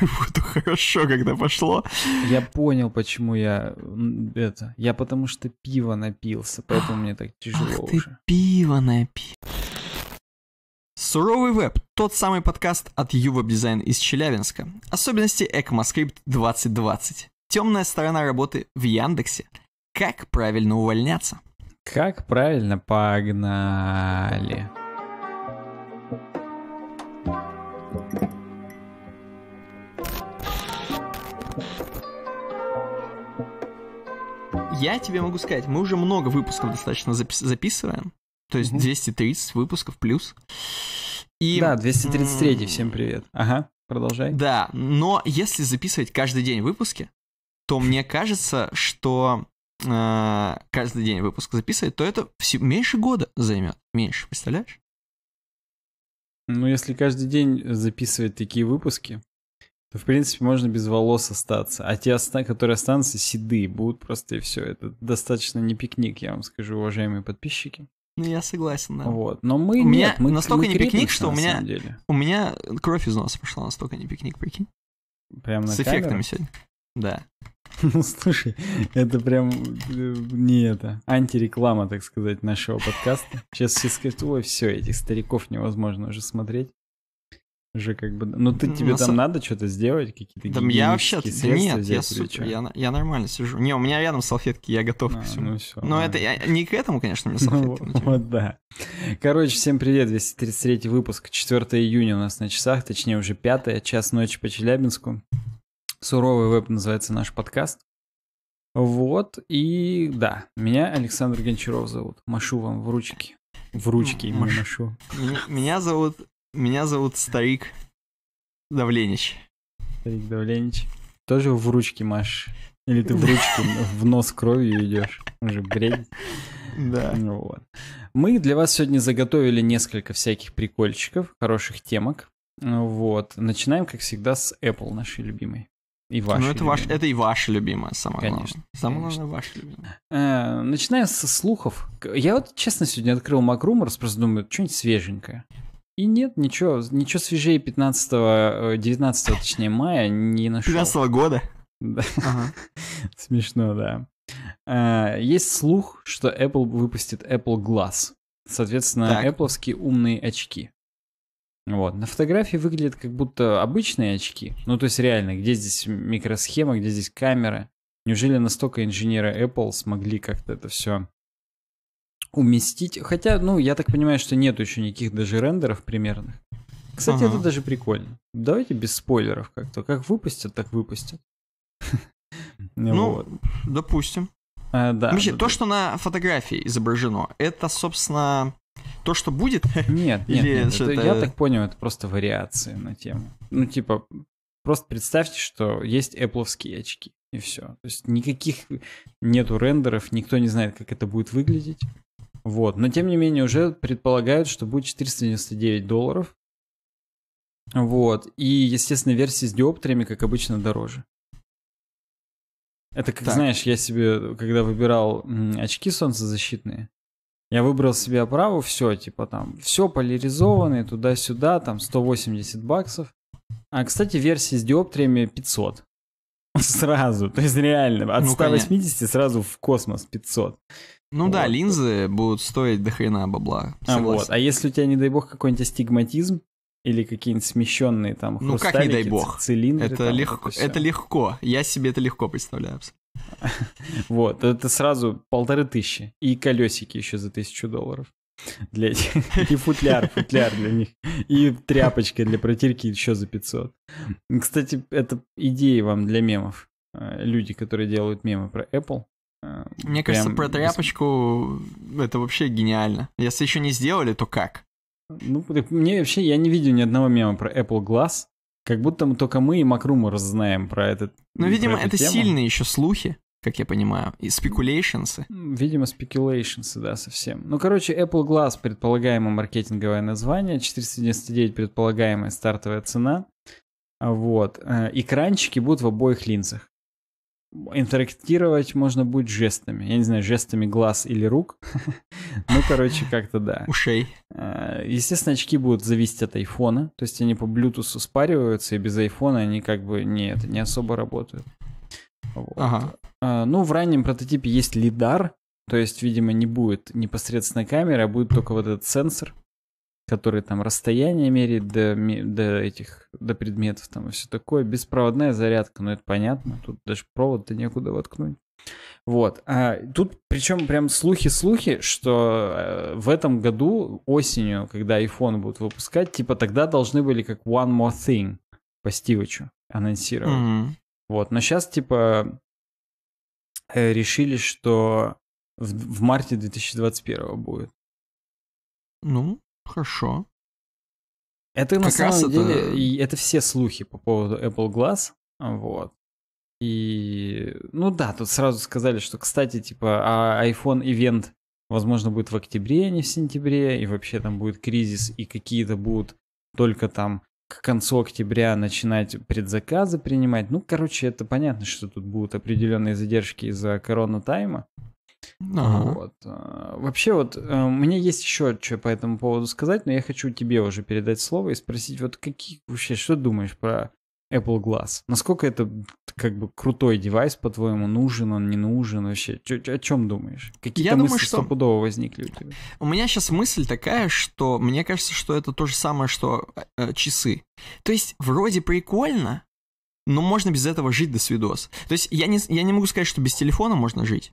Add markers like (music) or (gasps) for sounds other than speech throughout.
буду хорошо, когда пошло. Я понял, почему я это. Я потому что пиво напился, поэтому мне так (gasps) тяжело Ах уже. ты пиво напил. Суровый веб – тот самый подкаст от Ювеб Дизайн из Челябинска. Особенности ECMAScript 2020. Темная сторона работы в Яндексе. Как правильно увольняться? Как правильно? Погнали! я тебе могу сказать, мы уже много выпусков достаточно запис записываем. То есть 230 выпусков плюс. И... Да, 233, всем привет. Ага, продолжай. Да, но если записывать каждый день выпуски, то мне кажется, что э, каждый день выпуск записывать, то это все, меньше года займет. Меньше, представляешь? Ну, если каждый день записывать такие выпуски, то, в принципе, можно без волос остаться. А те, которые останутся, седые будут просто и все. Это достаточно не пикник, я вам скажу, уважаемые подписчики. Ну, я согласен, да. Вот. Но мы у меня нет, мы настолько мы не пикник, что у меня деле. у меня кровь из носа пошла настолько не пикник, прикинь. Прям на С камеру? эффектами сегодня. Да. (laughs) Ну, слушай, это прям э, не это, антиреклама, так сказать, нашего подкаста. Сейчас все скажут, ой, все, этих стариков невозможно уже смотреть же как бы... Ну, ты, тебе на там надо что-то сделать, какие-то Да я вообще... Нет, взять, я, я, я нормально сижу. Не, у меня рядом салфетки, я готов а, к всему. Ну, все, Но да. это я, не к этому, конечно, мне (laughs) ну салфетки. Ну, вот, да. Короче, всем привет, 233 выпуск, 4 июня у нас на часах, точнее уже 5 час ночи по Челябинску. Суровый веб называется наш подкаст. Вот, и да, меня Александр Гончаров зовут. Машу вам в ручки. В ручки ему ну, машу. Меня зовут меня зовут Старик Давленич. Старик Давленич. Тоже в ручки машешь? Или ты в ручку в нос кровью идешь? Уже бред. Да. Ну вот. Мы для вас сегодня заготовили несколько всяких прикольчиков, хороших темок. Вот. Начинаем, как всегда, с Apple, нашей любимой. И ваша. Ну, это, ваш, это и ваша любимая, самое главное. конечно, Самое главное, ваша любимая. Э, начиная со слухов. Я вот, честно, сегодня открыл Macrumors, просто думаю, что-нибудь свеженькое. И нет, ничего, ничего свежее 15 19 э, точнее, мая не нашел. 15 года? Да. Ага. (laughs) Смешно, да. Э, есть слух, что Apple выпустит Apple Glass. Соответственно, так. Apple умные очки. Вот. На фотографии выглядят как будто обычные очки. Ну, то есть реально, где здесь микросхема, где здесь камера? Неужели настолько инженеры Apple смогли как-то это все уместить. Хотя, ну, я так понимаю, что нет еще никаких даже рендеров примерных. Кстати, ага. это даже прикольно. Давайте без спойлеров как-то. Как выпустят, так выпустят. (laughs) Ну, допустим. А, да. Вообще, ну, то, что на фотографии изображено, это, собственно, то, что будет? (laughs) Нет, нет, нет. я так понял, это просто вариации на тему. Ну, типа, просто представьте, что есть apple очки, и все. То есть никаких нету рендеров, никто не знает, как это будет выглядеть. Вот. Но тем не менее уже предполагают, что будет 499 долларов. Вот. И, естественно, версии с диоптриями, как обычно, дороже. Это как, так. знаешь, я себе, когда выбирал очки солнцезащитные, я выбрал себе оправу, все, типа там, все поляризованные, туда-сюда, там 180 баксов. А, кстати, версии с диоптриями 500. (laughs) Сразу, то есть реально, от ну, 180 конечно. сразу в космос 500. Ну вот. да, линзы будут стоить до хрена бабла. А, вот. а если у тебя, не дай бог, какой-нибудь астигматизм, или какие-нибудь смещенные там Ну как не дай бог. Цилиндры, это, там, легко, это, это легко. Я себе это легко представляю. (laughs) Вот, это сразу полторы тысячи. И колесики еще за тысячу долларов. Для этих. (laughs) И футляр, футляр для них. И тряпочка для протирки еще за 500. Кстати, это идеи вам для мемов. Э, люди, которые делают мемы про Apple, Э, мне Прям... кажется, про тряпочку это вообще гениально. Если еще не сделали, то как? Ну, мне вообще, я не видел ни одного мема про Apple Glass. Как будто только мы и Макрумор знаем про этот. Ну, видимо, это тему. сильные еще слухи, как я понимаю, и спекулейшнсы. Видимо, спекулейшнсы, да, совсем. Ну, короче, Apple Glass предполагаемое маркетинговое название, 499 предполагаемая стартовая цена. Вот. Экранчики будут в обоих линзах интерактировать можно будет жестами. Я не знаю, жестами глаз или рук. (laughs) ну, короче, как-то да. Ушей. А, естественно, очки будут зависеть от айфона. То есть они по Bluetooth спариваются, и без айфона они как бы не, это, не особо работают. Вот. Ага. А, ну, в раннем прототипе есть лидар. То есть, видимо, не будет непосредственной камеры, а будет только вот этот сенсор, который там расстояние меряет до, до этих до предметов там и все такое. Беспроводная зарядка, ну это понятно, тут даже провод-то некуда воткнуть. Вот. А тут причем прям слухи-слухи, что э, в этом году осенью, когда iPhone будут выпускать, типа тогда должны были как One More Thing по Стивычу анонсировать. Mm-hmm. Вот. Но сейчас типа э, решили, что в, в марте 2021 будет. Ну, Хорошо. Это как на самом деле, это... это все слухи по поводу Apple Glass, вот. И, ну да, тут сразу сказали, что, кстати, типа, а iPhone Event, возможно, будет в октябре, а не в сентябре, и вообще там будет кризис, и какие-то будут только там к концу октября начинать предзаказы принимать. Ну, короче, это понятно, что тут будут определенные задержки из-за корона тайма. Ага. Вот. А, вообще вот э, у меня есть еще что по этому поводу сказать, но я хочу тебе уже передать слово и спросить, вот какие вообще, что думаешь про Apple Glass? Насколько это как бы крутой девайс, по-твоему, нужен он, не нужен вообще? Чё, чё, о чем думаешь? Какие я мысли думаю, что... стопудово возникли у тебя? У меня сейчас мысль такая, что мне кажется, что это то же самое, что э, э, часы. То есть вроде прикольно, но можно без этого жить до свидос. То есть я не, я не могу сказать, что без телефона можно жить.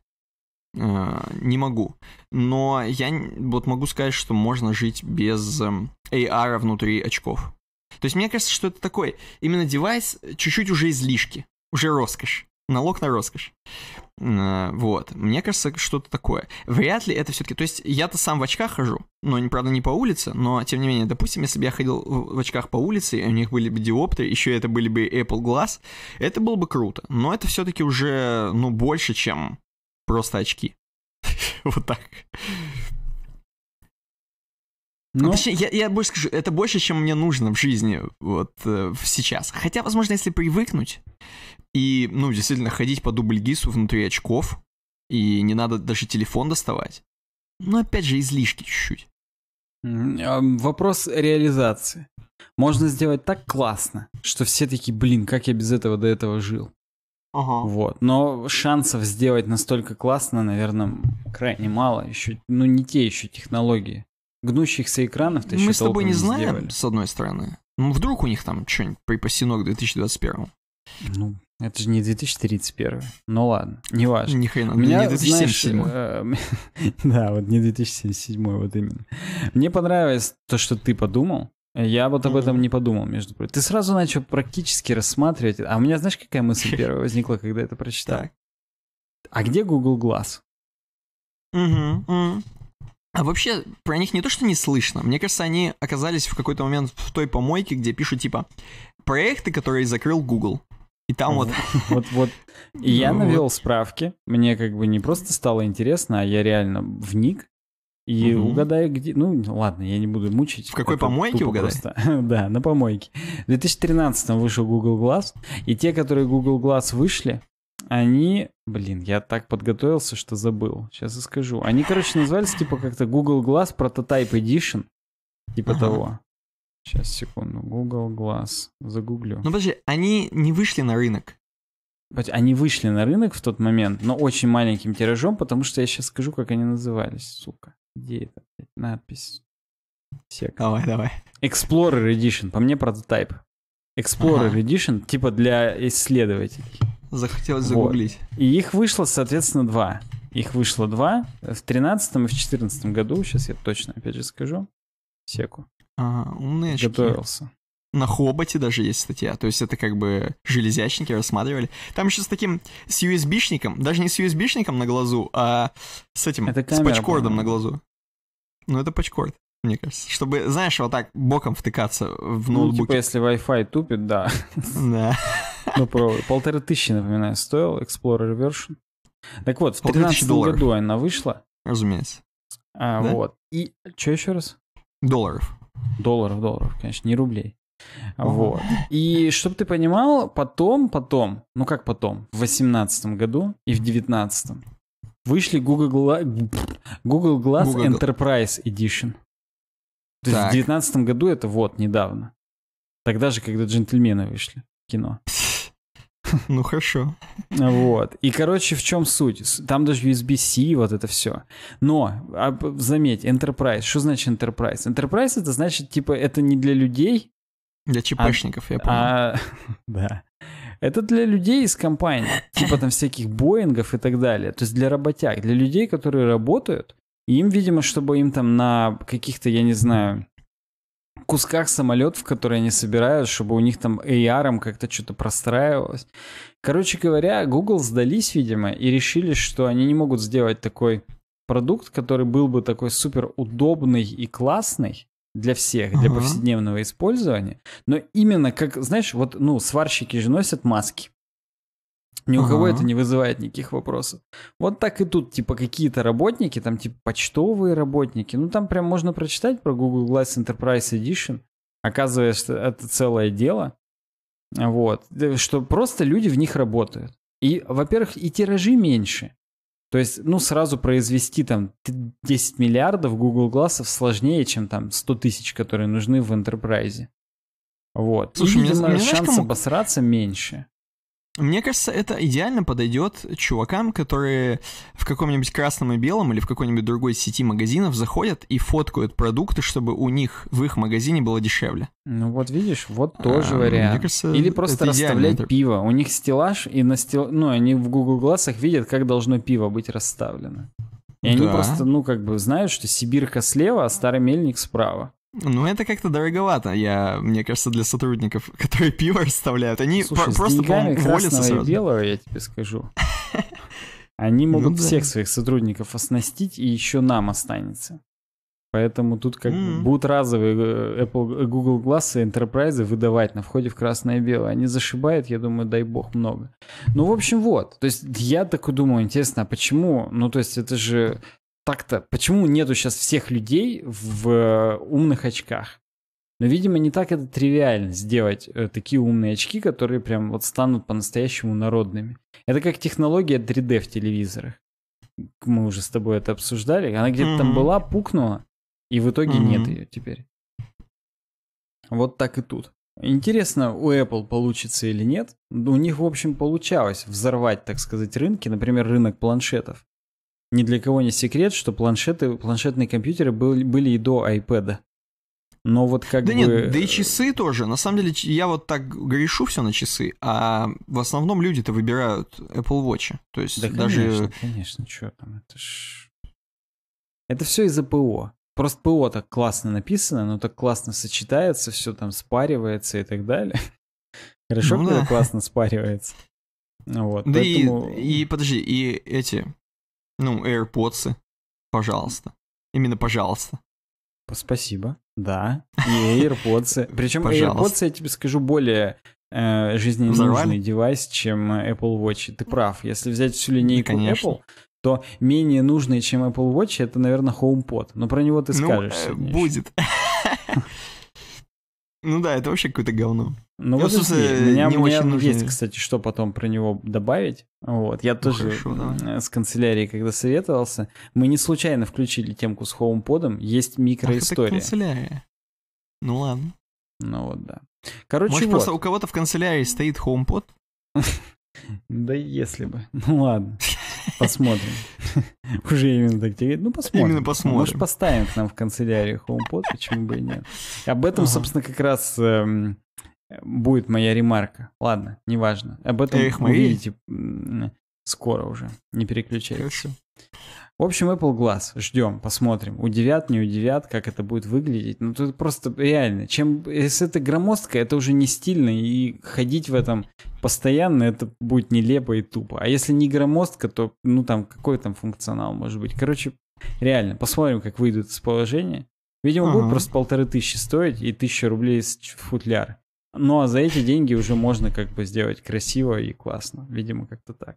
А, не могу. Но я вот могу сказать, что можно жить без эм, AR внутри очков. То есть мне кажется, что это такой именно девайс э, чуть-чуть уже излишки, уже роскошь, налог на роскошь. Э, вот, мне кажется, что-то такое. Вряд ли это все-таки... То есть я-то сам в очках хожу, но, правда, не по улице, но, тем не менее, допустим, если бы я ходил в очках по улице, и у них были бы диоптры, еще это были бы Apple Glass, это было бы круто. Но это все-таки уже, ну, больше, чем просто очки. (laughs) вот так. Но... Ну. А точнее, я, я больше скажу, это больше, чем мне нужно в жизни вот э, сейчас. Хотя, возможно, если привыкнуть и, ну, действительно, ходить по дубльгису внутри очков, и не надо даже телефон доставать. Но, ну, опять же, излишки чуть-чуть. А, вопрос реализации. Можно сделать так классно, что все такие, блин, как я без этого до этого жил. Ага. Вот. Но шансов сделать настолько классно, наверное, крайне мало. Еще, ну, не те еще технологии. Гнущихся экранов-то еще Мы с тобой не знаем, сделали. с одной стороны. Ну, вдруг у них там что-нибудь припасено к 2021 Ну, это же не 2031. Ну ладно, не важно. Ни хрена, у ну, меня, не 2077. Знаешь, э, (laughs) да, вот не 2077, вот именно. Мне понравилось то, что ты подумал. Я вот об этом не подумал, между прочим. Ты сразу начал практически рассматривать. А у меня, знаешь, какая мысль (laughs) первая возникла, когда это прочитал? Так. А где Google Glass? Угу, А вообще, про них не то, что не слышно. Мне кажется, они оказались в какой-то момент в той помойке, где пишут, типа, проекты, которые закрыл Google. И там вот... Вот, вот. (laughs) И я ну навел справки. Мне как бы не просто стало интересно, а я реально вник. И угу. угадай, где... Ну, ладно, я не буду мучить. В какой помойке угадай? (laughs) да, на помойке. В 2013 вышел Google Glass, и те, которые Google Glass вышли, они... Блин, я так подготовился, что забыл. Сейчас я скажу. Они, короче, назывались типа как-то Google Glass Prototype Edition. Типа ага. того. Сейчас, секунду. Google Glass. Загуглю. Ну, подожди, они не вышли на рынок. Они вышли на рынок в тот момент, но очень маленьким тиражом, потому что я сейчас скажу, как они назывались, сука. Где это? Надпись. Сек. Давай, давай. Explorer Edition. По мне прототайп. Explorer ага. Edition типа для исследователей. Захотелось загуглить. Вот. И их вышло, соответственно, два. Их вышло два в тринадцатом и в четырнадцатом году. Сейчас я точно опять же скажу. Секу. Ага, умные очки. Готовился. На Хоботе даже есть статья. То есть это как бы железячники рассматривали. Там еще с таким, с USB-шником, даже не с USB-шником на глазу, а с этим, камера, с пачкордом на глазу. Ну, это пачкорд, мне кажется. Чтобы, знаешь, вот так боком втыкаться в ноутбук. Ну, типа, если Wi-Fi тупит, да. Да. Ну, про полторы тысячи, напоминаю, стоил Explorer Version. Так вот, в 2013 году она вышла. Разумеется. А, да? Вот. И что еще раз? Долларов. Долларов, долларов, конечно, не рублей. Вот. И чтобы ты понимал, потом, потом, ну как потом, в 18 году и в 19 вышли Google, Gla... Google Glass Google... Enterprise Edition. То так. есть в 2019 году это вот недавно. Тогда же, когда джентльмены вышли в кино. (laughs) Ну хорошо. Вот. И, короче, в чем суть? Там даже USB-C, вот это все. Но, а, заметь, Enterprise. Что значит Enterprise? Enterprise это значит, типа, это не для людей. Для ЧПшников, а, я понял. А, (laughs) да. Это для людей из компаний, типа там всяких Боингов и так далее. То есть для работяг, для людей, которые работают. им, видимо, чтобы им там на каких-то, я не знаю, кусках самолетов, которые они собирают, чтобы у них там AR как-то что-то простраивалось. Короче говоря, Google сдались, видимо, и решили, что они не могут сделать такой продукт, который был бы такой супер удобный и классный, для всех, для uh-huh. повседневного использования. Но именно как, знаешь, вот, ну, сварщики же носят маски. Ни у uh-huh. кого это не вызывает никаких вопросов. Вот так и тут, типа, какие-то работники, там, типа, почтовые работники. Ну, там прям можно прочитать про Google Glass Enterprise Edition. Оказывается, это целое дело. Вот. Э, что просто люди в них работают. И, во-первых, и тиражи меньше. То есть, ну, сразу произвести там 10 миллиардов Google Глассов сложнее, чем там 100 тысяч, которые нужны в Enterprise. Вот. Слушай, И, видимо, мне, шанс кому... обосраться меньше. Мне кажется, это идеально подойдет чувакам, которые в каком-нибудь красном и белом или в какой-нибудь другой сети магазинов заходят и фоткают продукты, чтобы у них в их магазине было дешевле. Ну вот видишь, вот а, тоже а, вариант. кажется, или просто расставлять интерп... пиво. У них стеллаж, и на стел... ну, они в Google Глазах видят, как должно пиво быть расставлено. И да. они просто, ну, как бы знают, что Сибирка слева, а Старый Мельник справа. Ну, это как-то дороговато, я, мне кажется, для сотрудников, (laughs) которые пиво расставляют. Они Слушай, по- просто, по-моему, уволятся белого, я тебе скажу. (laughs) Они ну могут ну, да. всех своих сотрудников оснастить, и еще нам останется. Поэтому тут как mm будут разовые э, Apple, э, Google Glass и Enterprise выдавать на входе в красное и белое. Они зашибают, я думаю, дай бог, много. Ну, в общем, вот. То есть я такой думаю, интересно, а почему? Ну, то есть это же так-то, почему нету сейчас всех людей в э, умных очках? Но, видимо, не так это тривиально сделать э, такие умные очки, которые прям вот станут по-настоящему народными. Это как технология 3D в телевизорах. Мы уже с тобой это обсуждали. Она где-то mm-hmm. там была, пукнула, и в итоге mm-hmm. нет ее теперь. Вот так и тут. Интересно, у Apple получится или нет. Ну, у них, в общем, получалось взорвать, так сказать, рынки, например, рынок планшетов. Ни для кого не секрет, что планшеты, планшетные компьютеры были, были и до iPad. Но вот как да бы... нет, да и часы тоже. На самом деле, я вот так грешу все на часы, а в основном люди-то выбирают Apple Watch. То есть да, даже... Конечно, конечно, что там, это ж... Это все из-за ПО. Просто ПО так классно написано, оно так классно сочетается, все там спаривается и так далее. (laughs) Хорошо, ну, когда да. классно спаривается. Вот, да поэтому... и, и подожди, и эти ну, AirPods, пожалуйста. Именно пожалуйста. Спасибо, да. И AirPods. (laughs) Причем AirPods, я тебе скажу, более э, жизненужный девайс, чем Apple Watch. Ты прав. Если взять всю линейку да, Apple, то менее нужный, чем Apple Watch, это, наверное, HomePod. Но про него ты ну, скажешь. Ну, э, будет. (laughs) Ну да, это вообще какое-то говно. Ну вот это, меня, не меня нужно... есть, кстати, что потом про него добавить. Вот, я ну, тоже хорошо, с канцелярией, когда советовался, мы не случайно включили темку с хоумподом, есть микроистория. Ах, это канцелярия. Ну ладно. Ну вот, да. Короче, Может, вот. просто у кого-то в канцелярии стоит хоумпод? (laughs) Да если бы. Ну ладно. (laughs) Посмотрим. (laughs) Уже именно так тебе Ну, посмотрим. Именно посмотрим. Может, поставим к нам в канцелярии HomePod, почему бы и нет. Об этом, ага. собственно, как раз эм, будет моя ремарка. Ладно, неважно. Об этом Эх, увидите скоро уже. Не переключайтесь. Хорошо. В общем, Apple Glass. Ждем, посмотрим. Удивят, не удивят, как это будет выглядеть. Ну, тут просто реально. Чем, если это громоздко, это уже не стильно. И ходить в этом постоянно, это будет нелепо и тупо. А если не громоздко, то, ну, там, какой там функционал может быть? Короче, реально. Посмотрим, как выйдут из положения. Видимо, ага. будет просто полторы тысячи стоить и тысяча рублей с футляр. Ну, а за эти деньги уже можно как бы сделать красиво и классно. Видимо, как-то так.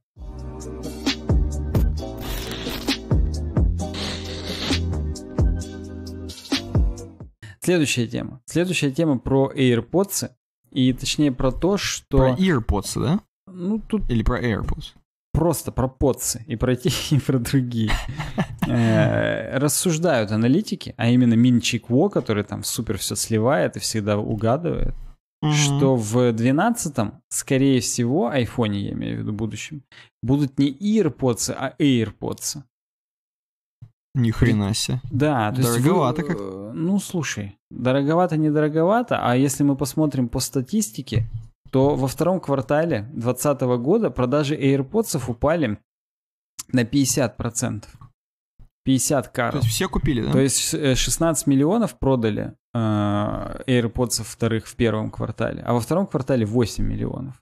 Следующая тема. Следующая тема про AirPods. И точнее про то, что... Про AirPods, да? Ну, тут... Или про AirPods? Просто про подсы и про те, (laughs) и про другие. (laughs) Э, рассуждают аналитики, а именно Мин Во, который там супер все сливает и всегда угадывает, что в 12-м, скорее всего, айфоне, я имею в виду, будущем, будут не AirPods, а AirPods. Ни хрена себе. Да, то дороговато есть, вы, э, как. Ну, слушай, дороговато не дороговато, а если мы посмотрим по статистике, то во втором квартале 2020 года продажи AirPods упали на 50%. 50 кар. То есть все купили, да? То есть 16 э, миллионов продали э, AirPods вторых в первом квартале, а во втором квартале 8 миллионов.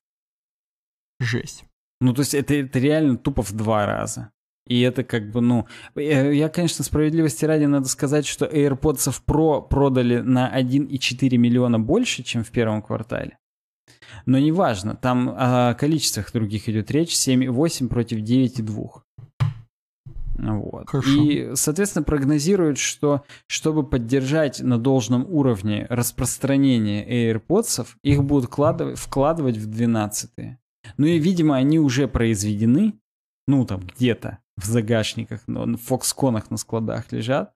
Жесть. Ну, то есть это, это реально тупо в два раза. И это как бы, ну... Э, я, конечно, справедливости ради надо сказать, что AirPods Pro продали на 1,4 миллиона больше, чем в первом квартале. Но неважно, там о количествах других идет речь. 7,8 против 9,2. Вот. И, соответственно, прогнозируют, что чтобы поддержать на должном уровне распространение AirPods, их будут вкладывать в 12 -е. Ну и, видимо, они уже произведены, ну, там, где-то в загашниках, но на фоксконах на складах лежат.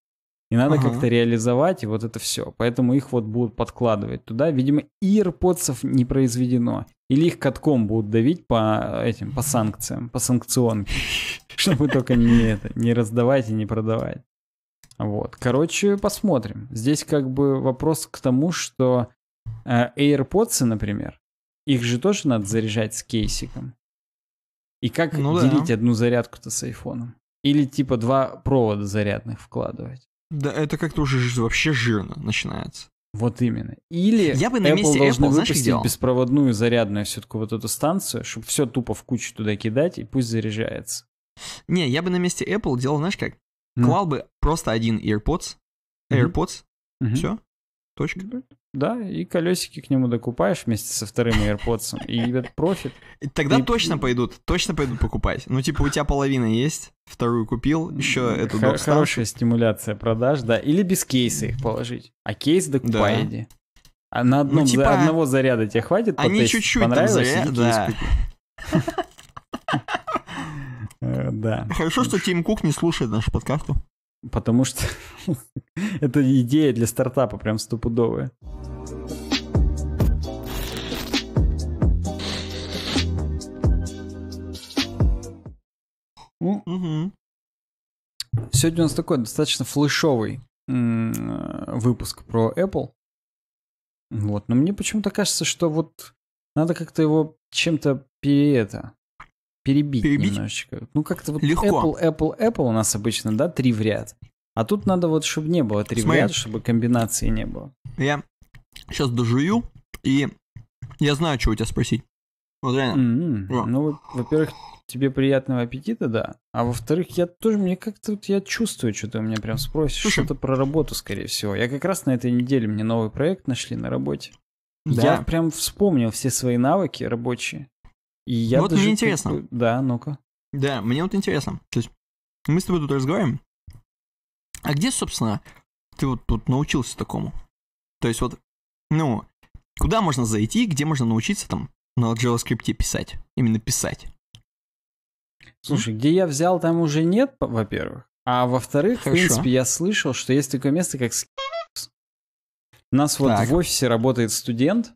И надо ага. как-то реализовать, и вот это все. Поэтому их вот будут подкладывать туда. Видимо, ирподсов не произведено. Или их катком будут давить по этим, по санкциям, по санкционке. (laughs) Чтобы только не это, не раздавать и не продавать. Вот. Короче, посмотрим. Здесь как бы вопрос к тому, что э, AirPods, например, их же тоже надо заряжать с кейсиком. И как ну, делить да. одну зарядку-то с айфоном? Или типа два провода зарядных вкладывать? Да, это как-то уже вообще жирно начинается. Вот именно. Или я бы на Apple месте должны Apple, выпустить знаешь, беспроводную зарядную все-таки вот эту станцию, чтобы все тупо в кучу туда кидать и пусть заряжается. Не, я бы на месте Apple делал, знаешь как? Mm. Клал бы просто один AirPods, AirPods, mm-hmm. все, точка. Да, и колесики к нему докупаешь вместе со вторым AirPods, и этот профит... Тогда ты... точно пойдут, точно пойдут покупать. Ну, типа, у тебя половина есть, вторую купил, еще эту Х- Хорошая стимуляция продаж, да. Или без кейса их положить. А кейс докупай да. иди. А на ну, одном, ну, типа, за одного заряда тебе хватит Они чуть-чуть понравилось, заря... да. (laughs) Э, да. Хорошо, что Тим Кук не слушает нашу подкасту. Потому что (laughs) это идея для стартапа прям стопудовая. угу. Сегодня у нас такой достаточно флешовый э, выпуск про Apple. Вот, но мне почему-то кажется, что вот надо как-то его чем-то пере это перебить, перебить? немножечко. Ну, как-то вот Легко. Apple, Apple, Apple у нас обычно, да, три в ряд. А тут надо вот, чтобы не было три Смотри. в ряд, чтобы комбинации не было. Я сейчас дожую, и я знаю, что у тебя спросить. Вот реально. Mm-hmm. М-м. Yeah. Ну, во-первых, тебе приятного аппетита, да. А во-вторых, я тоже, мне как-то я чувствую, что ты у меня прям спросишь. Слушай. Что-то про работу, скорее всего. Я как раз на этой неделе мне новый проект нашли на работе. Да. Я прям вспомнил все свои навыки рабочие. И я ну, вот даже... мне интересно. Да, ну-ка. Да, мне вот интересно. То есть мы с тобой тут разговариваем. А где, собственно, ты вот тут научился такому? То есть вот, ну, куда можно зайти, где можно научиться там на JavaScript писать? Именно писать. Слушай, где я взял, там уже нет, во-первых. А во-вторых, Хорошо. в принципе, я слышал, что есть такое место, как У нас вот в офисе работает студент,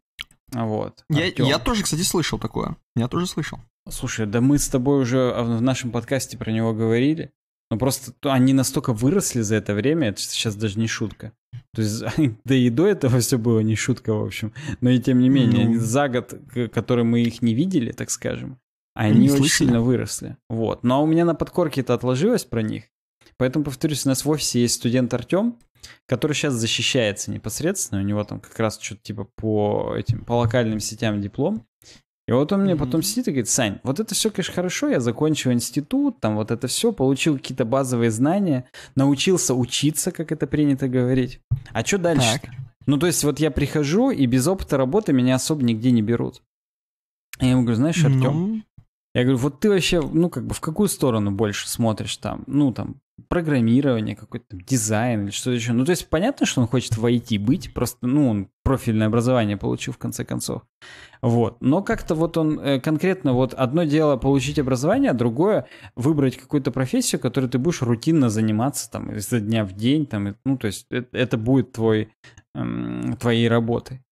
вот. Я, я тоже, кстати, слышал такое. Я тоже слышал. Слушай, да мы с тобой уже в нашем подкасте про него говорили. Но просто они настолько выросли за это время, это сейчас даже не шутка. То есть, (laughs) да и до этого все было не шутка, в общем. Но и тем не менее, ну... за год, который мы их не видели, так скажем, они очень сильно выросли. Вот. Но ну, а у меня на подкорке это отложилось про них. Поэтому, повторюсь, у нас в офисе есть студент Артем, который сейчас защищается непосредственно, у него там как раз что-то типа по этим, по локальным сетям диплом. И вот он мне mm-hmm. потом сидит и говорит, Сань, вот это все, конечно, хорошо, я закончил институт, там вот это все, получил какие-то базовые знания, научился учиться, как это принято говорить. А что дальше? Ну, то есть вот я прихожу, и без опыта работы меня особо нигде не берут. Я ему говорю, знаешь, Артем, mm-hmm. Ну. я говорю, вот ты вообще, ну, как бы в какую сторону больше смотришь там? Ну, там, программирование, какой-то дизайн или что-то еще. Ну, то есть понятно, что он хочет войти быть, просто, ну, он профильное образование получил в конце концов. Вот. Но как-то вот он э, конкретно, вот одно дело получить образование, а другое выбрать какую-то профессию, которой ты будешь рутинно заниматься там изо дня в день, там, ну, то есть это, будет твой, эм, твоей работой.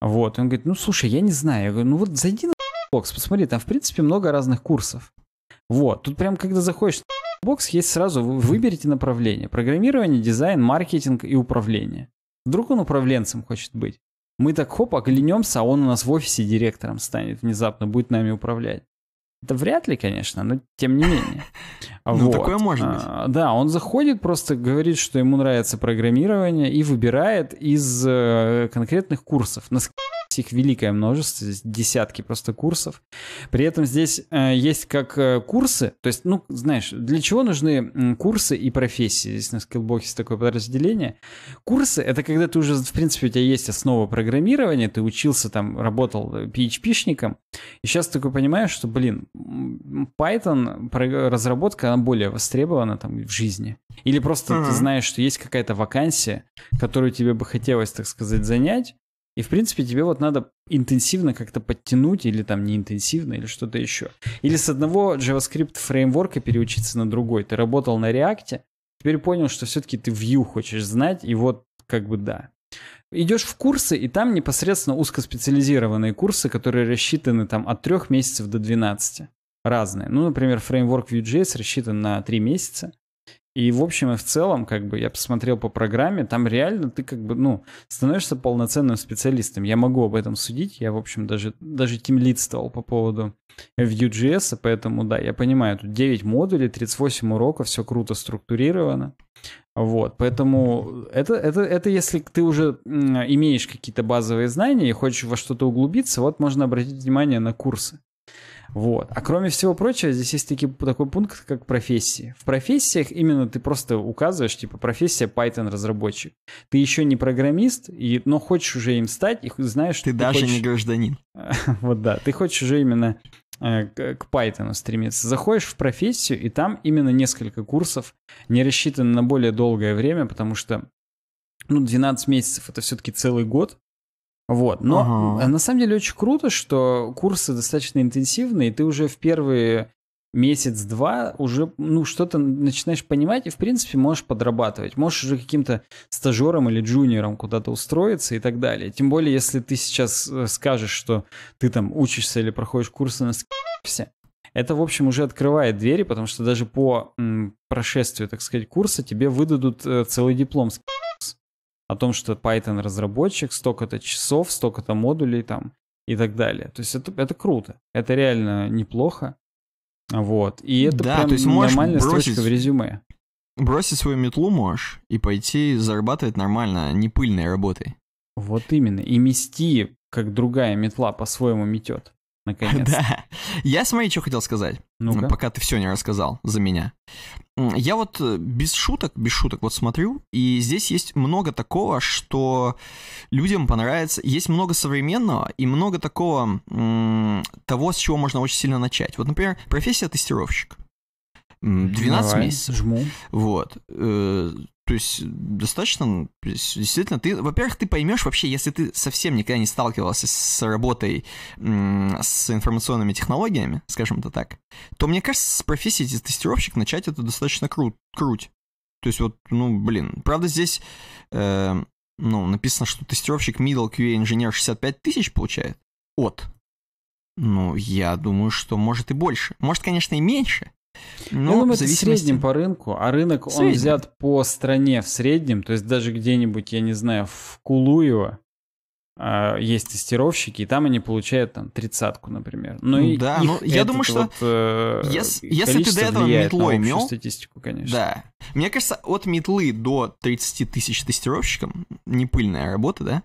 Вот. Он говорит, ну, слушай, я не знаю. Я говорю, ну, вот зайди на Xbox, посмотри, там, в принципе, много разных курсов. Вот. Тут прям, когда заходишь Бокс есть сразу, вы выберите направление. Программирование, дизайн, маркетинг и управление. Вдруг он управленцем хочет быть. Мы так хоп, оглянемся, а он у нас в офисе директором станет внезапно, будет нами управлять. Это вряд ли, конечно, но тем не менее. (laughs) Ну, такое может быть. А, да, он заходит, просто говорит, что ему нравится программирование и выбирает из э, конкретных курсов. На их великое множество, десятки просто курсов. При этом здесь э, есть как э, курсы, то есть, ну, знаешь, для чего нужны э, курсы и профессии? Здесь на Skillbox есть такое подразделение. Курсы — это когда ты уже, в принципе, у тебя есть основа программирования, ты учился там, работал э, PHP-шником, и сейчас ты такой понимаешь, что, блин, Python, э, разработка, она более востребована там в жизни. Или просто mm-hmm. ты знаешь, что есть какая-то вакансия, которую тебе бы хотелось, так сказать, занять, и, в принципе, тебе вот надо интенсивно как-то подтянуть или там не интенсивно, или что-то еще. Или с одного JavaScript фреймворка переучиться на другой. Ты работал на React, теперь понял, что все-таки ты Vue хочешь знать, и вот как бы да. Идешь в курсы, и там непосредственно узкоспециализированные курсы, которые рассчитаны там от 3 месяцев до 12. Разные. Ну, например, фреймворк Vue.js рассчитан на 3 месяца. И в общем и в целом, как бы я посмотрел по программе, там реально ты как бы, ну, становишься полноценным специалистом. Я могу об этом судить, я, в общем, даже, даже тем тимлидствовал по поводу Vue.js, поэтому, да, я понимаю, тут 9 модулей, 38 уроков, все круто структурировано. Вот, поэтому это, это, это если ты уже имеешь какие-то базовые знания и хочешь во что-то углубиться, вот можно обратить внимание на курсы. Вот. А кроме всего прочего, здесь есть таки, такой пункт, как профессии. В профессиях именно ты просто указываешь, типа, профессия Python-разработчик. Ты еще не программист, и, но хочешь уже им стать, и знаешь... Ты, ты даже хочешь... не гражданин. (laughs) вот да, ты хочешь уже именно э, к Python стремиться. Заходишь в профессию, и там именно несколько курсов, не рассчитаны на более долгое время, потому что ну, 12 месяцев это все-таки целый год, вот. Но ага. на самом деле очень круто, что курсы достаточно интенсивные, и ты уже в первые месяц-два уже, ну, что-то начинаешь понимать и, в принципе, можешь подрабатывать. Можешь уже каким-то стажером или джуниором куда-то устроиться и так далее. Тем более, если ты сейчас э, скажешь, что ты там учишься или проходишь курсы на скипсе, это, в общем, уже открывает двери, потому что даже по м, прошествию, так сказать, курса тебе выдадут э, целый диплом с о том, что Python разработчик, столько-то часов, столько-то модулей там и так далее. То есть это, это круто, это реально неплохо. Вот. И это да, прям то есть нормальная бросить, строчка в резюме. Бросить свою метлу можешь и пойти зарабатывать нормально, а не пыльной работой. Вот именно. И мести, как другая метла по-своему метет. (laughs) Наконец. Да. Я, смотри, что хотел сказать ну пока ты все не рассказал за меня. Я вот э, без шуток, без шуток вот смотрю, и здесь есть много такого, что людям понравится. Есть много современного и много такого того, с чего можно очень сильно начать. Вот, например, профессия тестировщик. 12 Давай, месяцев. Жму. Вот. Э, то есть достаточно, ну, действительно, ты, во-первых, ты поймешь вообще, если ты совсем никогда не сталкивался с работой с информационными технологиями, скажем это так, то мне кажется, с профессией тестировщик начать это достаточно кру- круть. То есть вот, ну, блин, правда здесь, э, ну, написано, что тестировщик middle QA инженер 65 тысяч получает от. Ну, я думаю, что может и больше. Может, конечно, и меньше, ну, думаю, в среднем по рынку, а рынок, он взят по стране в среднем, то есть даже где-нибудь, я не знаю, в Кулуево, а, есть тестировщики, и там они получают там тридцатку, например. Ну, ну и да, ну, я думаю, что вот, э, если, если ты до этого метлой мел, статистику, конечно. Да. Мне кажется, от метлы до 30 тысяч тестировщикам не пыльная работа, да?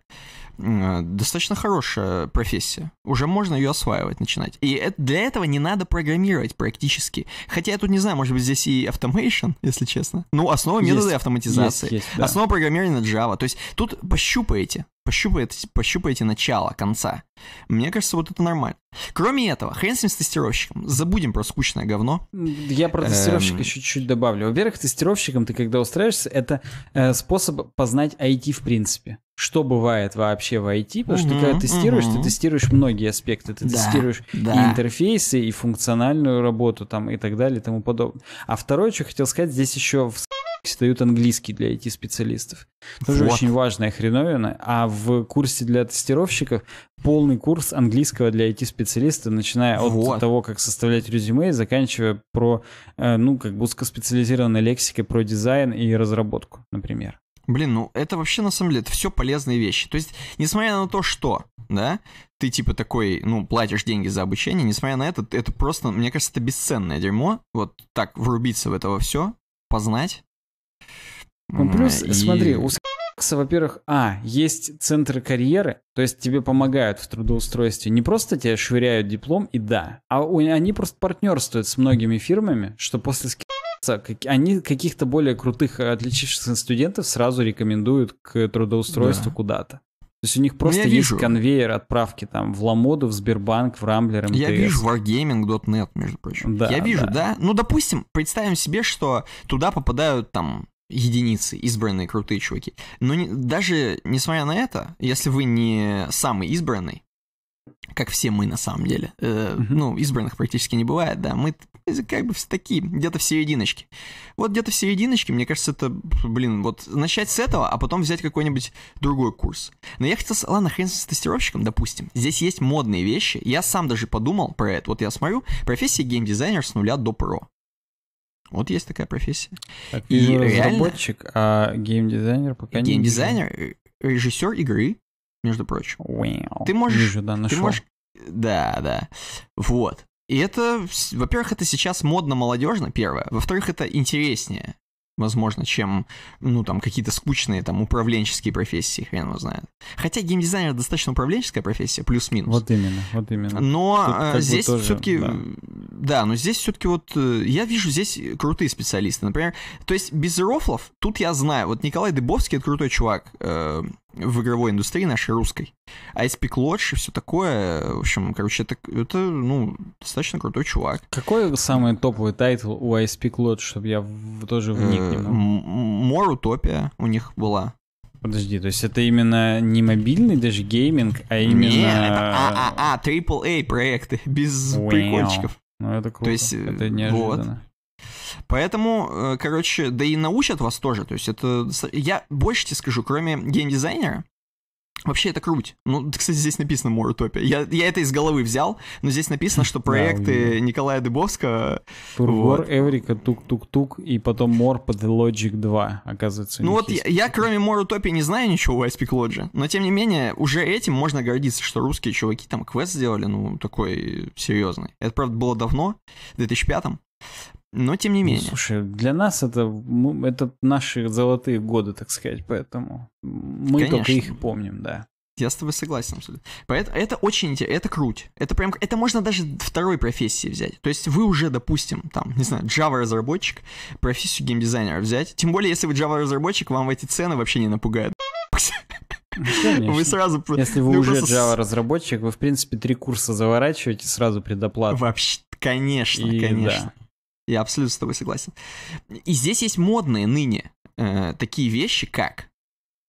Э, достаточно хорошая профессия. Уже можно ее осваивать начинать. И это, для этого не надо программировать практически. Хотя я тут не знаю, может быть, здесь и automation, (laughs) если честно. Ну, основа методы есть, автоматизации. Есть, есть, да. Основа программирования Java. То есть тут пощупаете, пощупаете, пощупаете начало, конца. Мне кажется, вот это нормально. Кроме этого, хрен с ним с тестировщиком. Забудем про скучное говно. Я про эм. тестировщика еще чуть-чуть добавлю. Во-первых, тестировщиком ты когда устраиваешься, это э, способ познать IT в принципе что бывает вообще в IT, потому угу, что когда тестируешь, угу. ты тестируешь многие аспекты, ты да, тестируешь да. и интерфейсы, и функциональную работу там и так далее и тому подобное. А второе, что хотел сказать, здесь еще в дают английский для IT-специалистов. Тоже вот. очень важная хреновина. А в курсе для тестировщиков полный курс английского для IT-специалиста, начиная вот. от того, как составлять резюме, и заканчивая про, э, ну, как бы узкоспециализированной лексикой про дизайн и разработку, например. Блин, ну это вообще на самом деле это все полезные вещи. То есть, несмотря на то, что, да, ты типа такой, ну, платишь деньги за обучение, несмотря на это, это просто, мне кажется, это бесценное дерьмо. Вот так врубиться в этого все, познать. Ну, плюс, и... смотри, у во-первых, а, есть центры карьеры, то есть тебе помогают в трудоустройстве. Не просто тебя швыряют диплом и да, а у, они просто партнерствуют с многими фирмами, что после они каких-то более крутых э, отличившихся студентов сразу рекомендуют к трудоустройству да. куда-то. То есть у них просто ну, есть конвейер отправки там в Ламоду, в Сбербанк, в Рамблер, МТС. Я вижу Wargaming.net, между прочим. Да, я вижу, да. да. Ну, допустим, представим себе, что туда попадают там единицы, избранные крутые чуваки. Но не, даже несмотря на это, если вы не самый избранный, как все мы на самом деле. Э, uh Ну, избранных практически не бывает, да. Мы как бы все такие, где-то в серединочке. Вот где-то в серединочке, мне кажется, это, блин, вот начать с этого, а потом взять какой-нибудь другой курс. Но я хотел, ладно, хрен с тестировщиком, допустим. Здесь есть модные вещи. Я сам даже подумал про это. Вот я смотрю, профессия геймдизайнер с нуля до про. Вот есть такая профессия. Так, и ну, разработчик, реально... а геймдизайнер пока не... Геймдизайнер, э, режиссер игры, между прочим. Wow. Ты можешь... Вижу, да, нашел. Ты можешь... Да, да. Вот. И это, во-первых, это сейчас модно-молодежно, первое. Во-вторых, это интереснее, возможно, чем, ну, там, какие-то скучные, там, управленческие профессии, хрен его знает. Хотя геймдизайнер достаточно управленческая профессия, плюс-минус. Вот именно, вот именно. Но Тут, э, здесь тоже, все-таки, да. да, но здесь все-таки вот, э, я вижу здесь крутые специалисты, например, то есть без рофлов, тут я знаю, вот Николай Дыбовский, это крутой чувак, э, в игровой индустрии нашей русской. Icepeak а Лодж и все такое. В общем, короче, это, это ну, достаточно крутой чувак. Какой самый топовый тайтл у Icepeak Лодж, чтобы я в, тоже вник немного? Э, More Utopia у них была. Подожди, то есть это именно не мобильный даже гейминг, а именно... Нет, это ААА, AAA а, а, проекты, без wow. прикольчиков. Ну, это круто, то есть, это э, неожиданно. Вот. Поэтому, э, короче, да и научат вас тоже. То есть это... Я больше тебе скажу, кроме геймдизайнера, Вообще это круть. Ну, кстати, здесь написано Морутопия. Я, я это из головы взял, но здесь написано, что (laughs) проекты Николая Дыбовского, Тургор, вот. Эврика, Тук-Тук-Тук, и потом Мор под Logic 2, оказывается. Ну вот я, кроме кроме Морутопии не знаю ничего о Aspic Lodge, но тем не менее уже этим можно гордиться, что русские чуваки там квест сделали, ну, такой серьезный. Это, правда, было давно, в 2005 -м но тем не ну, менее. Ну, слушай, для нас это, это наши золотые годы, так сказать, поэтому мы Конечно. только их помним, да. Я с тобой согласен абсолютно. Поэтому это очень интересно, это круть. Это прям, это можно даже второй профессии взять. То есть вы уже, допустим, там, не знаю, Java-разработчик, профессию геймдизайнера взять. Тем более, если вы Java-разработчик, вам эти цены вообще не напугают. Ну, конечно. Вы сразу... Если вы ну, уже просто... Java-разработчик, вы, в принципе, три курса заворачиваете сразу предоплату. Вообще, конечно, И, конечно. Да. Я абсолютно с тобой согласен. И здесь есть модные ныне э, такие вещи, как...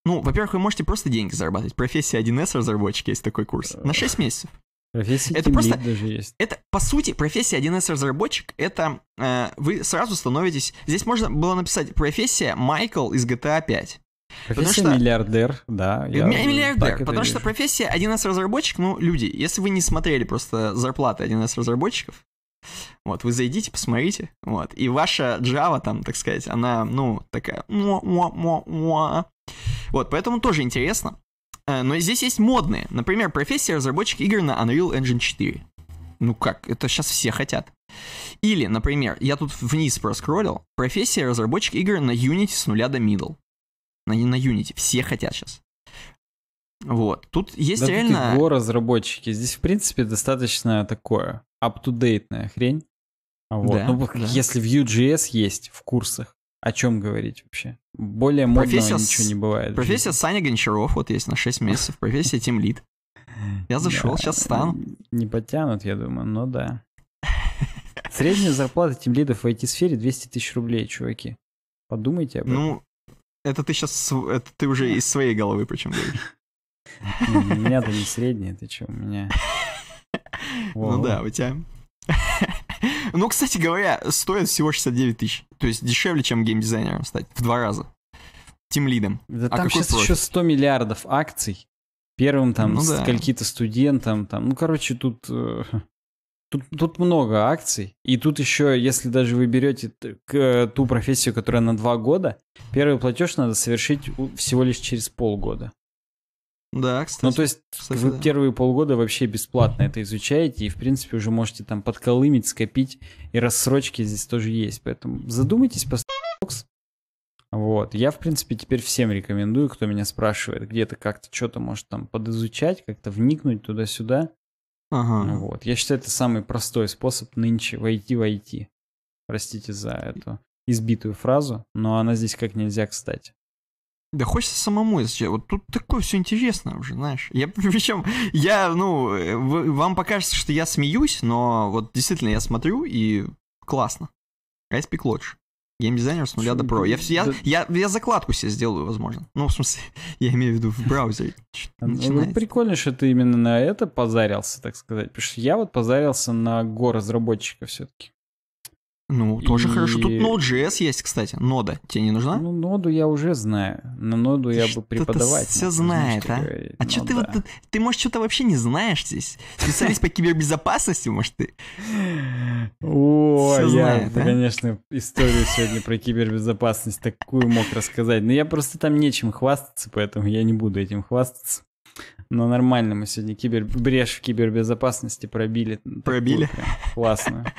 Ну, во-первых, вы можете просто деньги зарабатывать. Профессия 1С разработчик есть такой курс. На 6 месяцев. Профессия это просто даже есть. Это, по сути, профессия 1С разработчик, это э, вы сразу становитесь... Здесь можно было написать профессия Майкл из GTA 5. Профессия что... миллиардер, да. Я миллиардер, потому вижу. что профессия 1С разработчик, ну, люди, если вы не смотрели просто зарплаты 1С разработчиков, вот, вы зайдите, посмотрите, вот. И ваша Java там, так сказать, она, ну, такая... Вот, поэтому тоже интересно. Э, но здесь есть модные. Например, профессия разработчик игр на Unreal Engine 4. Ну как, это сейчас все хотят. Или, например, я тут вниз проскроллил, профессия разработчик игр на Unity с нуля до middle. На, на Unity, все хотят сейчас. Вот, тут есть да реально... Тут разработчики, здесь в принципе достаточно такое апдейтная хрень. А вот. Да, ну, да. если Vue.js есть в курсах, о чем говорить вообще? Более модного профессия ничего не бывает. Профессия Саня Гончаров вот есть на 6 (laughs) месяцев, профессия Team Lead. Я зашел, да, сейчас э, стану. Не подтянут, я думаю, но да. Средняя зарплата тимлидов в IT-сфере 200 тысяч рублей, чуваки. Подумайте об ну, этом. Ну, это ты сейчас, это ты уже из своей головы причем говоришь. (laughs) У меня-то не средняя, ты что, у меня (laughs) Ну да, у тебя... (laughs) Ну, кстати говоря, стоит всего 69 тысяч. То есть дешевле, чем геймдизайнером стать. В два раза. Тим лидом. Да а там сейчас профит? еще 100 миллиардов акций. Первым там, ну, да. скольки-то студентам там. Ну, короче, тут... Э, (laughs) тут, тут много акций, и тут еще, если даже вы берете э, ту профессию, которая на два года, первый платеж надо совершить всего лишь через полгода. Да, кстати. Ну, то есть кстати, вы да. первые полгода вообще бесплатно это изучаете, и, в принципе, уже можете там подколымить, скопить, и рассрочки здесь тоже есть. Поэтому задумайтесь по вот. Я, в принципе, теперь всем рекомендую, кто меня спрашивает, где-то как-то что-то может там подизучать, как-то вникнуть туда-сюда. Ага. Вот. Я считаю, это самый простой способ нынче войти войти Простите за эту избитую фразу, но она здесь как нельзя кстати. Да хочется самому, если Вот тут такое все интересно уже, знаешь. Я, (laughs) причем, я, ну, э, вам покажется, что я смеюсь, но вот действительно я смотрю и классно. I а speak лучше. Геймдизайнер с нуля до про. Я, я, я, я закладку себе сделаю, возможно. Ну, в смысле, (laughs) я имею в виду в браузере. Ну, ну прикольно, что ты именно на это позарился, так сказать. Потому что я вот позарился на го разработчика все-таки. Ну, тоже и... хорошо. Тут Node.js есть, кстати. Нода. Тебе не нужна? Ну, ноду я уже знаю. На ноду ты я бы преподавать. Все знает, а? Говорить. А ну, что да. ты вот... Ты, может, что-то вообще не знаешь здесь? Специалист по кибербезопасности, может, ты? О, я, конечно, историю сегодня про кибербезопасность такую мог рассказать. Но я просто там нечем хвастаться, поэтому я не буду этим хвастаться. Но нормально мы сегодня кибер... брешь в кибербезопасности пробили. Пробили? классно. (laughs)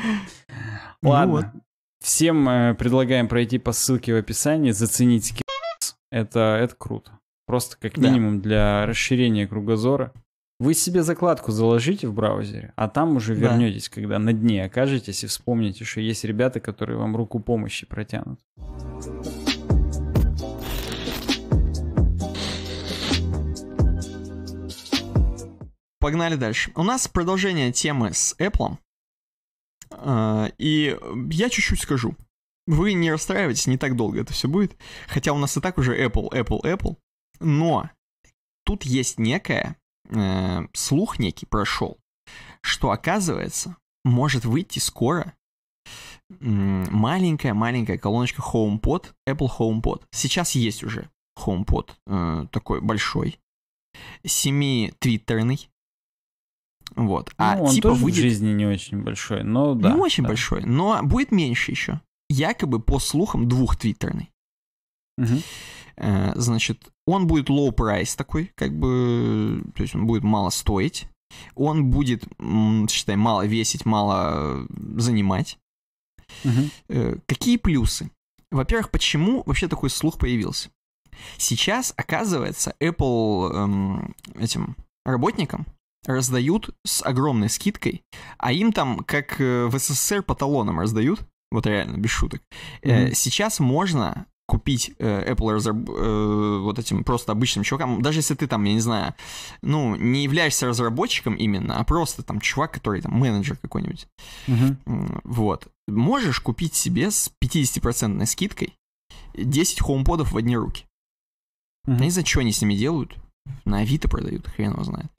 Ну Ладно. Всем э, предлагаем пройти по ссылке в описании, заценить кибер. это, это круто. Просто как минимум для расширения кругозора. Вы себе закладку заложите в браузере, а там уже да. вернетесь, когда на дне окажетесь и вспомните, что есть ребята, которые вам руку помощи протянут. Погнали дальше. У нас продолжение темы с Apple. А, и я чуть-чуть скажу. Вы не расстраивайтесь, не так долго это все будет. Хотя у нас и так уже Apple, Apple, Apple. Но тут есть некое, э, слух некий прошел, что оказывается, может выйти скоро маленькая-маленькая колоночка HomePod, Apple HomePod. Сейчас есть уже HomePod э, такой большой, 7-твиттерный, вот. А ну, он типа тоже выйдет... в жизни не очень большой, но да. Не очень да. большой, но будет меньше еще. Якобы, по слухам, двухтвиттерный. Угу. Значит, он будет low price такой, как бы, то есть он будет мало стоить, он будет, считай, мало весить, мало э, занимать. Угу. Какие плюсы? Во-первых, почему вообще такой слух появился? Сейчас, оказывается, Apple эм, этим работникам раздают с огромной скидкой, а им там, как э, в СССР, по талонам раздают, вот реально, без шуток. Mm-hmm. Сейчас можно купить э, Apple разраб- вот этим просто обычным чувакам, даже если ты там, я не знаю, ну, не являешься разработчиком именно, а просто там чувак, который там менеджер какой-нибудь. Uh-huh. Вот. Можешь купить себе с 50% скидкой 10 хоумподов в одни руки. Uh-huh. Я не знаю, что они с ними делают. На Авито продают, хрен его знает.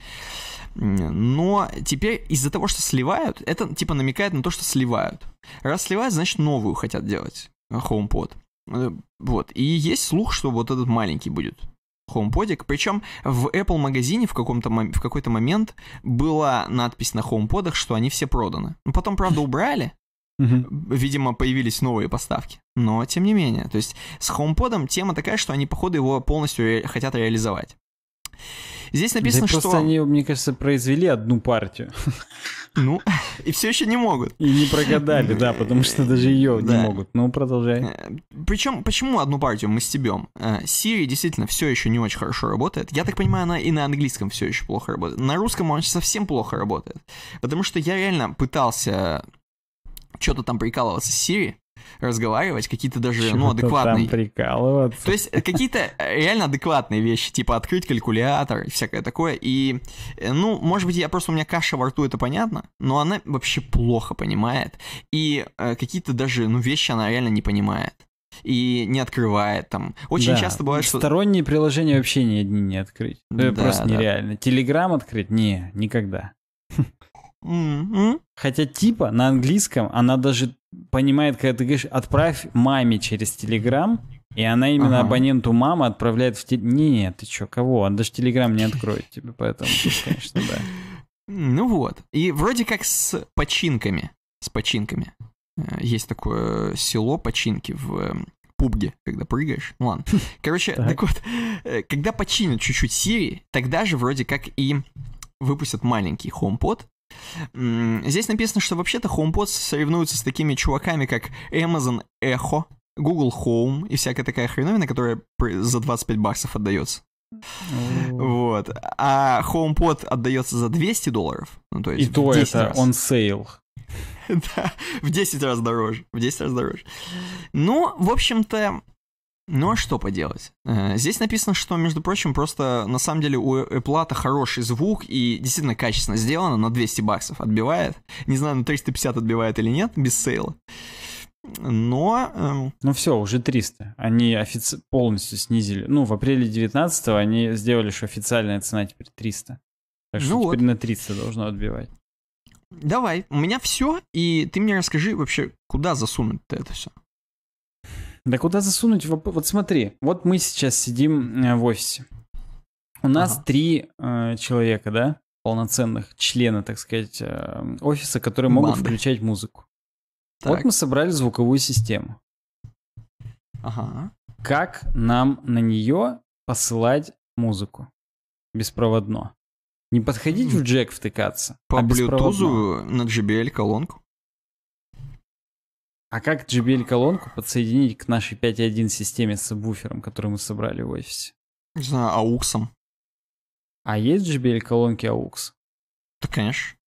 Но теперь из-за того, что сливают, это типа намекает на то, что сливают. Раз сливают, значит новую хотят делать а, HomePod. Э, вот. И есть слух, что вот этот маленький будет HomePodик. Причем в Apple магазине в, каком-то, в какой-то момент была надпись на HomePodах, что они все проданы. Но ну, потом, правда, убрали. Видимо, появились новые поставки. Но тем не менее, то есть с HomePod тема такая, что они, походу, его полностью ре- хотят реализовать. Здесь написано, да что... Просто они, мне кажется, произвели одну партию. Ну, (laughs) и все еще не могут. И не прогадали, да, потому что даже ее не могут. Ну, продолжай. Э, Причем, почему одну партию мы стебем? Э, Siri действительно все еще не очень хорошо работает. Я так понимаю, она и на английском все еще плохо работает. На русском она совсем плохо работает. Потому что я реально пытался что-то там прикалываться с Siri, разговаривать, какие-то даже, ну, адекватные. Там прикалываться. То есть э, какие-то э, реально адекватные вещи, типа открыть калькулятор и всякое такое. И, э, ну, может быть, я просто, у меня каша во рту, это понятно, но она вообще плохо понимает. И э, какие-то даже, ну, вещи она реально не понимает и не открывает там. Очень да. часто бывает, что... Сторонние приложения вообще ни одни не открыть. Да, просто да. нереально. Телеграм открыть? Не, никогда. Mm-hmm. Хотя типа на английском она даже понимает, когда ты говоришь «отправь маме через Телеграм», и она именно ага. абоненту мама отправляет в теле... Нет, ты чё, кого? Она даже Телеграм не откроет тебе, поэтому, конечно, да. Ну вот. И вроде как с починками. С починками. Э, есть такое село починки в эм, пубге, когда прыгаешь. Ну ладно. (laughs) Короче, так вот, э, когда починят чуть-чуть Siri, тогда же вроде как и выпустят маленький HomePod, Здесь написано, что вообще-то HomePod соревнуются с такими чуваками, как Amazon Echo, Google Home и всякая такая хреновина, которая за 25 баксов отдается. Вот. А HomePod отдается за 200 долларов. Ну, то есть и то это раз. on sale. (laughs) да, в 10 раз дороже. В 10 раз дороже. Ну, в общем-то, ну а что поделать? Э, здесь написано, что, между прочим, просто на самом деле у Apple хороший звук и действительно качественно сделано, на 200 баксов отбивает. Не знаю, на 350 отбивает или нет, без сейла. Но... Эм, ну все, уже 300. Они офици... полностью снизили. Ну, в апреле 19 они сделали, что официальная цена теперь 300. Так что ну теперь вот. на 300 должно отбивать. Давай, у меня все, и ты мне расскажи вообще, куда засунуть-то это все. Да куда засунуть? Вот смотри, вот мы сейчас сидим э, в офисе. У нас ага. три э, человека, да, полноценных члена, так сказать, э, офиса, которые могут включать музыку. Так. Вот мы собрали звуковую систему. Ага. Как нам на нее посылать музыку беспроводно? Не подходить в джек втыкаться. А По а беспроводно. Bluetooth на JBL колонку? А как JBL-колонку подсоединить к нашей 5.1 системе с сабвуфером, который мы собрали в офисе? Не знаю, ауксом. А есть JBL-колонки AUX? Да, конечно.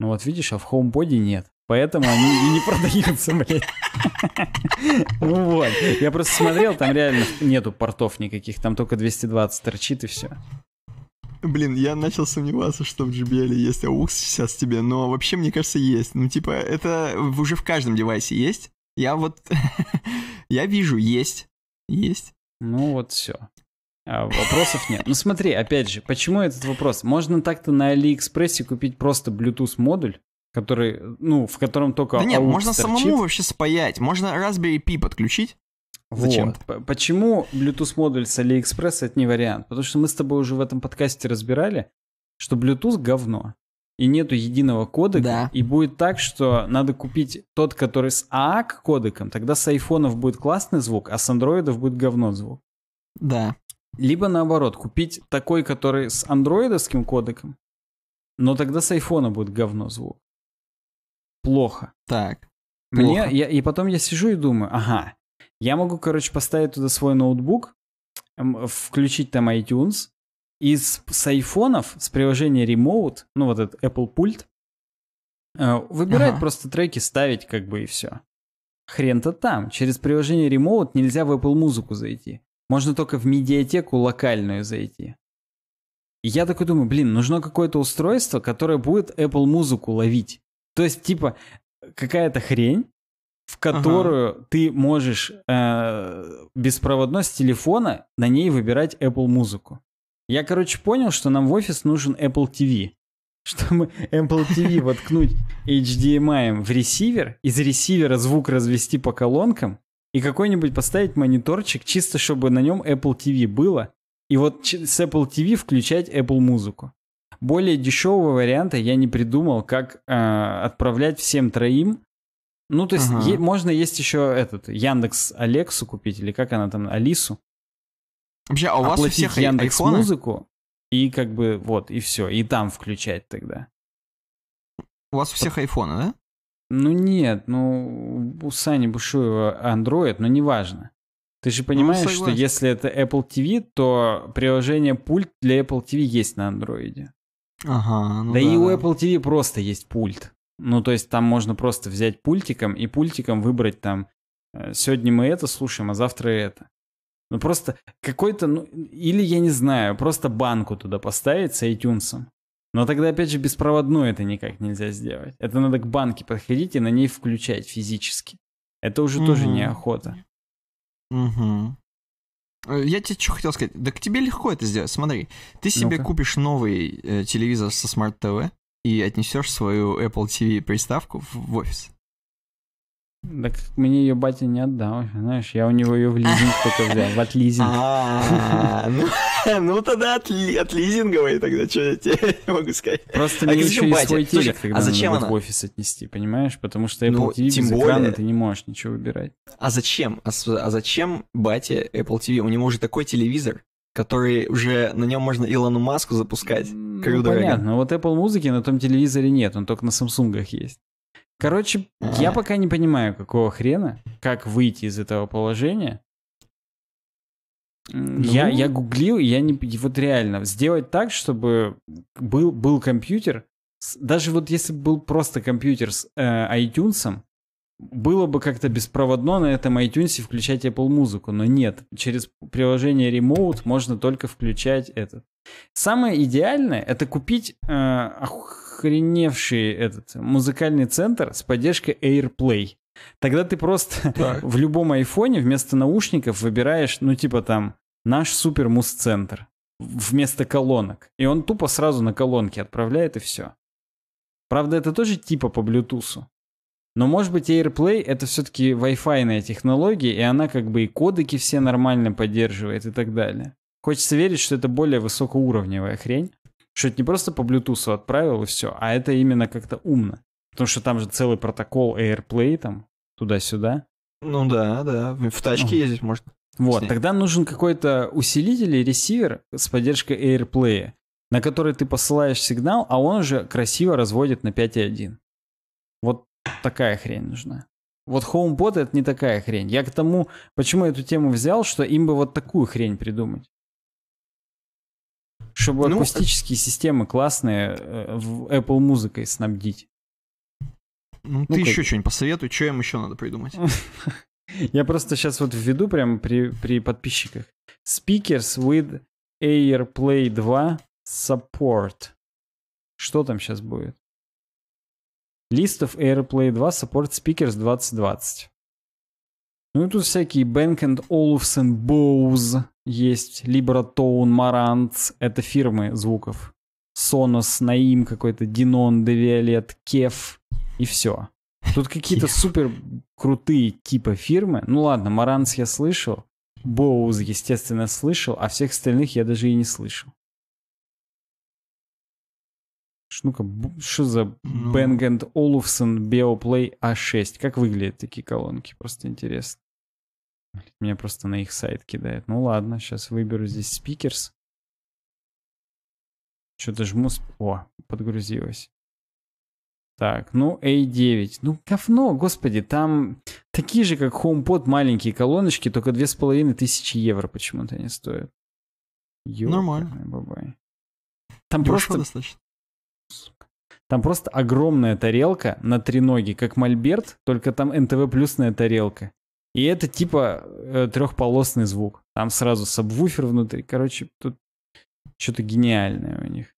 Ну вот видишь, а в HomePod нет. Поэтому они и не продаются, блядь. (laughs) Ну вот. Я просто смотрел, там реально нету портов никаких. Там только 220 торчит и все. Блин, я начал сомневаться, что в JBL есть AUX сейчас тебе, но вообще, мне кажется, есть. Ну, типа, это уже в каждом девайсе есть. Я вот... (laughs) я вижу, есть. Есть. Ну вот все. А, вопросов нет. Ну смотри, опять же, почему этот вопрос? Можно так-то на Алиэкспрессе купить просто Bluetooth модуль, который, ну, в котором только Да нет, AUX можно торчит. самому вообще спаять. Можно Raspberry Pi подключить Зачем? Вот. Почему Bluetooth модуль с AliExpress это не вариант? Потому что мы с тобой уже в этом подкасте разбирали, что Bluetooth говно. И нету единого кодека. Да. И будет так, что надо купить тот, который с AAC кодеком. Тогда с айфонов будет классный звук, а с андроидов будет говно звук. Да. Либо наоборот, купить такой, который с андроидовским кодеком, но тогда с айфона будет говно звук. Плохо. Так. Плохо. Мне, я, и потом я сижу и думаю, ага, я могу, короче, поставить туда свой ноутбук, эм, включить там iTunes, и с, с айфонов, с приложения Remote, ну вот этот Apple пульт, э, выбирать ага. просто треки, ставить как бы и все. Хрен-то там. Через приложение Remote нельзя в Apple музыку зайти. Можно только в медиатеку локальную зайти. И я такой думаю, блин, нужно какое-то устройство, которое будет Apple музыку ловить. То есть, типа, какая-то хрень, в которую ага. ты можешь э, беспроводно с телефона на ней выбирать Apple музыку. Я, короче, понял, что нам в офис нужен Apple TV. (laughs) Чтобы Apple TV (laughs) воткнуть HDMI в ресивер, из ресивера звук развести по колонкам и какой-нибудь поставить мониторчик, чисто чтобы на нем Apple TV было, и вот с Apple TV включать Apple музыку. Более дешевого варианта я не придумал, как э, отправлять всем троим ну, то есть ага. е- можно есть еще этот Яндекс Алексу купить, или как она там, Алису. Вообще, а у вас у всех Яндекс айфоны? музыку и как бы вот, и все, и там включать тогда. У вас у всех айфоны, да? Ну нет, ну у Сани Бушуева Android, но неважно. Ты же ну, понимаешь, ну, что если это Apple TV, то приложение пульт для Apple TV есть на Android. Ага, ну да, да и у Apple TV просто есть пульт. Ну, то есть там можно просто взять пультиком и пультиком выбрать там, э, сегодня мы это слушаем, а завтра это. Ну, просто какой-то, ну, или я не знаю, просто банку туда поставить с iTunes. Но тогда, опять же, беспроводную это никак нельзя сделать. Это надо к банке подходить и на ней включать физически. Это уже угу. тоже неохота. Угу. Я тебе что хотел сказать. Да к тебе легко это сделать. Смотри, ты себе ну купишь новый э, телевизор со смарт-ТВ, и отнесешь свою Apple TV приставку в офис. Так мне ее батя не отдал, знаешь, я у него ее в лизинг только взял, в (laughs) отлизинг. А, ну, (laughs) ну тогда от лизинговой тогда, что я тебе (laughs) могу сказать. Просто а мне еще и свой телек тогда в офис отнести, понимаешь? Потому что Apple ну, TV без экрана ты не можешь ничего выбирать. А зачем? А, а зачем батя Apple TV? У него уже такой телевизор который уже на нем можно Илону Маску запускать. Как ну, понятно, вот Apple музыки на том телевизоре нет, он только на Samsung есть. Короче, А-а-а. я пока не понимаю, какого хрена, как выйти из этого положения. Ну... Я, я гуглил, я не. Вот реально, сделать так, чтобы был, был компьютер. Даже вот если был просто компьютер с э, iTunes, было бы как-то беспроводно на этом iTunes включать Apple музыку, но нет. Через приложение Remote можно только включать этот. Самое идеальное это купить э, охреневший этот музыкальный центр с поддержкой AirPlay. Тогда ты просто (laughs) в любом айфоне вместо наушников выбираешь, ну типа там, наш супер муз-центр вместо колонок. И он тупо сразу на колонки отправляет и все. Правда, это тоже типа по Bluetooth. Но, может быть, AirPlay это все-таки Wi-Fi технология, и она как бы и кодеки все нормально поддерживает и так далее. Хочется верить, что это более высокоуровневая хрень, что это не просто по Bluetooth отправил и все, а это именно как-то умно. Потому что там же целый протокол AirPlay там, туда-сюда. Ну да, да, в тачке ну. ездить можно. Вот, тогда нужен какой-то усилитель и ресивер с поддержкой AirPlay, на который ты посылаешь сигнал, а он уже красиво разводит на 5.1. Вот такая хрень нужна. Вот HomePod это не такая хрень. Я к тому, почему эту тему взял, что им бы вот такую хрень придумать. Чтобы ну, э, акустические системы классные э, в Apple музыкой снабдить. Ну, ну ты как... еще что-нибудь посоветуй, что им еще надо придумать. (laughs) Я просто сейчас вот введу прямо при, при подписчиках. Speakers with AirPlay 2 Support. Что там сейчас будет? List of AirPlay 2 Support Speakers 2020. Ну и тут всякие Bank and Olufsen Bose есть, Libertone, Marantz. Это фирмы звуков. Sonos, Naim какой-то, Dinon, Devialet, Kef и все. Тут какие-то супер крутые типа фирмы. Ну ладно, Marantz я слышал, Bose естественно, слышал, а всех остальных я даже и не слышал ну Шнука, что за ну... Bang Olufsen Beoplay A6? А как выглядят такие колонки? Просто интересно. Меня просто на их сайт кидает. Ну ладно, сейчас выберу здесь спикерс. Что-то жму... О, подгрузилось. Так, ну A9. Ну, говно, господи, там такие же, как HomePod, маленькие колоночки, только 2500 евро почему-то они стоят. Ёлка, Нормально. Бабай. Там Дешево просто... достаточно. Там просто огромная тарелка на три ноги, как мольберт, только там НТВ плюсная тарелка. И это типа э, трехполосный звук. Там сразу сабвуфер внутри. Короче, тут что-то гениальное у них.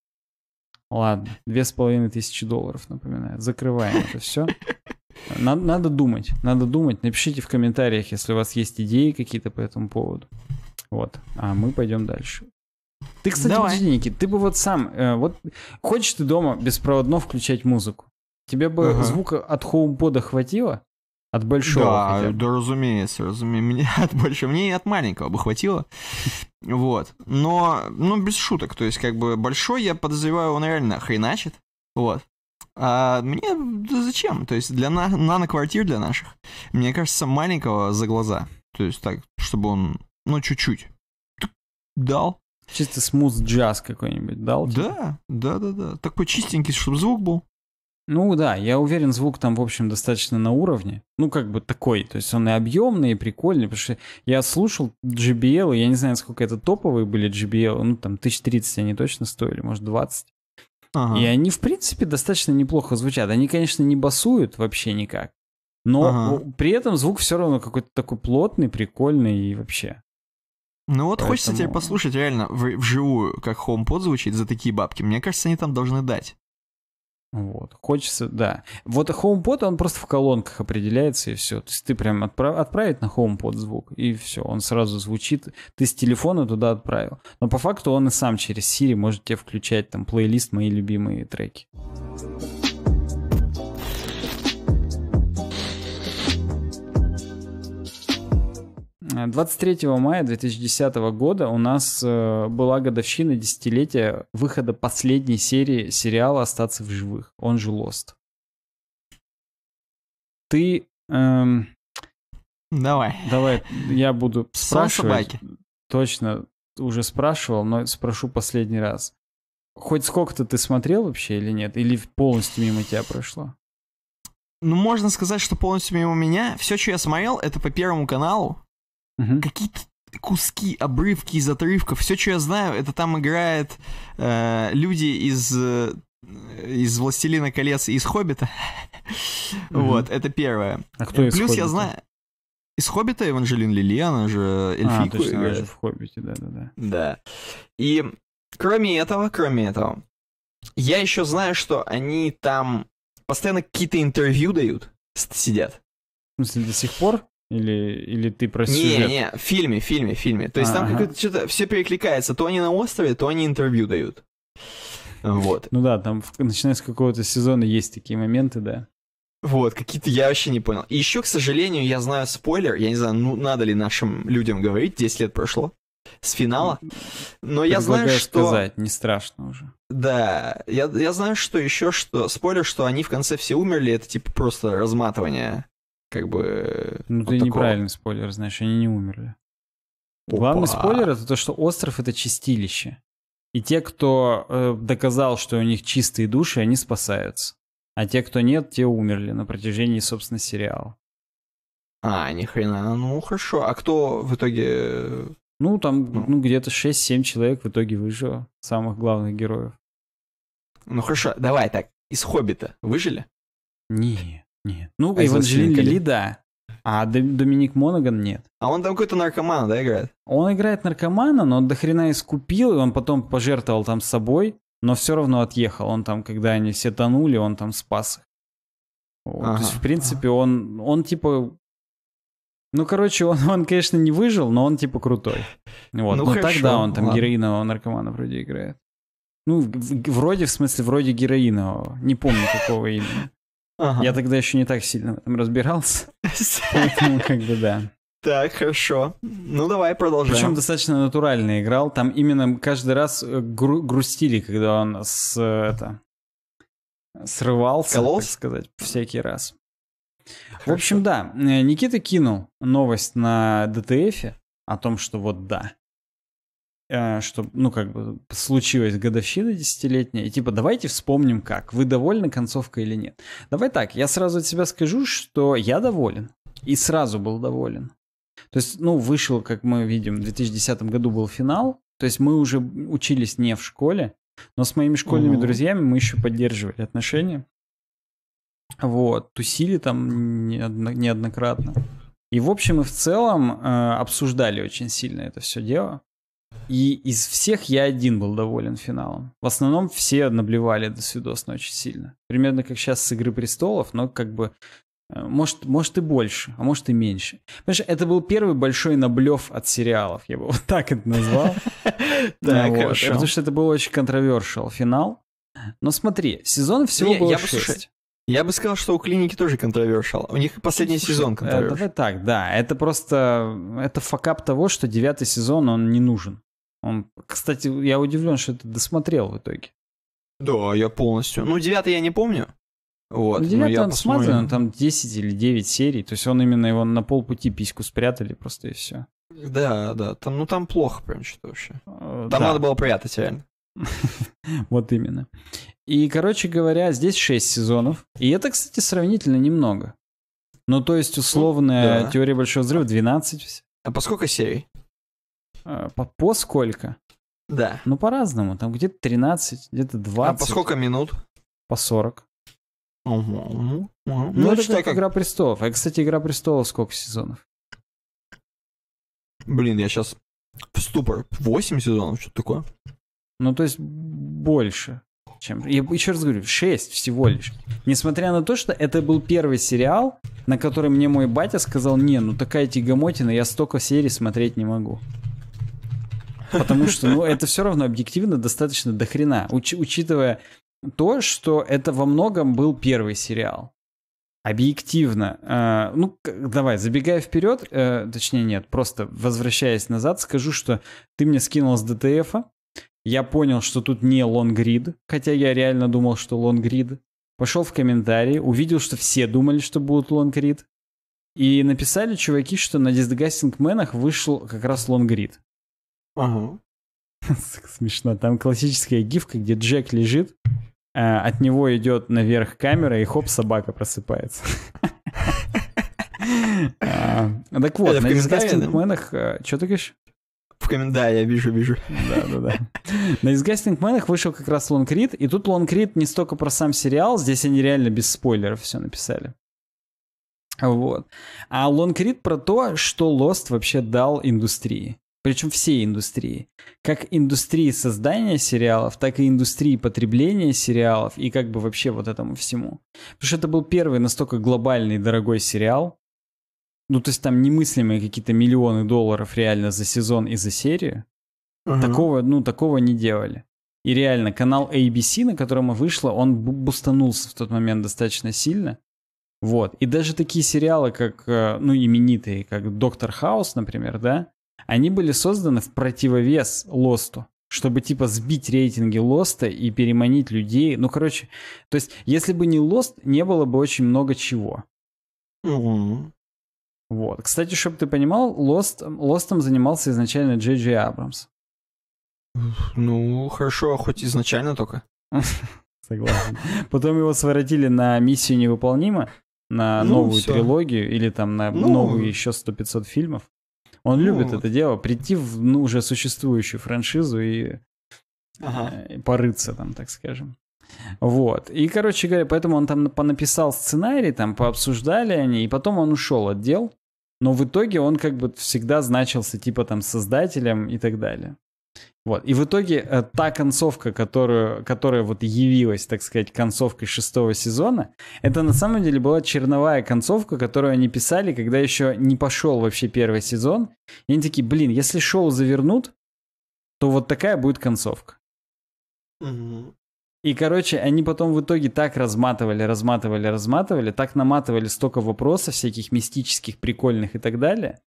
Ладно, две с половиной тысячи долларов, напоминаю. Закрываем это все. Надо, надо думать, надо думать. Напишите в комментариях, если у вас есть идеи какие-то по этому поводу. Вот, а мы пойдем дальше. Ты, кстати, Давай. подожди, Никит, ты бы вот сам, э, вот хочешь ты дома беспроводно включать музыку? Тебе бы ага. звука от хоумпода хватило? От большого Да, хотя да, разумеется, разумеется. (laughs) Мне от большего, мне и от маленького бы хватило. (laughs) Вот. Но, ну, без шуток. То есть, как бы, большой, я подозреваю, он реально хреначит. Вот. А мне да зачем? То есть для на наноквартир для наших, мне кажется, маленького за глаза. То есть так, чтобы он, ну, чуть-чуть дал, Чисто смуз джаз какой-нибудь дал? Тебе? Да, да, да, да. Такой чистенький, чтобы звук был. Ну да, я уверен, звук там, в общем, достаточно на уровне. Ну, как бы такой. То есть он и объемный, и прикольный. Потому что я слушал GBL, я не знаю, сколько это топовые были GBL, Ну, там, 1030 они точно стоили, может, 20. Ага. И они, в принципе, достаточно неплохо звучат. Они, конечно, не басуют вообще никак. Но ага. при этом звук все равно какой-то такой плотный, прикольный и вообще. Ну вот Поэтому... хочется тебе послушать реально в, вживую, как HomePod звучит за такие бабки. Мне кажется, они там должны дать. Вот, хочется, да. Вот HomePod, он просто в колонках определяется и все. То есть ты прям отправ... отправить на HomePod звук, и все, он сразу звучит. Ты с телефона туда отправил. Но по факту он и сам через Siri может тебе включать там плейлист «Мои любимые треки». 23 э, мая 2010 года у нас э, была годовщина десятилетия выхода последней серии сериала «Остаться в живых», он же «Лост». Ты... Эм... Давай. Давай, я буду (laughs) спрашивать. собаки. Точно, уже спрашивал, но спрошу последний раз. Хоть сколько-то ты смотрел вообще или нет? Или полностью мимо тебя прошло? Ну, можно сказать, что полностью мимо меня. Все, что я смотрел, это по Первому каналу. Угу. Какие-то куски, обрывки из отрывков. Все, что я знаю, это там играет э, люди из э, из Властелина колец и из Хоббита. Угу. Вот, это первое. А кто из Плюс Хоббита? я знаю. Из Хоббита Эванжелин Лили, а, она же эльфийку а, точно, играет. Она же в Хоббите, да-да-да. Да. И кроме этого, кроме этого, я еще знаю, что они там постоянно какие-то интервью дают, сидят. В смысле, до сих пор? Или, или ты про сюжет? Не, не, в фильме, в фильме, в фильме. То есть а, там ага. как-то что-то все перекликается. То они на острове, то они интервью дают. Вот. Ну да, там начиная с какого-то сезона есть такие моменты, да. Вот, какие-то я вообще не понял. И еще, к сожалению, я знаю спойлер. Я не знаю, ну, надо ли нашим людям говорить, 10 лет прошло с финала. Но я знаю, что... сказать, не страшно уже. Да, я, я знаю, что еще, что... Спойлер, что они в конце все умерли, это типа просто разматывание как бы... Э, ну, вот ты такого. неправильный спойлер, значит, они не умерли. Опа. Главный спойлер — это то, что остров — это чистилище. И те, кто э, доказал, что у них чистые души, они спасаются. А те, кто нет, те умерли на протяжении, собственно, сериала. А, ни хрена, ну хорошо. А кто в итоге... Э, ну, там ну. Ну, где-то 6-7 человек в итоге выжило, самых главных героев. Ну хорошо, давай так, из «Хоббита» выжили? Не. Нет. Ну, а Эванжелин Лили, да. А Доминик Монаган нет. А он там какой-то наркоман, да, играет? Он играет наркомана, но он дохрена искупил, и он потом пожертвовал там с собой, но все равно отъехал. Он там, когда они все тонули, он там спас их. Вот. Ага, То есть, в принципе, ага. он, он типа... Ну, короче, он, он, конечно, не выжил, но он типа крутой. Вот. Ну, но тогда он там ладно. героинового наркомана вроде играет. Ну, в, в, вроде, в смысле, вроде героинового. Не помню, какого именно. Ага. Я тогда еще не так сильно в этом разбирался. (laughs) Поэтому как бы да. Так, хорошо. Ну давай продолжим. Причем достаточно натурально играл. Там именно каждый раз э, гру- грустили, когда он с э, это срывался, Колос? так сказать, всякий раз. Хорошо. В общем, да, э, Никита кинул новость на ДТФ о том, что вот да, Э, что, ну, как бы случилась годовщина десятилетняя, и типа давайте вспомним как, вы довольны концовкой или нет. Давай так, я сразу от себя скажу, что я доволен, и сразу был доволен. То есть, ну, вышел, как мы видим, в 2010 году был финал, то есть мы уже учились не в школе, но с моими школьными угу. друзьями мы еще поддерживали отношения. Вот, тусили там неоднократно. И в общем и в целом э, обсуждали очень сильно это все дело. И из всех я один был доволен финалом. В основном все наблевали до свидосно очень сильно. Примерно как сейчас с «Игры престолов», но как бы э, может, может и больше, а может и меньше. Понимаешь, это был первый большой наблев от сериалов, я бы вот (laughs) так это назвал. (laughs) Ну так, Потому что это был очень контровершал финал. Но смотри, сезон всего было 6. Я бы сказал, что у клиники тоже контровершал. У них последний сезон контровершал. Э, это так, да. Это просто... Это факап того, что девятый сезон, он не нужен. Он, кстати, я удивлен, что ты досмотрел в итоге. Да, я полностью. Ну, девятый я не помню. Вот, ну, девятый он посмотрю. там 10 или 9 серий. То есть он именно его на полпути письку спрятали просто и все. Да, да. Там, ну, там плохо прям что-то вообще. Э, там да. надо было прятать реально. (laughs) Вот именно. И, короче говоря, здесь 6 сезонов. И это, кстати, сравнительно немного. Ну, то есть, ну, условная теория Большого Взрыва 12. А по сколько серий? А, по, по сколько? Да. Ну, по-разному. Там где-то 13, где-то 20. А по сколько минут? По 40. Угу, угу, угу. Ну, это как, как «Игра престолов». А, кстати, «Игра престолов» сколько сезонов? Блин, я сейчас в ступор. 8 сезонов, что такое. Ну, то есть больше. Чем... Я еще раз говорю, 6 всего лишь. Несмотря на то, что это был первый сериал, на который мне мой батя сказал, не, ну такая тягомотина, я столько серий смотреть не могу. Потому что, ну, это все равно объективно достаточно дохрена, уч- учитывая то, что это во многом был первый сериал. Объективно. Э, ну, давай, забегая вперед, э, точнее нет, просто возвращаясь назад, скажу, что ты мне скинул с ДТФа, я понял, что тут не лонгрид, хотя я реально думал, что лонгрид. Пошел в комментарии, увидел, что все думали, что будет лонгрид. И написали чуваки, что на Disgusting Мэнах вышел как раз лонгрид. Ага. (laughs) Смешно. Там классическая гифка, где Джек лежит, а от него идет наверх камера, и хоп, собака просыпается. (laughs) А, так вот, на Disgusting Мэнах... А, что ты говоришь? в Да, я вижу, вижу. Да, да, да. На Disgusting Man вышел как раз Лонг Рид, и тут Лонг Рид не столько про сам сериал, здесь они реально без спойлеров все написали. Вот. А Лонг Рид про то, что Лост вообще дал индустрии. Причем всей индустрии. Как индустрии создания сериалов, так и индустрии потребления сериалов и как бы вообще вот этому всему. Потому что это был первый настолько глобальный дорогой сериал, ну, то есть там немыслимые какие-то миллионы долларов реально за сезон и за серию. Ага. Такого, ну, такого не делали. И реально, канал ABC, на котором вышло, он бустанулся в тот момент достаточно сильно. Вот. И даже такие сериалы, как, э, ну, именитые, как «Доктор Хаус», например, да, они были созданы в противовес «Лосту», чтобы, типа, сбить рейтинги «Лоста» и переманить людей. Ну, короче, то есть, если бы не «Лост», не было бы очень много чего. Угу. Вот. Кстати, чтобы ты понимал, Lost, Lost'ом занимался изначально Джей Джей Абрамс. Ну, хорошо, а хоть изначально только. (laughs) Согласен. Потом его своротили на «Миссию невыполнима», на ну, новую все. трилогию или там на ну, новые еще 100-500 фильмов. Он ну, любит это дело, прийти в ну, уже существующую франшизу и, ага. и э, порыться там, так скажем. Вот. И, короче говоря, поэтому он там понаписал сценарий, там пообсуждали они, и потом он ушел от дел. Но в итоге он как бы всегда значился типа там создателем и так далее. Вот. И в итоге э, та концовка, которую, которая вот явилась, так сказать, концовкой шестого сезона, это на самом деле была черновая концовка, которую они писали, когда еще не пошел вообще первый сезон. И они такие, блин, если шоу завернут, то вот такая будет концовка. И, короче, они потом в итоге так разматывали, разматывали, разматывали, так наматывали столько вопросов всяких мистических, прикольных и так далее,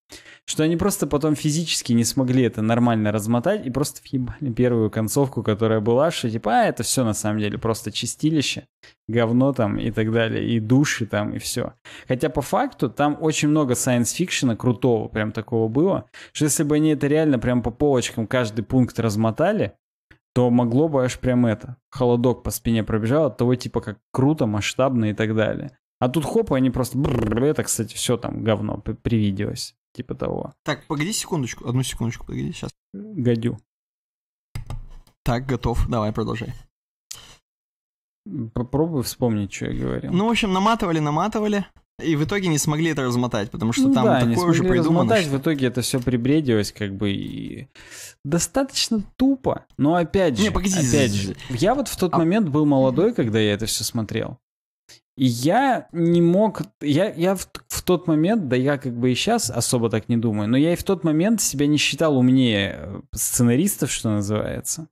что они просто потом физически не смогли это нормально размотать и просто въебали первую концовку, которая была, что типа, а, это все на самом деле просто чистилище, говно там и так далее, и души там, и все. Хотя по факту там очень много сайенс-фикшена крутого прям такого было, что если бы они это реально прям по полочкам каждый пункт размотали, то могло бы аж прям это, холодок по спине пробежал от того, типа, как круто, масштабно и так далее. А тут хоп, и они просто... бррр, Это, кстати, все там говно привиделось. Типа того. Так, погоди секундочку, одну секундочку, погоди, сейчас. Гадю. Так, готов, давай, продолжай. Попробую вспомнить, что я говорил. Ну, в общем, наматывали, наматывали. И в итоге не смогли это размотать, потому что ну, там да, такое уже придумано. Размотать, что... В итоге это все прибредилось, как бы и достаточно тупо. Но опять же, не, погоди, опять же, я вот в тот а... момент был молодой, когда я это все смотрел. И я не мог, я, я в, в тот момент, да я как бы и сейчас особо так не думаю, но я и в тот момент себя не считал умнее э, сценаристов, что называется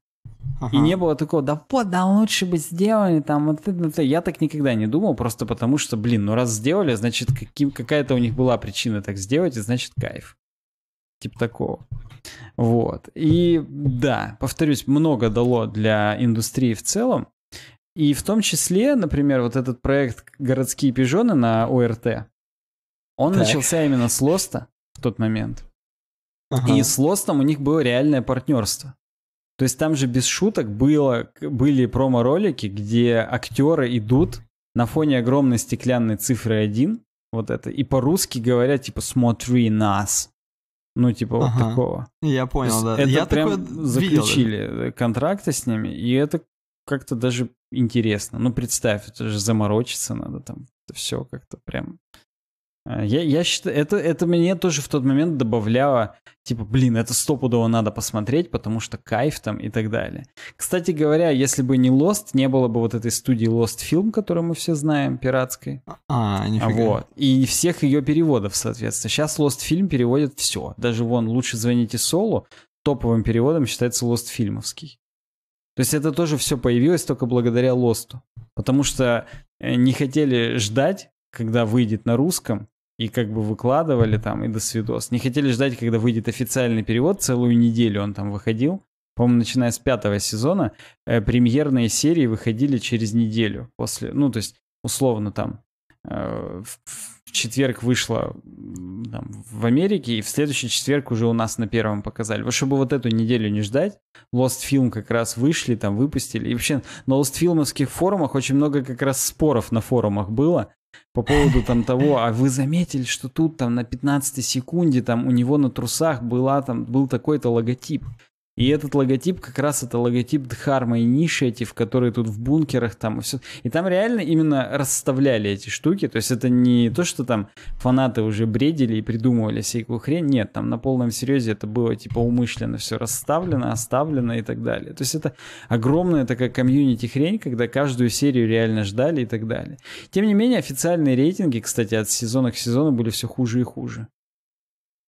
ага. И не было такого, да вот, да лучше бы сделали, там, вот это, это. Ну, Я так никогда не думал, просто потому что, блин, ну раз сделали, значит, каким, какая-то у них была причина так сделать, и значит, кайф. Типа такого. Вот. И да, повторюсь, много дало для индустрии в целом. И в том числе, например, вот этот проект «Городские пижоны» на ОРТ, он так. начался именно с Лоста в тот момент. Ага. И с Лостом у них было реальное партнерство. То есть там же без шуток было, были промо-ролики, где актеры идут на фоне огромной стеклянной цифры 1, вот это, и по-русски говорят, типа, смотри нас. Ну, типа, ага. вот такого. Я понял, да. Это Я прям заключили видел, э, контракты с ними, и это как-то даже интересно. Ну, представь, это же заморочиться надо там. Это все как-то прям Э, я, я считаю, это, это мне тоже в тот момент добавляло, типа, блин, это стопудово надо посмотреть, потому что кайф там и так далее. Кстати говоря, если бы не Lost, не было бы вот этой студии Lost Film, которую мы все знаем, пиратской. А, нифига. Вот. И всех ее переводов, соответственно. Сейчас Lost Film переводит все. Даже вон «Лучше звоните Солу» топовым переводом считается Lost фильмовский. То есть это тоже все появилось только благодаря Лосту. Потому что э, не хотели ждать, когда выйдет на русском, и как бы выкладывали там, и до свидос. Не хотели ждать, когда выйдет официальный перевод, целую неделю он там выходил. По-моему, начиная с пятого сезона, э, премьерные серии выходили через неделю после, ну, то есть, условно, там, э, в, в четверг вышло там, в Америке, и в следующий четверг уже у нас на первом показали. Вот чтобы вот эту неделю не ждать, Lost Film как раз вышли, там выпустили. И вообще на Lost Filmовских форумах очень много как раз споров на форумах было, по поводу там того, а вы заметили, что тут там на 15 секунде там у него на трусах была там был такой-то логотип. И этот логотип как раз это логотип Дхарма и в которые тут в бункерах там и все. И там реально именно расставляли эти штуки. То есть это не то, что там фанаты уже бредили и придумывали всякую хрень. Нет, там на полном серьезе это было типа умышленно все расставлено, оставлено и так далее. То есть это огромная такая комьюнити хрень, когда каждую серию реально ждали и так далее. Тем не менее, официальные рейтинги, кстати, от сезона к сезону были все хуже и хуже.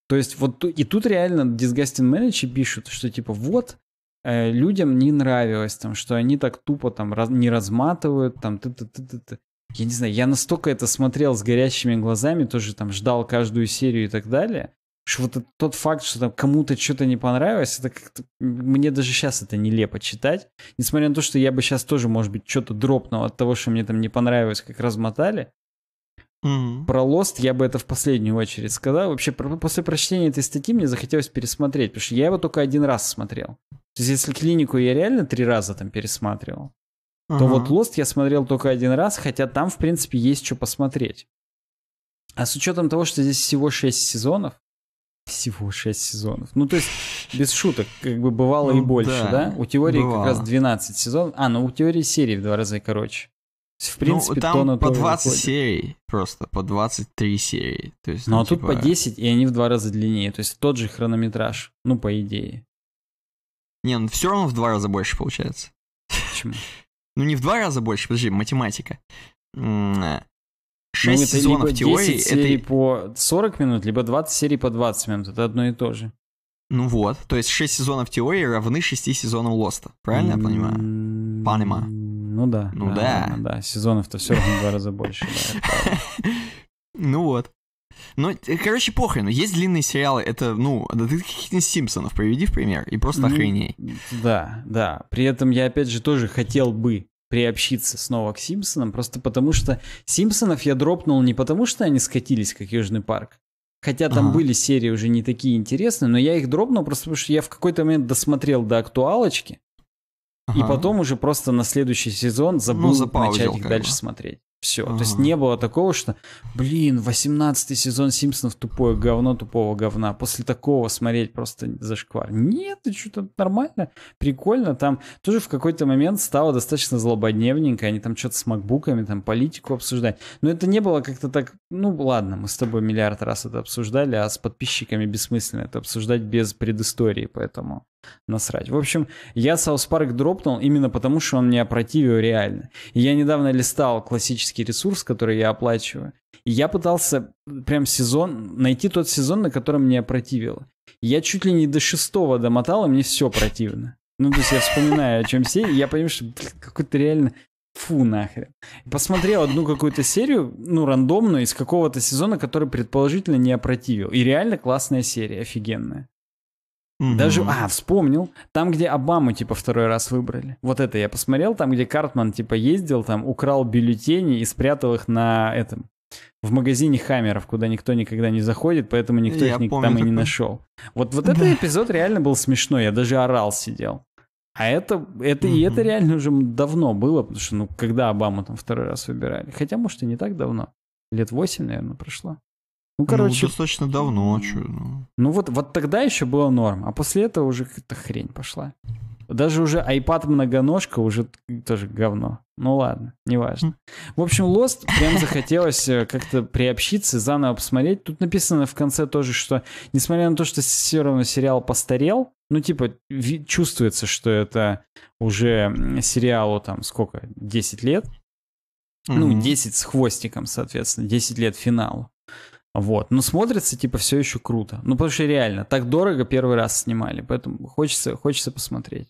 То есть вот и тут реально disgusting менеджи пишут, что типа вот э, людям не нравилось там, что они так тупо там раз, не разматывают там ты ты ты ты ты я не знаю, я настолько это смотрел с горящими глазами, тоже там ждал каждую серию и так далее, что вот тот факт, что там кому-то что-то не понравилось, это как-то мне даже сейчас это нелепо читать, несмотря на то, что я бы сейчас тоже, может быть, что-то дропнул от того, что мне там не понравилось, как размотали, Mm-hmm. Про Лост я бы это в последнюю очередь сказал. Вообще, про, ну, после прочтения этой статьи мне захотелось пересмотреть, потому что я его только один раз смотрел. То есть, если клинику я реально три раза там пересматривал, uh-huh. то вот Лост я смотрел только один раз, хотя там, в принципе, есть что посмотреть. А с учетом того, что здесь всего шесть сезонов, всего шесть сезонов. Ну, то есть, без шуток, как бы бывало ну, и больше, да? да? У теории бывало. как раз 12 сезонов. А, ну у теории серии в два раза короче. В принципе, ну, там то по 20 выходит. серий просто, по 23 серии. То есть, ну, а ну а типа... тут по 10, типа, и они в два раза длиннее. То есть тот же хронометраж, ну, по идее. Не, ну все равно в два раза больше получается. Почему? (laughs) Ну не в два раза больше, подожди, математика. 6 э, ну, сезонов либо теории... серий это... по 40 минут, либо 20 серий по 20 минут. Это одно и то же. Ну вот, то есть 6 сезонов теории равны 6 сезонам Лоста. Правильно я понимаю? Понимаю ну да. Ну да. Да, сезонов-то все равно два раза больше. (laughs) Ну вот. Ну, э, короче, похрену. Есть длинные сериалы, это, ну, да ты каких-нибудь Симпсонов приведи в пример, и просто ну, охреней. Да, да. При этом я, опять же, тоже хотел бы приобщиться снова к Симпсонам, просто потому что Симпсонов я дропнул не потому, что они скатились, как Южный парк, Хотя там ага. были серии уже не такие интересные, но я их дропнул просто потому, что я в какой-то момент досмотрел до актуалочки, Ага. И потом уже просто на следующий сезон ну, забыл ну, начать их дальше бы. смотреть. Все. Ага. То есть не было такого, что, блин, 18 сезон Симпсонов тупое говно тупого говна. После такого смотреть просто зашквар. Нет, это что-то нормально, прикольно. Там тоже в какой-то момент стало достаточно злободневненько. Они там что-то с макбуками, там политику обсуждать. Но это не было как-то так, ну ладно, мы с тобой миллиард раз это обсуждали, а с подписчиками бессмысленно это обсуждать без предыстории, поэтому насрать. В общем, я South Park дропнул именно потому, что он мне противил реально. я недавно листал классический ресурс, который я оплачиваю. И я пытался прям сезон, найти тот сезон, на котором мне противило. Я чуть ли не до шестого домотал, и мне все противно. Ну, то есть я вспоминаю, о чем все, и я понимаю, что какой-то реально фу нахрен. Посмотрел одну какую-то серию, ну, рандомную, из какого-то сезона, который предположительно не опротивил. И реально классная серия, офигенная. Даже, а, вспомнил, там, где Обаму, типа, второй раз выбрали. Вот это я посмотрел, там, где Картман, типа, ездил, там, украл бюллетени и спрятал их на этом, в магазине Хаммеров, куда никто никогда не заходит, поэтому никто я их помню, там и не нашел. Вот, вот да. этот эпизод реально был смешной, я даже орал сидел. А это, это угу. и это реально уже давно было, потому что, ну, когда Обаму там второй раз выбирали. Хотя, может, и не так давно. Лет восемь наверное, прошло. Ну, ну, короче... Ну, достаточно давно, а что... Ну. ну, вот, вот тогда еще было норм, а после этого уже какая-то хрень пошла. Даже уже iPad многоножка уже тоже говно. Ну ладно, неважно. Хм. В общем, Lost прям захотелось э, как-то приобщиться, заново посмотреть. Тут написано в конце тоже, что несмотря на то, что все равно сериал постарел, ну типа чувствуется, что это уже сериалу там сколько, 10 лет? Ну, 10 с хвостиком, соответственно, 10 лет финалу. Вот. Но смотрится, типа, все еще круто. Ну, потому что реально, так дорого первый раз снимали, поэтому хочется, хочется посмотреть.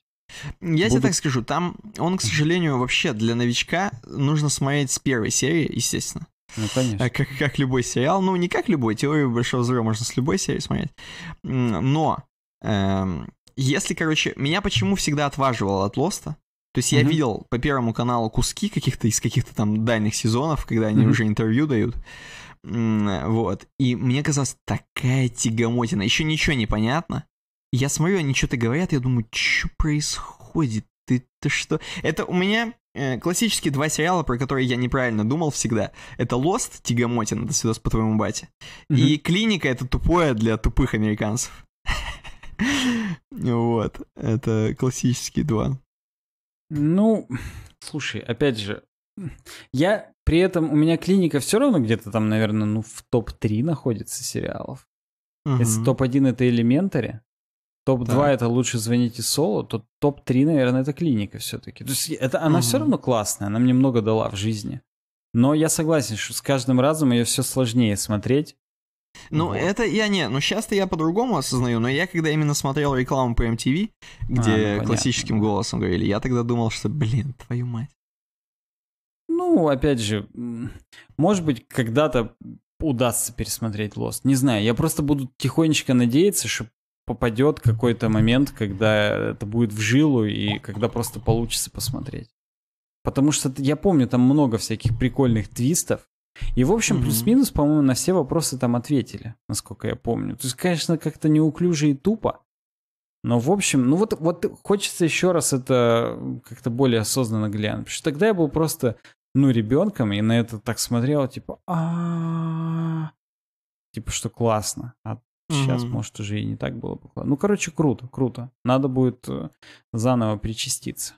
Я Буду... тебе так скажу, там он, к сожалению, вообще для новичка нужно смотреть с первой серии, естественно. Ну, конечно. Э, как, как любой сериал. Ну, не как любой, теорию большого взрыва можно с любой серии смотреть. Но, эм, если, короче, меня почему всегда отваживало от Лоста, то есть mm-hmm. я видел по Первому каналу куски каких-то из каких-то там дальних сезонов, когда они mm уже интервью дают. Вот. И мне казалось, такая тягомотина. Еще ничего не понятно. Я смотрю, они что-то говорят, я думаю, что происходит? Ты, ты что? Это у меня э, классические два сериала, про которые я неправильно думал всегда. Это Lost, Тигомотин, это свидос по твоему бате. Mm-hmm. И Клиника, это тупое для тупых американцев. Вот, это классические два. Ну, слушай, опять же, я при этом, у меня клиника все равно где-то там, наверное, ну, в топ-3 находится сериалов. Угу. Если топ-1 это элементари, топ-2 да. это лучше звоните соло, то топ-3, наверное, это клиника все-таки. То есть это, она угу. все равно классная, она мне много дала в жизни. Но я согласен, что с каждым разом ее все сложнее смотреть. Ну, вот. это я не, ну сейчас-то я по-другому осознаю, но я когда именно смотрел рекламу по MTV, где а, ну, классическим голосом говорили, я тогда думал, что, блин, твою мать ну, опять же, может быть, когда-то удастся пересмотреть Lost. Не знаю, я просто буду тихонечко надеяться, что попадет какой-то момент, когда это будет в жилу и когда просто получится посмотреть. Потому что я помню, там много всяких прикольных твистов. И, в общем, mm-hmm. плюс-минус, по-моему, на все вопросы там ответили, насколько я помню. То есть, конечно, как-то неуклюже и тупо. Но, в общем, ну вот, вот хочется еще раз это как-то более осознанно глянуть. Потому что тогда я был просто ну, ребенком, и на это так смотрел, типа, а типа, что классно. А сейчас, может, уже и не так было бы. Ну, короче, круто, круто. Надо будет э, заново причаститься.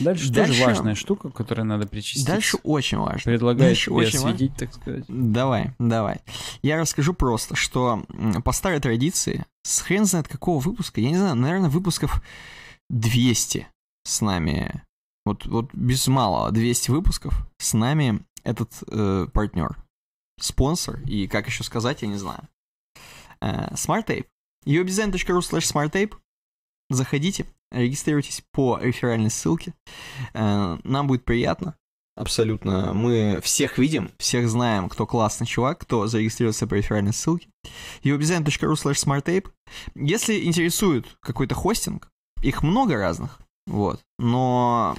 Дальше, Дальше тоже важная штука, которую надо перечислить. Дальше очень важно. Предлагаю Дальше осветить, так сказать. Давай, давай. Я расскажу просто, что по старой традиции, с хрен знает какого выпуска, я не знаю, наверное, выпусков 200 с нами, вот, вот без малого 200 выпусков с нами этот э, партнер, спонсор, и как еще сказать, я не знаю. Э, Smart Tape. uobdesign.ru smarttape. Заходите, регистрируйтесь по реферальной ссылке. Э, нам будет приятно. Абсолютно. Мы всех видим, всех знаем, кто классный чувак, кто зарегистрировался по реферальной ссылке. uobdesign.ru slash smarttape. Если интересует какой-то хостинг, их много разных, вот, но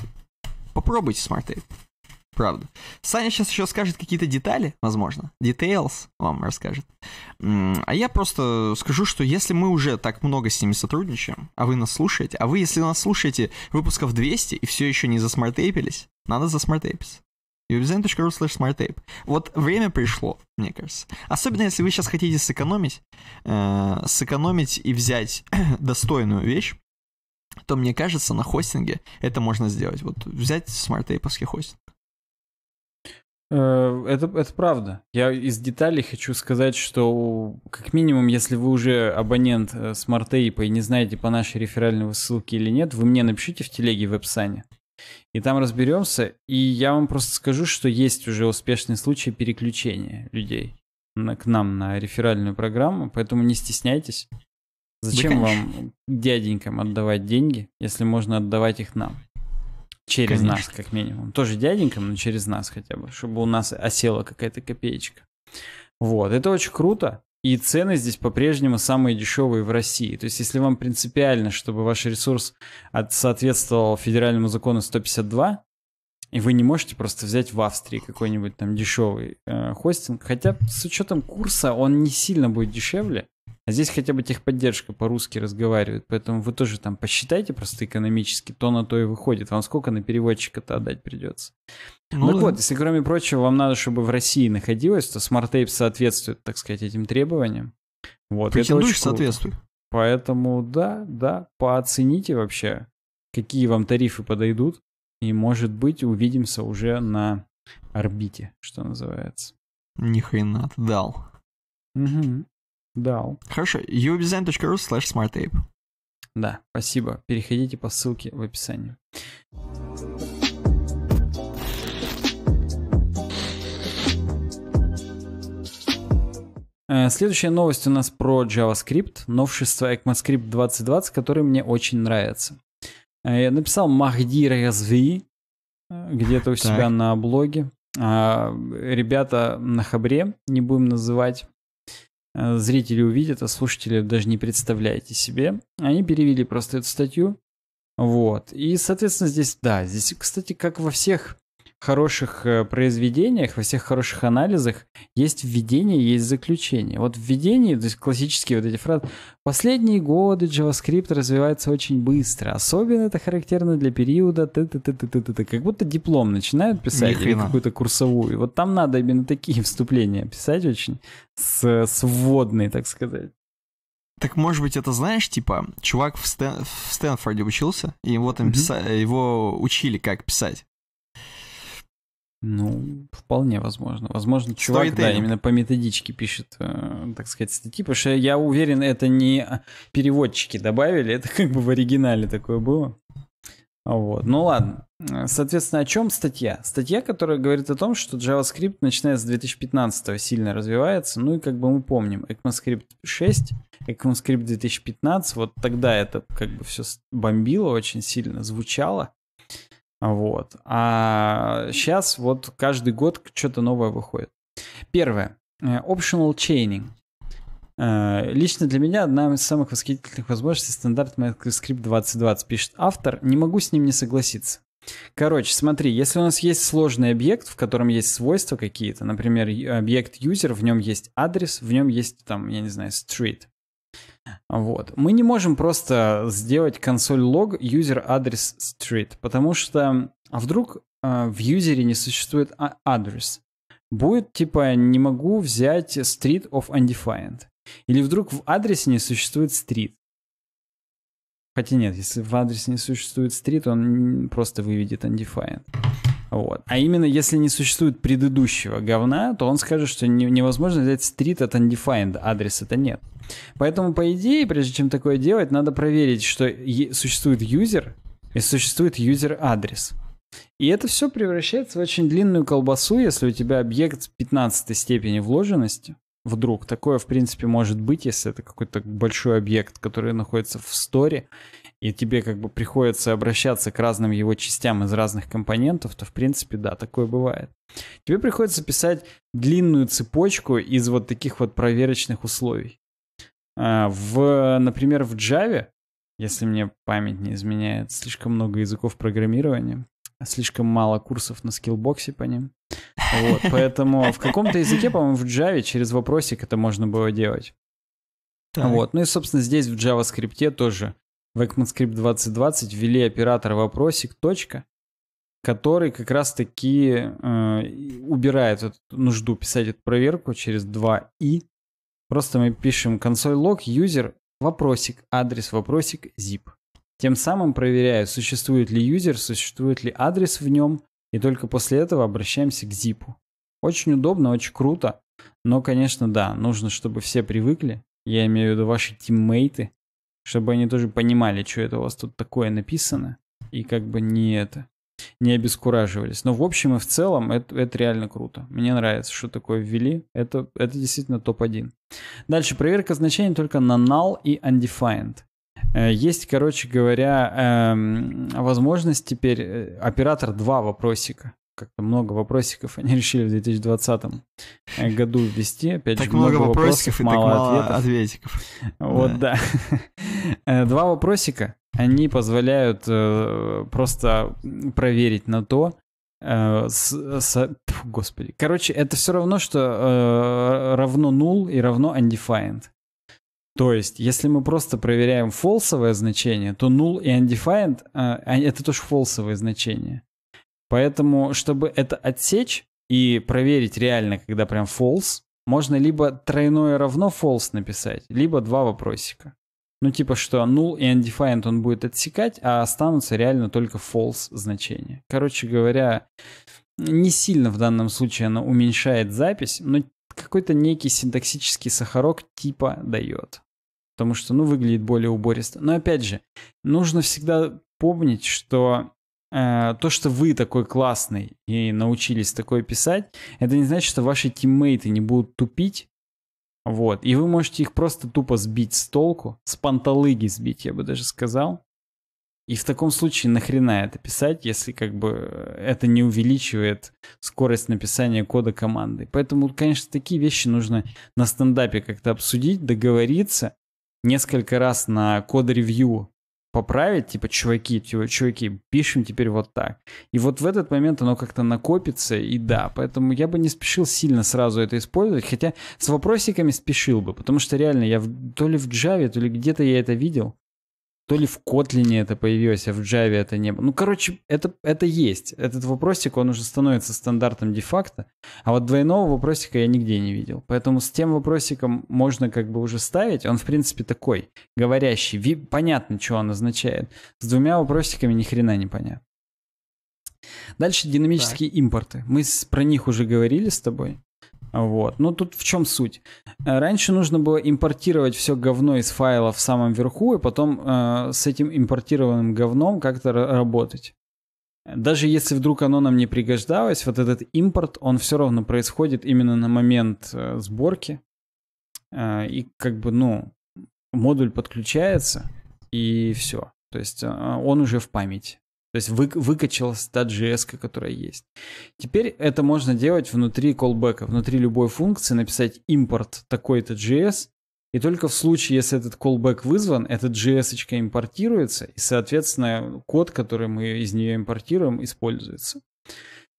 попробуйте SmartTape правда. Саня сейчас еще скажет какие-то детали, возможно. Details вам расскажет. А я просто скажу, что если мы уже так много с ними сотрудничаем, а вы нас слушаете, а вы, если нас слушаете выпусков 200 и все еще не засмартейпились, надо засмартейпиться uwebdesign.ru slash smarttape. Вот время пришло, мне кажется. Особенно, если вы сейчас хотите сэкономить, э, сэкономить и взять (clears throat) достойную вещь, то, мне кажется, на хостинге это можно сделать. Вот взять смарттейповский хостинг. Э, это, это правда. Я из деталей хочу сказать, что как минимум, если вы уже абонент э, Smart Ape и не знаете по нашей реферальной ссылке или нет, вы мне напишите в телеге в описании И там разберемся. И я вам просто скажу, что есть уже успешные случаи переключения людей на, к нам на реферальную программу, поэтому не стесняйтесь. Зачем да, вам дяденькам отдавать деньги, если можно отдавать их нам? Через Конечно. нас, как минимум. Тоже дяденькам, но через нас хотя бы, чтобы у нас осела какая-то копеечка. Вот, это очень круто. И цены здесь по-прежнему самые дешевые в России. То есть, если вам принципиально, чтобы ваш ресурс от, соответствовал федеральному закону 152, и вы не можете просто взять в Австрии какой-нибудь там дешевый э, хостинг, хотя с учетом курса он не сильно будет дешевле, а здесь хотя бы техподдержка по-русски разговаривает, поэтому вы тоже там посчитайте просто экономически, то на то и выходит. Вам сколько на переводчика-то отдать придется? Ну, так вот, если, кроме прочего, вам надо, чтобы в России находилось, то Smart соответствует, так сказать, этим требованиям. Вот, Претендуешь это очень круто. соответствует. Поэтому, да, да, пооцените вообще, какие вам тарифы подойдут, и, может быть, увидимся уже на орбите, что называется. Ни хрена ты дал. Угу. Да. Хорошо, uobdesign.ru slash smartape. Да, спасибо. Переходите по ссылке в описании. Э, следующая новость у нас про JavaScript, новшество ECMAScript 2020, который мне очень нравится. Э, я написал Махди Разви э, где-то у себя на блоге. А, ребята на Хабре, не будем называть, Э, зрители увидят, а слушатели даже не представляете себе. Они перевели просто эту статью. Вот. И, соответственно, здесь, да, здесь, кстати, как во всех хороших э, произведениях, во всех хороших анализах есть введение, есть заключение. Вот введение, то есть классические вот эти фразы. Последние годы JavaScript развивается очень быстро. Особенно это характерно для периода т т т т т т, -т. Как будто диплом начинают писать или какую-то курсовую. Вот там надо именно такие (laughs) вступления писать очень с, с вводной, так сказать. Так может быть это знаешь, типа, чувак в, Стэн... в Стэнфорде учился, и его там mm-hmm. писа... его учили, как писать. Ну, вполне возможно. Возможно, чувак, Storytelling. да, именно по методичке пишет, э, так сказать, статьи, потому что я уверен, это не переводчики добавили, это как бы в оригинале такое было. Вот. Ну ладно. Э, соответственно, о чем статья? Статья, которая говорит о том, что JavaScript, начиная с 2015 сильно развивается. Ну и как бы мы помним, ECMAScript 6, ECMAScript 2015, вот тогда это как бы все бомбило очень сильно, звучало. Вот. А сейчас вот каждый год что-то новое выходит. Первое. Э, optional chaining. Э, лично для меня одна из самых восхитительных возможностей стандарт MicroScript 2020, пишет автор. Не могу с ним не согласиться. Короче, смотри, если у нас есть сложный объект, в котором есть свойства какие-то, например, объект user, в нем есть адрес, в нем есть там, я не знаю, street, вот. Мы не можем просто сделать консоль лог user address street, потому что а вдруг э, в юзере не существует а-, адрес. Будет типа не могу взять street of undefined. Или вдруг в адресе не существует street. Хотя нет, если в адресе не существует street, он просто выведет undefined. Вот. А именно, если не существует предыдущего говна, то он скажет, что невозможно взять стрит от undefined, адреса, то нет. Поэтому, по идее, прежде чем такое делать, надо проверить, что существует юзер и существует юзер-адрес. И это все превращается в очень длинную колбасу, если у тебя объект 15 степени вложенности. Вдруг такое, в принципе, может быть, если это какой-то большой объект, который находится в сторе, и тебе как бы приходится обращаться к разным его частям из разных компонентов, то в принципе, да, такое бывает. Тебе приходится писать длинную цепочку из вот таких вот проверочных условий. А, в, например, в Java, если мне память не изменяет, слишком много языков программирования, слишком мало курсов на скиллбоксе по ним. Вот, поэтому в каком-то языке, по-моему, в Java через вопросик это можно было делать. Так. Вот. Ну и, собственно, здесь в JavaScript тоже в ECMAScript 2020 ввели оператор вопросик точка, который как раз-таки э, убирает эту нужду писать эту проверку через 2 и. Просто мы пишем консоль лог юзер вопросик, адрес вопросик zip. Тем самым проверяю, существует ли юзер, существует ли адрес в нем, и только после этого обращаемся к zip. Очень удобно, очень круто, но, конечно, да, нужно, чтобы все привыкли, я имею в виду ваши тиммейты, чтобы они тоже понимали, что это у вас тут такое написано, и как бы не это, не обескураживались. Но в общем и в целом это, это реально круто. Мне нравится, что такое ввели. Это, это действительно топ-1. Дальше, проверка значений только на null и undefined. Э, есть, короче говоря, эм, возможность теперь э, оператор два вопросика как-то много вопросиков они (laughs) решили в 2020 э, году ввести. Опять так же, много, вопросиков, и мало так мало ответов. ответиков. Вот, да. да. (laughs) Э, два вопросика, они позволяют э, просто проверить на то, э, с, с, фу, господи. Короче, это все равно, что э, равно null и равно undefined. То есть, если мы просто проверяем фолсовое значение, то null и undefined э, а, это тоже фолсовые значения. Поэтому, чтобы это отсечь и проверить реально, когда прям false, можно либо тройное равно false написать, либо два вопросика. Ну, типа, что null и undefined он будет отсекать, а останутся реально только false значения. Короче говоря, не сильно в данном случае она уменьшает запись, но какой-то некий синтаксический сахарок типа дает. Потому что, ну, выглядит более убористо. Но опять же, нужно всегда помнить, что Э, то, что вы такой классный и научились такое писать, это не значит, что ваши тиммейты не будут тупить. Вот. И вы можете их просто тупо сбить с толку, с панталыги сбить, я бы даже сказал. И в таком случае нахрена это писать, если как бы э, это не увеличивает скорость написания кода команды. Поэтому, конечно, такие вещи нужно на стендапе как-то обсудить, договориться, несколько раз на код-ревью поправить, типа, чуваки, чуваки, пишем теперь вот так. И вот в этот момент оно как-то накопится, и да, поэтому я бы не спешил сильно сразу это использовать, хотя с вопросиками спешил бы, потому что реально я в, то ли в Java, то ли где-то я это видел, то ли в Kotlin это появилось, а в Java это не было. Ну, короче, это, это есть. Этот вопросик, он уже становится стандартом де-факто. А вот двойного вопросика я нигде не видел. Поэтому с тем вопросиком можно как бы уже ставить. Он, в принципе, такой, говорящий. Ви... Понятно, что он означает. С двумя вопросиками ни хрена не понятно. Дальше динамические так. импорты. Мы про них уже говорили с тобой. Вот. Но ну, тут в чем суть? Э, раньше нужно было импортировать все говно из файла в самом верху и потом э, с этим импортированным говном как-то работать. Даже если вдруг оно нам не пригождалось, вот этот импорт, он все равно происходит именно на момент э, сборки. Э, и как бы, ну, модуль подключается и все. То есть э, он уже в память. То есть вы, выкачалась та JS, которая есть. Теперь это можно делать внутри колбека, внутри любой функции, написать импорт такой-то JS, и только в случае, если этот callback вызван, эта JS импортируется, и, соответственно, код, который мы из нее импортируем, используется.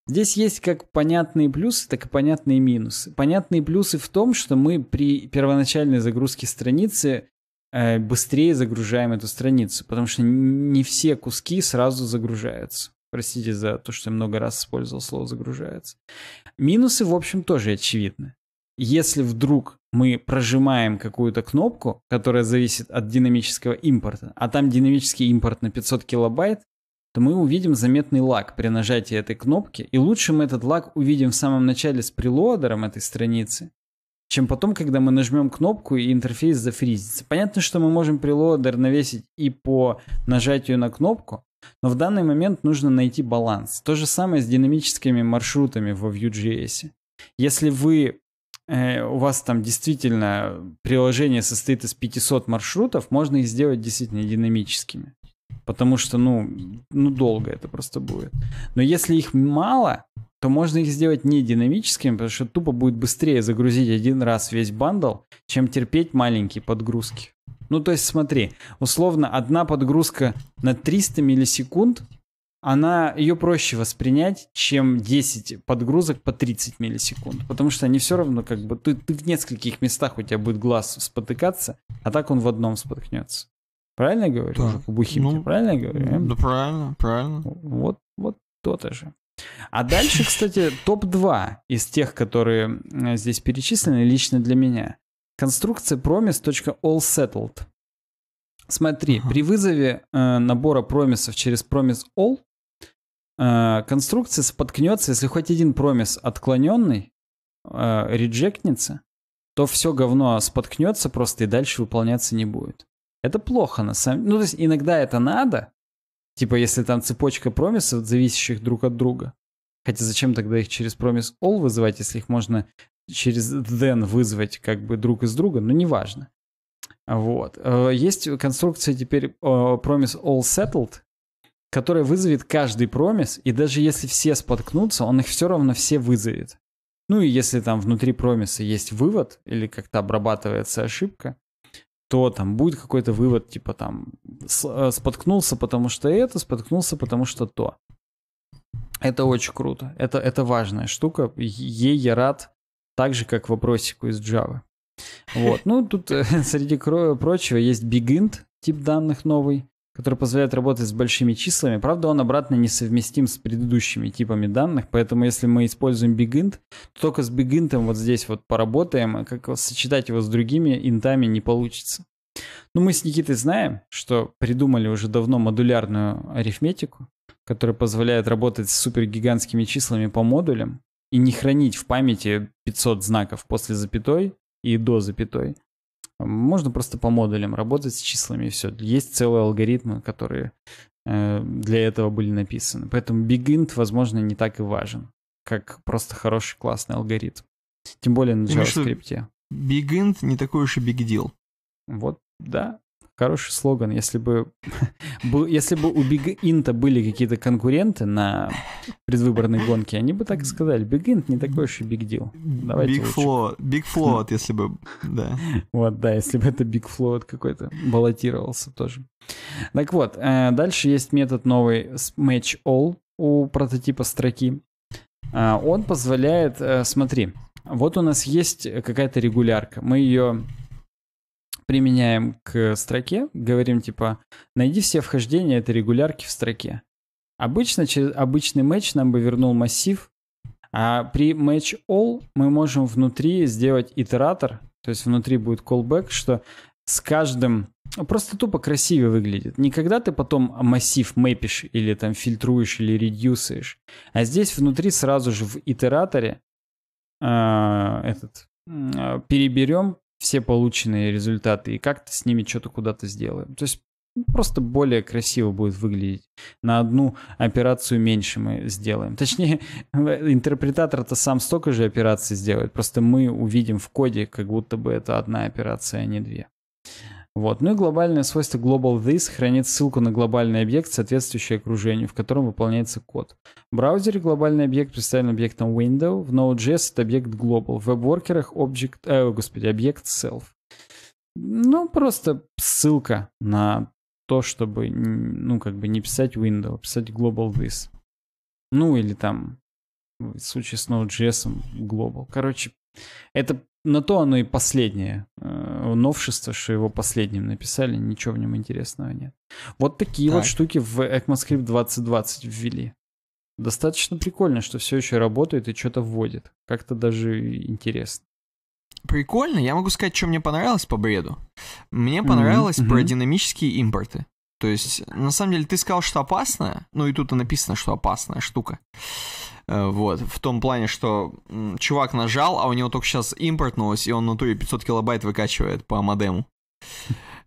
Здесь есть как понятные плюсы, так и понятные минусы. Понятные плюсы в том, что мы при первоначальной загрузке страницы Э, быстрее загружаем эту страницу, потому что не все куски сразу загружаются. Простите за то, что я много раз использовал слово «загружается». Минусы, в общем, тоже очевидны. Если вдруг мы прожимаем какую-то кнопку, которая зависит от динамического импорта, а там динамический импорт на 500 килобайт, то мы увидим заметный лаг при нажатии этой кнопки, и лучше мы этот лаг увидим в самом начале с прилодером этой страницы, чем потом, когда мы нажмем кнопку и интерфейс зафризится. Понятно, что мы можем прилодер навесить и по нажатию на кнопку, но в данный момент нужно найти баланс. То же самое с динамическими маршрутами во Vue.js. Если вы э, у вас там действительно приложение состоит из 500 маршрутов, можно их сделать действительно динамическими. Потому что, ну, ну, долго это просто будет. Но если их мало, то можно их сделать не динамическими, потому что тупо будет быстрее загрузить один раз весь бандл, чем терпеть маленькие подгрузки. Ну, то есть смотри, условно, одна подгрузка на 300 миллисекунд, она, ее проще воспринять, чем 10 подгрузок по 30 миллисекунд. Потому что они все равно как бы... Ты, ты в нескольких местах у тебя будет глаз спотыкаться, а так он в одном споткнется. Правильно говорю? Да. Уже Кубухим, ну, правильно говорю? Ну, а? Да, правильно, правильно. Вот, вот то-то же. А дальше, кстати, топ-2 из тех, которые здесь перечислены лично для меня. Конструкция promise.allsettled. Смотри, ага. при вызове э, набора промисов через Promise all э, конструкция споткнется, если хоть один промис отклоненный, э, реджектнется, то все говно споткнется просто и дальше выполняться не будет. Это плохо на самом деле. Ну, то есть иногда это надо, Типа, если там цепочка промисов, зависящих друг от друга. Хотя зачем тогда их через промис all вызывать, если их можно через then вызвать как бы друг из друга, но ну, неважно. Вот. Э, есть конструкция теперь э, промис all settled, которая вызовет каждый промис, и даже если все споткнутся, он их все равно все вызовет. Ну и если там внутри промиса есть вывод или как-то обрабатывается ошибка, то там будет какой-то вывод, типа там э, споткнулся, потому что это, споткнулся, потому что то. Это очень круто. Это, это важная штука. Ей я рад, так же, как вопросику из Java. Вот. Ну, тут э, (laughs) среди прочего есть BigInt, тип данных новый, который позволяет работать с большими числами. Правда, он обратно несовместим с предыдущими типами данных, поэтому если мы используем BigInt, то только с BigInt вот здесь вот поработаем, а как сочетать его с другими интами не получится. Но ну, мы с Никитой знаем, что придумали уже давно модулярную арифметику, которая позволяет работать с супергигантскими числами по модулям и не хранить в памяти 500 знаков после запятой и до запятой, можно просто по модулям работать с числами и все. Есть целые алгоритмы, которые э, для этого были написаны. Поэтому BigInt, возможно, не так и важен, как просто хороший классный алгоритм. Тем более на JavaScript. BigInt не такой уж и big deal. Вот, да. Хороший слоган. Если бы, (laughs) если бы у Big Int были какие-то конкуренты на предвыборной гонке, они бы так и сказали. Big Int не такой уж и big deal. Давайте big лучше. Flow. Big Float, если бы, да. Вот, да, если бы это Big Float какой-то баллотировался тоже. Так вот, э, дальше есть метод новый Match All у прототипа строки. Э, он позволяет, э, смотри, вот у нас есть какая-то регулярка. Мы ее применяем к строке, говорим типа «найди все вхождения этой регулярки в строке». Обычно через обычный match нам бы вернул массив, а при match all мы можем внутри сделать итератор, то есть внутри будет callback, что с каждым ну, просто тупо красивее выглядит. Не когда ты потом массив мэпишь или там фильтруешь или редюсаешь, а здесь внутри сразу же в итераторе э, этот э, а, переберем все полученные результаты и как-то с ними что-то куда-то сделаем. То есть просто более красиво будет выглядеть. На одну операцию меньше мы сделаем. Точнее, (laughs) интерпретатор-то сам столько же операций сделает, просто мы увидим в коде, как будто бы это одна операция, а не две. Вот. Ну и глобальное свойство global this хранит ссылку на глобальный объект, соответствующий окружению, в котором выполняется код. В браузере глобальный объект представлен объектом window, в Node.js это объект global, в веб-воркерах object, э, господи, объект self. Ну, просто ссылка на то, чтобы, ну, как бы не писать window, а писать global this. Ну, или там, в случае с Node.js, global. Короче, это на то оно и последнее э, новшество, что его последним написали, ничего в нем интересного нет. Вот такие так. вот штуки в ECMAScript 2020 ввели. Достаточно прикольно, что все еще работает и что-то вводит. Как-то даже интересно. Прикольно. Я могу сказать, что мне понравилось по бреду. Мне понравилось mm-hmm. про динамические импорты. То есть, на самом деле, ты сказал, что опасная, ну и тут и написано, что опасная штука. Э, вот, в том плане, что чувак нажал, а у него только сейчас импортнулось, и он на туре 500 килобайт выкачивает по модему.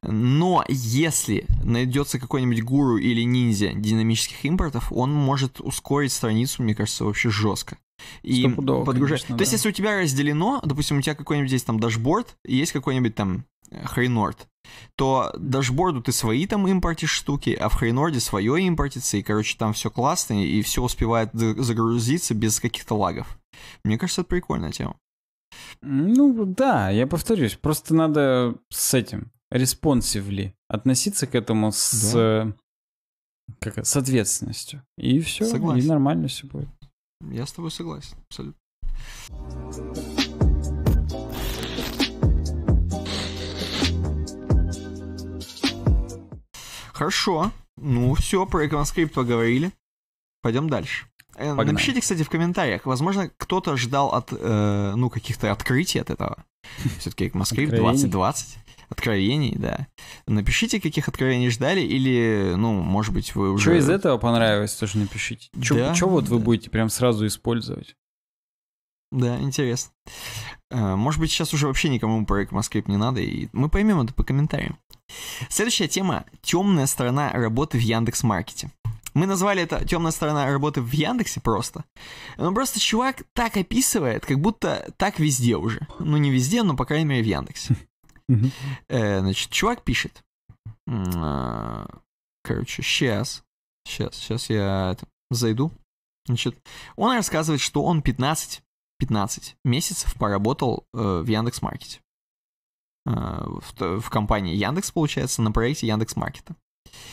Но если найдется какой-нибудь гуру или ниндзя динамических импортов, он может ускорить страницу, мне кажется, вообще жестко. И подгружать. То да. есть, если у тебя разделено, допустим, у тебя какой-нибудь здесь там дашборд, есть какой-нибудь там Хрейнорд, то дашборду ты свои там импортишь штуки, а в Хрейнорде свое импортится, и, короче, там все классно, и все успевает загрузиться без каких-то лагов. Мне кажется, это прикольная тема. Ну да, я повторюсь, просто надо с этим респонсивли относиться к этому с, да. Э, как, с ответственностью. И все, согласен. и нормально все будет. Я с тобой согласен, абсолютно. Хорошо. Ну, все, про EconScript поговорили. Пойдем дальше. Э, Погнали. Напишите, кстати, в комментариях. Возможно, кто-то ждал от, э, ну, каких-то открытий от этого. Все-таки EconScript 2020 откровений, да. Напишите, каких откровений ждали, или, ну, может быть, вы уже... Что из этого понравилось, тоже напишите. Что да, вот вы будете прям сразу использовать? Да, интересно. Э, может быть, сейчас уже вообще никому проект ECMAScript не надо, и мы поймем это по комментариям. Следующая тема — темная сторона работы в Яндекс Маркете. Мы назвали это темная сторона работы в Яндексе просто. Но просто чувак так описывает, как будто так везде уже. Ну, не везде, но, по крайней мере, в Яндексе. (laughs) Э, значит, чувак пишет. А, короче, сейчас. Сейчас, сейчас я зайду. Значит, он рассказывает, что он 15 15 месяцев поработал э, в Яндекс.Маркете. Э, в, в компании Яндекс, получается, на проекте Яндекс.Маркета.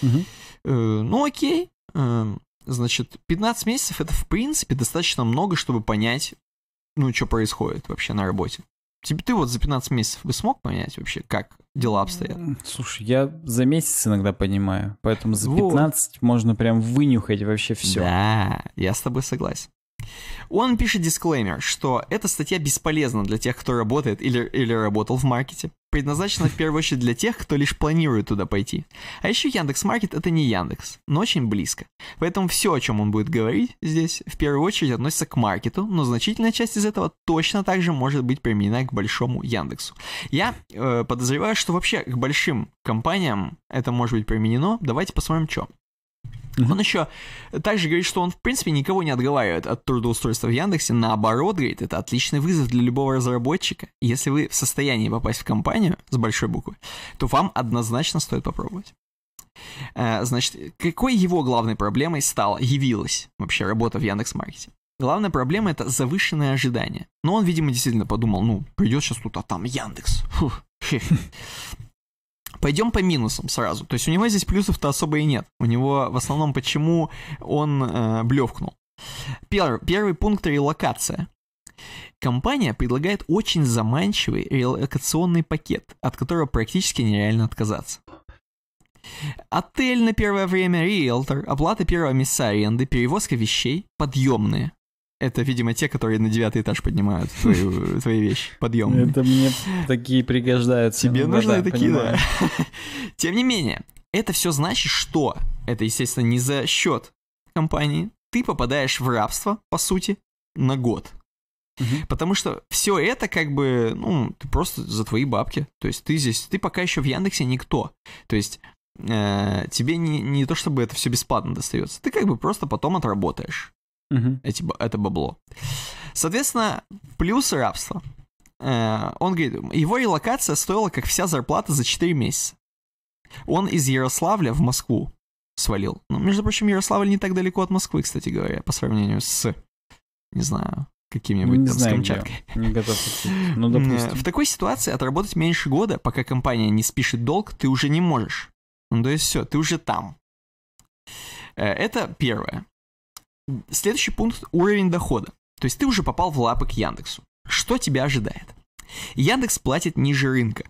Угу. Э, ну окей. Э, значит, 15 месяцев это, в принципе, достаточно много, чтобы понять, ну, что происходит вообще на работе. Тебе типа, ты вот за 15 месяцев бы смог понять вообще, как дела обстоят? Слушай, я за месяц иногда понимаю, поэтому за 15 вот. можно прям вынюхать вообще все. Да, я с тобой согласен. Он пишет дисклеймер, что эта статья бесполезна для тех, кто работает или, или работал в маркете. Предназначена в первую очередь для тех, кто лишь планирует туда пойти. А еще Яндекс Маркет это не Яндекс, но очень близко. Поэтому все, о чем он будет говорить здесь, в первую очередь относится к маркету, но значительная часть из этого точно также может быть применена к большому Яндексу. Я э, подозреваю, что вообще к большим компаниям это может быть применено. Давайте посмотрим, что. Он еще также говорит, что он, в принципе, никого не отговаривает от трудоустройства в Яндексе. Наоборот, говорит, это отличный вызов для любого разработчика. Если вы в состоянии попасть в компанию с большой буквы, то вам однозначно стоит попробовать. Э, значит, какой его главной проблемой стала, явилась вообще работа в Яндекс.Маркете? Главная проблема это завышенное ожидание. Но он, видимо, действительно подумал, ну, придет сейчас тут, а там Яндекс. Фу. (laughs) Пойдем по минусам сразу. То есть у него здесь плюсов-то особо и нет. У него в основном почему он э, блевкнул. Первый, первый пункт — релокация. Компания предлагает очень заманчивый релокационный пакет, от которого практически нереально отказаться. Отель на первое время, риэлтор, оплата первого месяца аренды, перевозка вещей, подъемные. Это, видимо, те, которые на девятый этаж поднимают твою, твои вещи, подъем. Это мне такие пригождаются. Тебе ну, нужны да, такие, да. (laughs) Тем не менее, это все значит, что это, естественно, не за счет компании. Ты попадаешь в рабство, по сути, на год. Потому что все это как бы, ну, ты просто за твои бабки. То есть ты здесь, ты пока еще в Яндексе никто. То есть э, тебе не, не то чтобы это все бесплатно достается, ты как бы просто потом отработаешь угу. эти, типа, это бабло. Соответственно, плюс рабства. Э, он говорит, его релокация стоила как вся зарплата за 4 месяца. Он из Ярославля в Москву свалил. Ну, между прочим, Ярославль не так далеко от Москвы, кстати говоря, по сравнению с, не знаю, каким-нибудь ну, там знаю, с Камчаткой. Не готов Ну, э, допустим. В такой ситуации отработать меньше года, пока компания не спишет долг, ты уже не можешь. Ну, то есть все, ты уже там. Э, это первое. Следующий пункт – уровень дохода. То есть ты уже попал в лапы к Яндексу. Что тебя ожидает? Яндекс платит ниже рынка.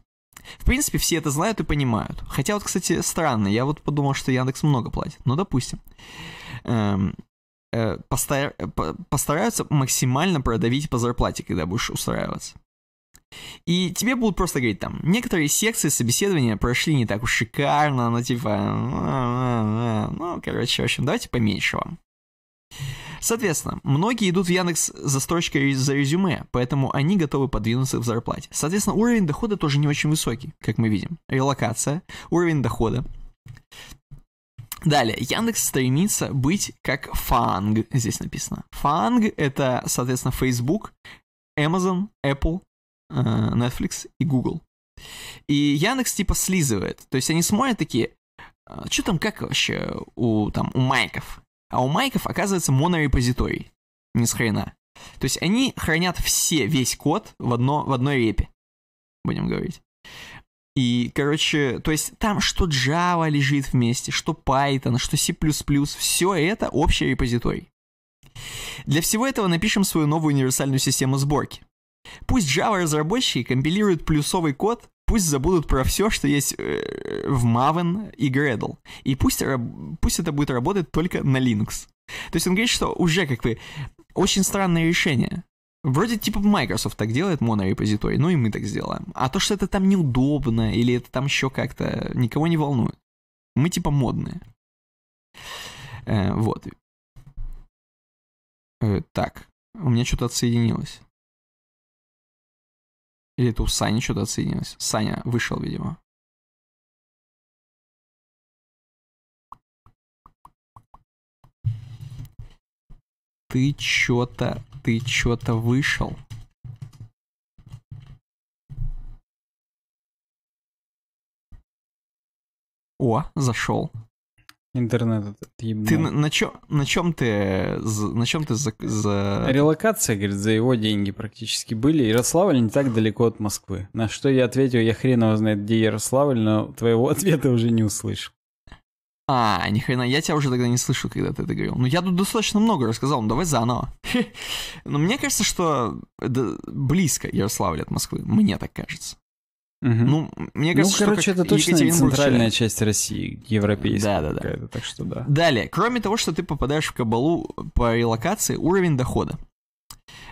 В принципе, все это знают и понимают. Хотя вот, кстати, странно. Я вот подумал, что Яндекс много платит. Но допустим. Эм, э, постар... Постараются максимально продавить по зарплате, когда будешь устраиваться. И тебе будут просто говорить там, некоторые секции собеседования прошли не так уж шикарно, ну типа, ну короче, в общем, давайте поменьше вам. Соответственно, многие идут в Яндекс за строчкой за резюме, поэтому они готовы подвинуться в зарплате. Соответственно, уровень дохода тоже не очень высокий, как мы видим. Релокация, уровень дохода. Далее, Яндекс стремится быть как фанг, здесь написано. Фанг — это, соответственно, Facebook, Amazon, Apple, э, Netflix и Google. И Яндекс типа слизывает. То есть они смотрят такие, «А что там, как вообще у, там, у майков? А у майков оказывается монорепозиторий. Ни с хрена. То есть они хранят все, весь код в, одно, в одной репе. Будем говорить. И, короче, то есть там что Java лежит вместе, что Python, что C++, все это общий репозиторий. Для всего этого напишем свою новую универсальную систему сборки. Пусть Java-разработчики компилируют плюсовый код пусть забудут про все, что есть э, в Maven и Gradle. И пусть, пусть это будет работать только на Linux. То есть он говорит, что уже как бы очень странное решение. Вроде типа Microsoft так делает монорепозиторий, ну и мы так сделаем. А то, что это там неудобно или это там еще как-то, никого не волнует. Мы типа модные. Э, вот. Э, так, у меня что-то отсоединилось. Или это у Сани что-то отсоединилось? Саня вышел, видимо. Ты что то ты что то вышел. О, зашел. Интернет этот ебаный. Ты на, на, чё, на чем ты, на чем ты за, за... Релокация, говорит, за его деньги практически были. Ярославль не так далеко от Москвы. На что я ответил, я хрен его знает, где Ярославль, но твоего (laughs) ответа уже не услышал. А, ни хрена, я тебя уже тогда не слышал, когда ты это говорил. Ну, я тут достаточно много рассказал, ну давай заново. (laughs) Но мне кажется, что близко Ярославль от Москвы, мне так кажется. Угу. Ну, мне ну, кажется, ну, короче, это точно центральная часть России, европейская. Да, да, да. Так что да. Далее, кроме того, что ты попадаешь в кабалу по релокации, уровень дохода.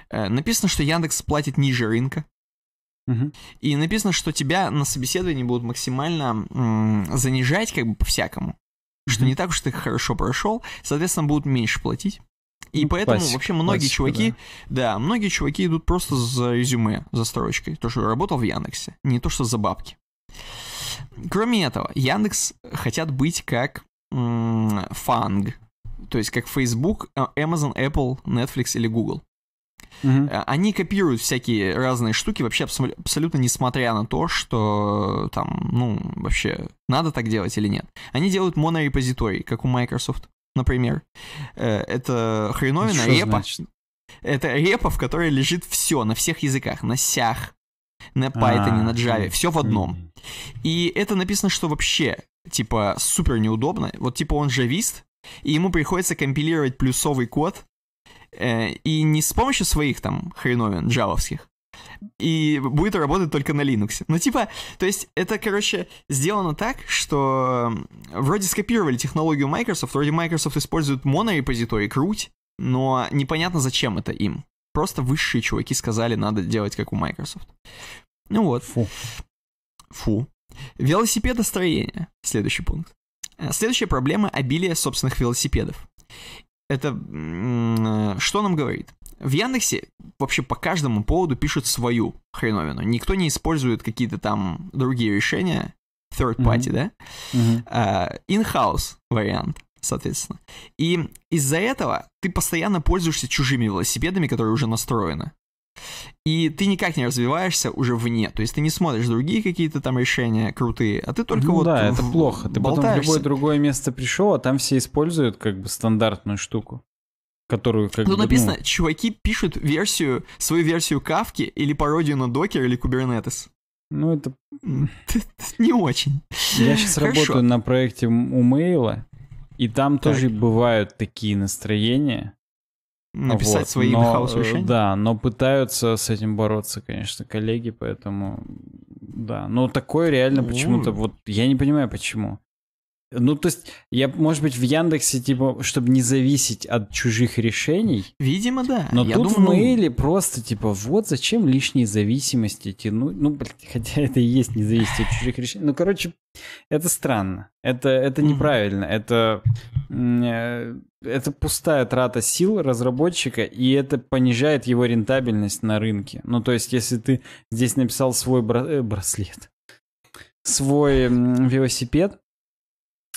Э, написано, что Яндекс платит ниже рынка. Угу. И написано, что тебя на собеседовании будут максимально м- занижать, как бы по-всякому. Угу. Что не так уж ты хорошо прошел, соответственно, будут меньше платить. И ну, поэтому Спасибо. вообще многие Спасибо, чуваки, да. да, многие чуваки идут просто за резюме, за строчкой, то, что работал в Яндексе, не то, что за бабки. Кроме этого, Яндекс хотят быть как фанг, то есть как Facebook, а, Amazon, Apple, Netflix или Google. Угу. Они копируют всякие разные штуки, вообще абсолютно несмотря на то, что там, ну, вообще, надо так делать или нет. Они делают монорепозиторий, как у Microsoft например. Э, это хреновина это репа. Значит? Это репа, в которой лежит все на всех языках, на сях, на а, Python, на Java, все в одном. И это написано, что вообще, типа, супер неудобно. Вот, типа, он джавист, и ему приходится компилировать плюсовый код, э, и не с помощью своих там хреновин джавовских, и будет работать только на Linux. Ну, типа, то есть это, короче, сделано так, что вроде скопировали технологию Microsoft, вроде Microsoft использует монорепозиторий, круть, но непонятно, зачем это им. Просто высшие чуваки сказали, надо делать как у Microsoft. Ну вот. Фу. Фу. Велосипедостроение. Следующий пункт. Э, следующая проблема — обилие собственных велосипедов. Это э, что нам говорит? В Яндексе вообще по каждому поводу пишут свою хреновину. Никто не использует какие-то там другие решения, third party, mm-hmm. да? Mm-hmm. Uh, in-house вариант, соответственно. И из-за этого ты постоянно пользуешься чужими велосипедами, которые уже настроены. И ты никак не развиваешься уже вне. То есть ты не смотришь другие какие-то там решения крутые, а ты только ну, вот. Да, это плохо. Ты болтаешься. потом в любое другое место пришел, а там все используют как бы стандартную штуку которую как Тут бы, ну, написано, ну... чуваки пишут версию, свою версию кавки или пародию на докер или кубернетес. Ну, это... (laughs) Не очень. Я сейчас работаю на проекте у Мейла, и там тоже бывают такие настроения. Написать вот, свои но, э, решения? Да, но пытаются с этим бороться, конечно, коллеги, поэтому... Да, но такое реально почему-то... Вот я не понимаю, почему. Ну, то есть, я, может быть, в Яндексе, типа, чтобы не зависеть от чужих решений. Видимо, да. Но я тут думаю, в мейле просто, типа, вот зачем лишние зависимости тянуть. Ну, ну блин, (laughs) хотя это и есть независимость от чужих решений. Ну, короче, это странно. Это, это неправильно. Это, э, это пустая трата сил разработчика, и это понижает его рентабельность на рынке. Ну, то есть, если ты здесь написал свой бра- э, браслет, свой велосипед,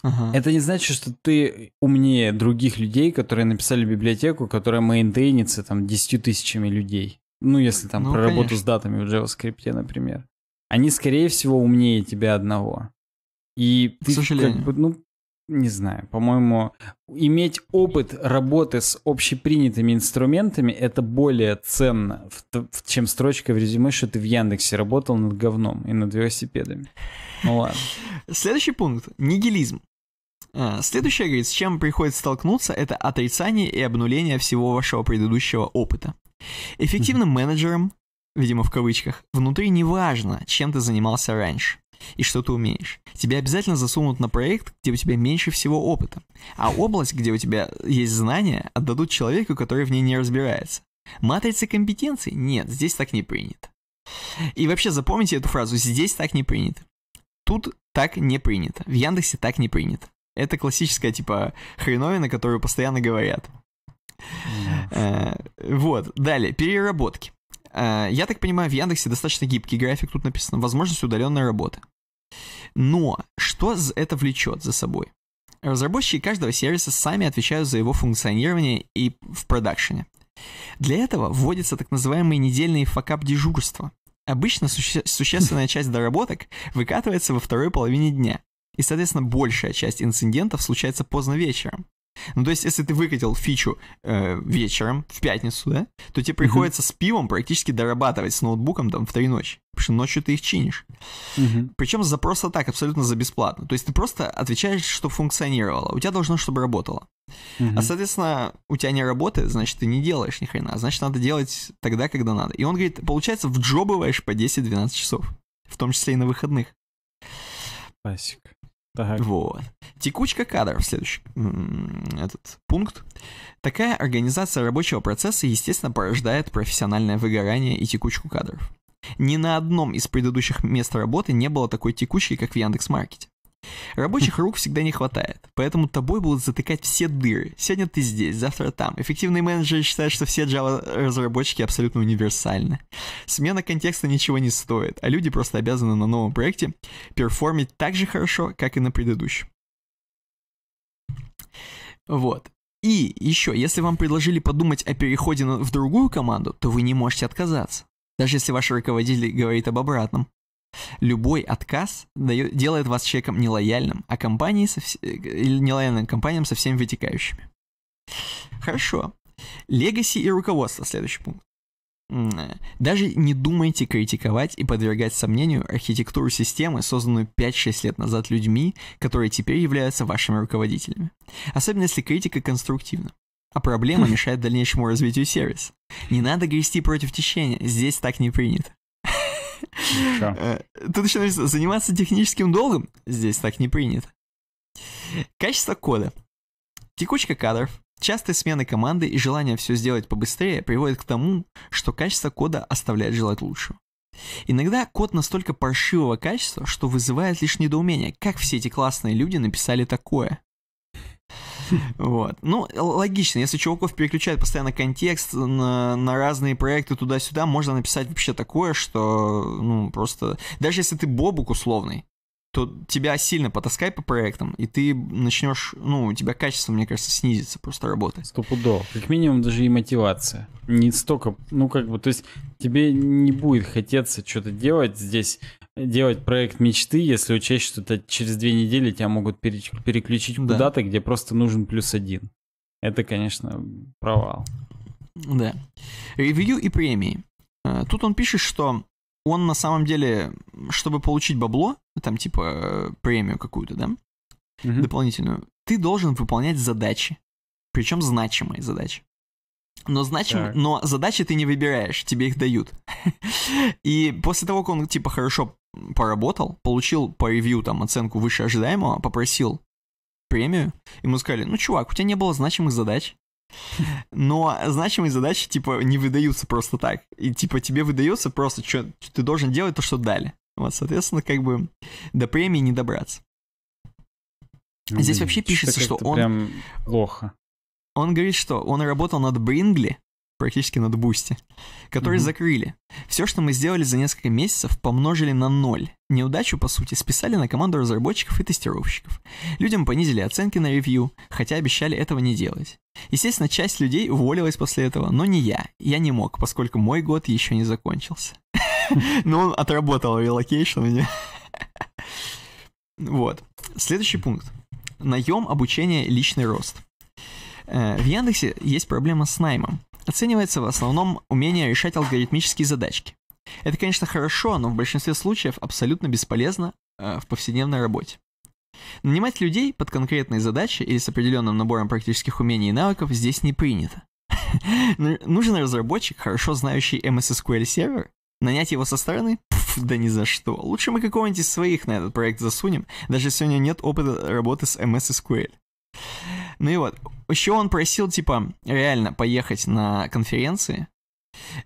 Ага. Это не значит, что ты умнее других людей, которые написали библиотеку, которая мейнтейнится там 10 тысячами людей. Ну, если там ну, про конечно. работу с датами в JavaScript, например. Они, скорее всего, умнее тебя одного. И ты, как бы, ну, не знаю, по-моему, иметь опыт работы с общепринятыми инструментами это более ценно, чем строчка в резюме, что ты в Яндексе работал над говном и над велосипедами. Ну ладно. (laughs) Следующий пункт — нигилизм. Э, следующее, говорит, с чем приходится столкнуться, это отрицание и обнуление всего вашего предыдущего опыта. Эффективным менеджером, видимо, в кавычках, внутри не важно, чем ты занимался раньше и что ты умеешь. Тебя обязательно засунут на проект, где у тебя меньше всего опыта, а область, где у тебя есть знания, отдадут человеку, который в ней не разбирается. Матрицы компетенций? Нет, здесь так не принято. И вообще запомните эту фразу «здесь так не принято». Тут так не принято. В Яндексе так не принято. Это классическая, типа, хреновина, которую постоянно говорят. Э, вот, далее, переработки. Э, я так понимаю, в Яндексе достаточно гибкий график, тут написано, возможность удаленной работы. Но что это влечет за собой? Разработчики каждого сервиса сами отвечают за его функционирование и в продакшене. Для этого вводятся так называемые недельные факап-дежурства. Обычно суще существенная (laughs) часть доработок выкатывается во второй половине дня, и, соответственно, большая часть инцидентов случается поздно вечером. Ну, то есть, если ты выкатил фичу э, вечером, в пятницу, да, то тебе приходится uh-huh. с пивом практически дорабатывать с ноутбуком там в три ночи. Потому что ночью ты их чинишь. Uh-huh. Причем за просто так, абсолютно за бесплатно. То есть ты просто отвечаешь, что функционировало. У тебя должно, чтобы работало. Uh-huh. А, соответственно, у тебя не работает, значит, ты не делаешь ни хрена. Значит, надо делать тогда, когда надо. И он говорит, получается, вджобываешь по 10-12 часов. В том числе и на выходных. Пасик. Так. Вот. Текучка кадров, следующий этот пункт. Такая организация рабочего процесса, естественно, порождает профессиональное выгорание и текучку кадров. Ни на одном из предыдущих мест работы не было такой текучки, как в Яндекс.Маркете. Рабочих рук всегда не хватает, поэтому тобой будут затыкать все дыры. Сегодня ты здесь, завтра там. Эффективные менеджеры считают, что все Java-разработчики абсолютно универсальны. Смена контекста ничего не стоит, а люди просто обязаны на новом проекте перформить так же хорошо, как и на предыдущем. Вот. И еще, если вам предложили подумать о переходе в другую команду, то вы не можете отказаться, даже если ваш руководитель говорит об обратном. Любой отказ дает, делает вас человеком нелояльным, а компании со, или нелояльным компаниям со всеми вытекающими. Хорошо. Легаси и руководство, следующий пункт. Э, даже не думайте критиковать и подвергать сомнению архитектуру системы, созданную 5-6 лет назад людьми, которые теперь являются вашими руководителями. Особенно если критика конструктивна. А проблема (laughs) мешает дальнейшему развитию сервиса. Не надо грести против течения, здесь так не принято. Э, тут еще написано, заниматься техническим долгом здесь так не принято. Качество кода. Текучка кадров, частые смены команды и желание все сделать побыстрее приводит к тому, что качество кода оставляет желать лучшего. Иногда код настолько паршивого качества, что вызывает лишь недоумение, как все эти классные люди написали такое. (laughs) Вот. Ну, логично, если чуваков переключает постоянно контекст на, на разные проекты туда-сюда, можно написать вообще такое, что, ну, просто... Даже если ты бобук условный, то тебя сильно потаскай по проектам, и ты начнешь, ну, у тебя качество, мне кажется, снизится просто работы. Стопудово. Как минимум даже и мотивация. Не столько, ну, как бы, то есть тебе не будет хотеться что-то делать здесь делать проект мечты, если учесть, что ты через две недели тебя могут переключить да. куда-то, где просто нужен плюс один. Это, конечно, провал. Да. Ревью и премии. А, тут он пишет, что он на самом деле, чтобы получить бабло, там типа э, премию какую-то, да, угу. дополнительную, ты должен выполнять задачи. Причем значимые задачи. Но, значим, но задачи ты не выбираешь, тебе их дают. (laughs) И после того, как он, типа, хорошо поработал, получил по ревью там оценку выше ожидаемого, попросил премию, ему сказали, ну, чувак, у тебя не было значимых задач, (laughs) но значимые задачи, типа, не выдаются просто так. И, типа, тебе выдается просто, что ты должен делать то, что дали. Вот, соответственно, как бы до премии не добраться. Блин, Здесь вообще пишется, что, что он... Прям плохо. Он говорит, что он работал над Брингли, практически над Бусти, который угу. закрыли. Все, что мы сделали за несколько месяцев, помножили на ноль. Неудачу, по сути, списали на команду разработчиков и тестировщиков. Людям понизили оценки на ревью, хотя обещали этого не делать. Естественно, часть людей уволилась после этого, но не я. Я не мог, поскольку мой год еще не закончился. (laughs) Но он отработал релокейшн мне. Вот. Следующий пункт. Наем, обучение, личный рост. Э, в Яндексе есть проблема с наймом. Оценивается в основном умение решать алгоритмические задачки. Это, конечно, хорошо, но в большинстве случаев абсолютно бесполезно э, в повседневной работе. Нанимать людей под конкретные задачи или с определенным набором практических умений и навыков здесь не принято. (laughs) Нужен разработчик, хорошо знающий MS SQL сервер? Нанять его со стороны? Пф, да ни за что. Лучше мы какого-нибудь из своих на этот проект засунем, даже если у него нет опыта работы с MS SQL. Ну и вот, еще он просил, типа, реально поехать на конференции.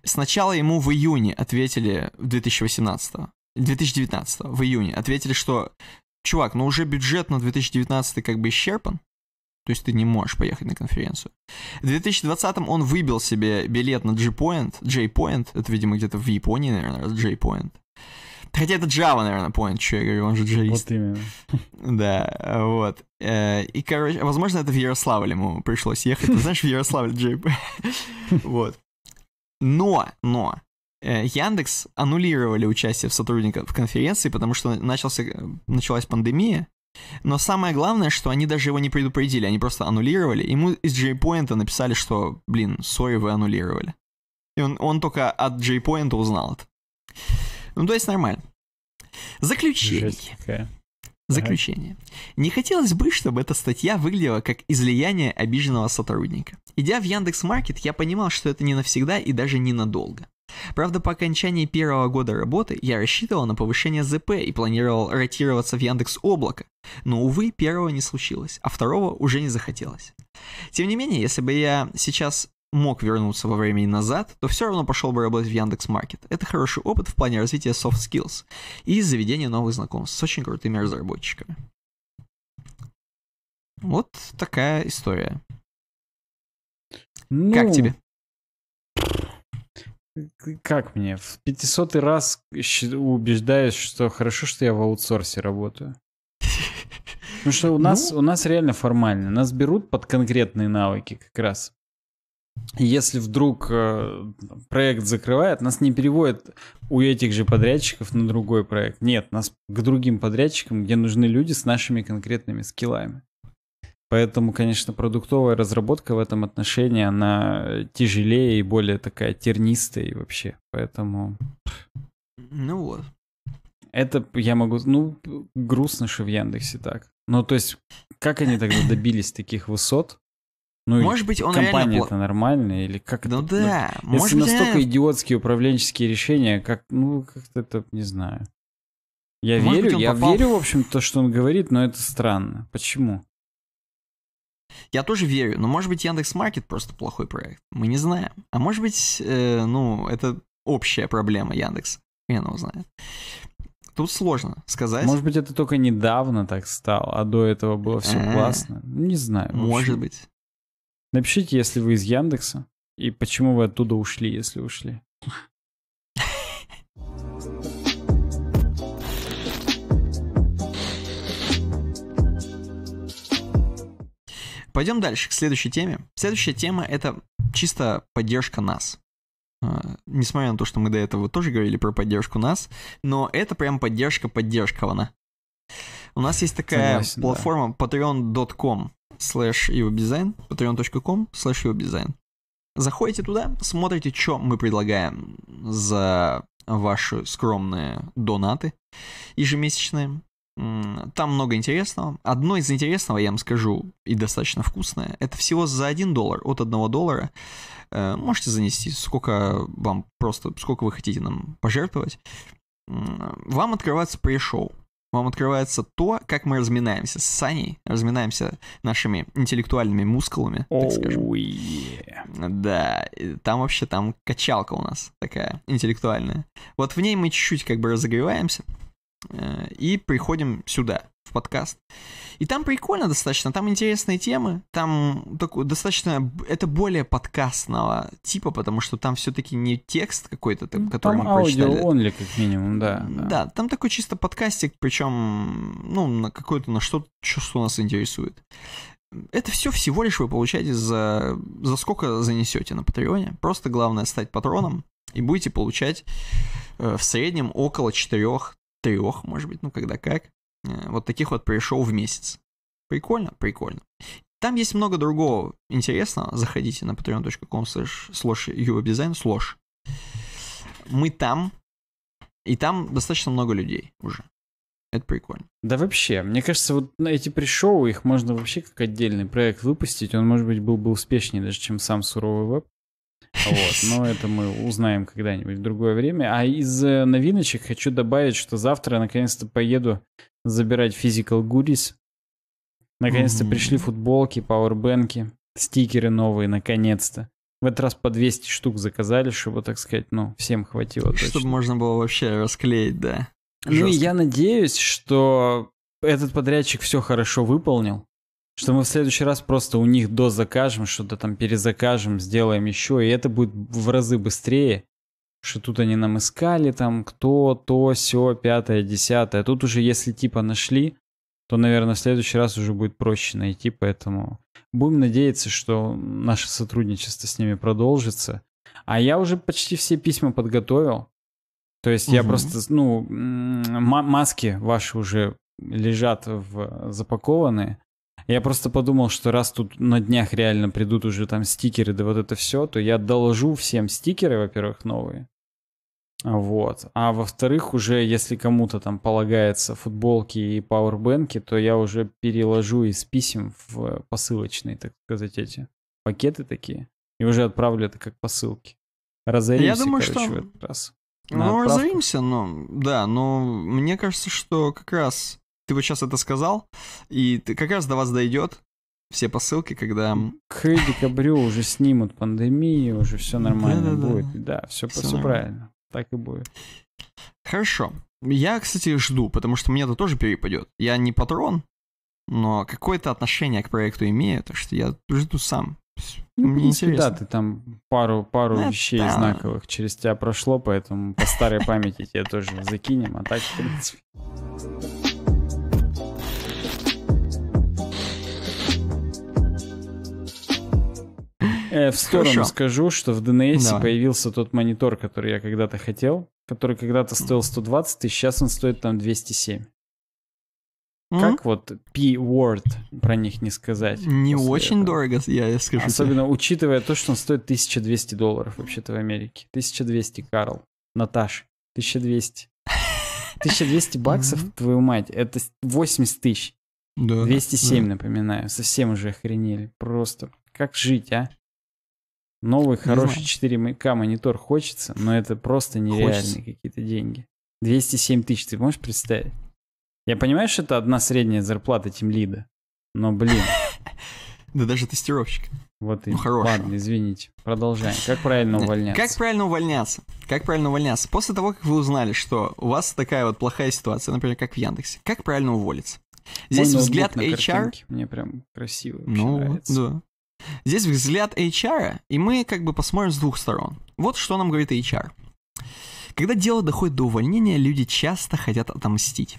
Сначала ему в июне ответили, в 2018 2019 в июне, ответили, что, чувак, ну уже бюджет на 2019 как бы исчерпан, то есть ты не можешь поехать на конференцию. В 2020 он выбил себе билет на G-Point, J-Point, это, видимо, где-то в Японии, наверное, J-Point. Хотя это Java, наверное, понял, что я говорю, он же джавист. Вот именно. (laughs) Да, вот. Э, и, короче, возможно, это в Ярославль ему пришлось ехать. Ты знаешь, в Ярославль джип. (laughs) Вот. Но, но, э, Яндекс аннулировали участие в сотрудниках в конференции, потому что начался, э, началась пандемия. Но самое главное, что они даже его не предупредили, они просто аннулировали. Ему из JPoint написали, что, блин, сори, вы аннулировали. И он, он только от JPoint узнал это. Ну, то есть нормально. Заключение. Заключение. Не хотелось бы, чтобы эта статья выглядела как излияние обиженного сотрудника. Идя в Яндекс Маркет, я понимал, что это не навсегда и даже ненадолго. Правда, по окончании первого года работы я рассчитывал на повышение ЗП и планировал ротироваться в Яндекс Облако, но, увы, первого не случилось, а второго уже не захотелось. Тем не менее, если бы я сейчас мог вернуться во времени назад, то все равно пошел бы работать в Яндекс Маркет. Это хороший опыт в плане развития soft skills и заведения новых знакомств с очень крутыми разработчиками. Вот такая история. Ну, как тебе? Как мне? В 500 раз убеждаюсь, что хорошо, что я в аутсорсе работаю. Потому что у (laughs) ну? нас, ну? у нас реально формально. Нас берут под конкретные навыки как раз если вдруг э, проект закрывает, нас не переводят у этих же подрядчиков на другой проект. Нет, нас к другим подрядчикам, где нужны люди с нашими конкретными скиллами. Поэтому, конечно, продуктовая разработка в этом отношении, она тяжелее и более такая тернистая и вообще. Поэтому... Ну вот. Это я могу... Ну, грустно, что в Яндексе так. Ну, то есть, как они тогда добились таких высот? Ну, может быть, он компания это нормально, или как? Ну это, ну, да, ну, может если быть, настолько реально... идиотские управленческие решения, как ну как-то это не знаю. Я может верю, быть, я попал... верю в общем то, что он говорит, но это странно. Почему? Я тоже верю, но может быть Яндекс Маркет просто плохой проект, мы не знаем. А может быть, э, ну это общая проблема Яндекс, я не знаю. Тут сложно сказать. Может быть, это только недавно так стало, а до этого было все А-а-а. Э. классно. Не знаю. Может быть. Напишите, если вы из Яндекса, и почему вы оттуда ушли, если ушли. Пойдем дальше, к следующей теме. Следующая тема — это чисто поддержка нас. А, несмотря на то, что мы до этого тоже говорили про поддержку нас, но это прям поддержка поддержкована. У нас есть такая Согласен, платформа да. patreon.com slash webdesign, patreon.com slash webdesign. Заходите туда, смотрите, что мы предлагаем за ваши скромные донаты ежемесячные. Там много интересного. Одно из интересного, я вам скажу, и достаточно вкусное, это всего за 1 доллар, от 1 доллара. Э, можете занести сколько вам просто, сколько вы хотите нам пожертвовать. Вам открывается пресс-шоу вам открывается то, как мы разминаемся с Саней, разминаемся нашими интеллектуальными мускулами, oh, так скажем. Yeah. Да, там вообще там качалка у нас такая интеллектуальная. Вот в ней мы чуть-чуть как бы разогреваемся э, и приходим сюда в подкаст. И там прикольно достаточно, там интересные темы, там такое достаточно, это более подкастного типа, потому что там все-таки не текст какой-то, ну, который там мы прочитали. Там аудио only, как минимум, да, да. Да, там такой чисто подкастик, причем, ну, на какое-то, на что, что нас интересует. Это все всего лишь вы получаете за, за сколько занесете на Патреоне. Просто главное стать патроном и будете получать э, в среднем около 4 трех, может быть, ну когда как, Э, вот таких вот пришел в месяц. Прикольно? Прикольно. Там есть много другого интересного. Заходите на patreon.com slash eurodizайн slash. Мы там, и там достаточно много людей уже. Это прикольно. Да вообще, мне кажется, вот на эти пришоу их можно вообще как отдельный проект выпустить. Он, может быть, был бы успешнее даже, чем сам суровый веб. А вот, (laughs) но это мы узнаем когда-нибудь в другое время. А из э, новиночек хочу добавить, что завтра наконец-то поеду забирать physical goodies. Наконец-то mm-hmm. пришли футболки, пауэрбэнки, стикеры новые, наконец-то. В этот раз по 200 штук заказали, чтобы, так сказать, ну, всем хватило Чтобы точно. можно было вообще расклеить, да. Ну и я надеюсь, что этот подрядчик все хорошо выполнил, что мы в следующий раз просто у них дозакажем, что-то там перезакажем, сделаем еще, и это будет в разы быстрее, что тут они нам искали, там кто, то, все, пятое, десятое. Тут уже если типа нашли, то, наверное, в следующий раз уже будет проще найти, поэтому будем надеяться, что наше сотрудничество с ними продолжится. А я уже почти все письма подготовил. То есть угу. я просто, ну, маски ваши уже лежат в запакованные. Я просто подумал, что раз тут на днях реально придут уже там стикеры, да вот это все, то я доложу всем стикеры, во-первых, новые. Вот. А во-вторых, уже если кому-то там полагается футболки и пауэрбэнки, то я уже переложу из писем в посылочные, так сказать, эти пакеты такие. И уже отправлю это как посылки. Разоримся, я думаю, короче, что... в этот раз. Ну, разоримся, но... Да, но мне кажется, что как раз ты вот сейчас это сказал, и ты, как раз до вас дойдет все посылки, когда... (laughs) К декабрю уже снимут пандемию, уже все нормально будет. Да, все, правильно. Так и будет. Хорошо. Я, кстати, жду, потому что мне это тоже перепадет. Я не патрон, но какое-то отношение к проекту имею, так что я жду сам. Ну, Мне принципе, интересно. Да, ты там пару, пару это... вещей знаковых через тебя прошло, поэтому по старой памяти тебя тоже закинем, а так, в принципе. Э, в сторону Хорошо. скажу, что в DNS Давай. появился тот монитор, который я когда-то хотел, который когда-то стоил 120 тысяч, сейчас он стоит там 207. Mm-hmm. Как вот P-word про них не сказать? Не очень этого. дорого, я скажу. Особенно тебе. учитывая то, что он стоит 1200 долларов вообще-то в Америке. 1200, Карл. Наташ, 1200. 1200 (laughs) баксов, mm-hmm. твою мать, это 80 тысяч. Да, 207, да. напоминаю, совсем уже охренели. Просто как жить, а? Новый не хороший 4К монитор хочется, но это просто нереальные какие-то деньги. 207 тысяч, ты можешь представить? Я понимаю, что это одна средняя зарплата тимлида, но, блин. (laughs) Да даже тестировщик. Вот и ну, хорошего. Ладно, извините. Продолжаем. Как правильно увольняться? Как правильно увольняться? Как правильно увольняться? После того, как вы узнали, что у вас такая вот плохая ситуация, например, как в Яндексе, как правильно уволиться? Здесь Мой взгляд HR. Картинке. Мне прям красиво. Ну, нравится. да. Здесь взгляд HR, и мы как бы посмотрим с двух сторон. Вот что нам говорит HR. Когда дело доходит до увольнения, люди часто хотят отомстить,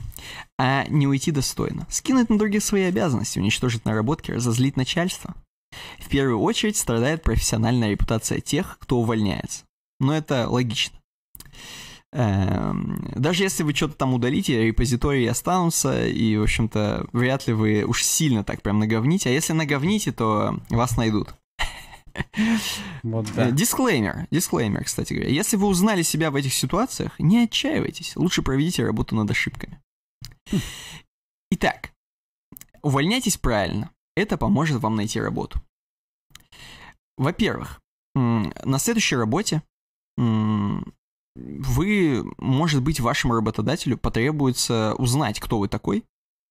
а не уйти достойно. Скинуть на другие свои обязанности, уничтожить наработки, разозлить начальство. В первую очередь страдает профессиональная репутация тех, кто увольняется. Но это логично. Эм, даже если вы что-то там удалите, репозитории останутся, и, в общем-то, вряд ли вы уж сильно так прям наговните. А если наговните, то вас найдут. Вот э, да. Дисклеймер, дисклеймер, кстати говоря. Если вы узнали себя в этих ситуациях, не отчаивайтесь. Лучше проведите работу над ошибками. Хм. Итак, увольняйтесь правильно. Это поможет вам найти работу. Во-первых, на следующей работе вы, может быть, вашему работодателю потребуется узнать, кто вы такой,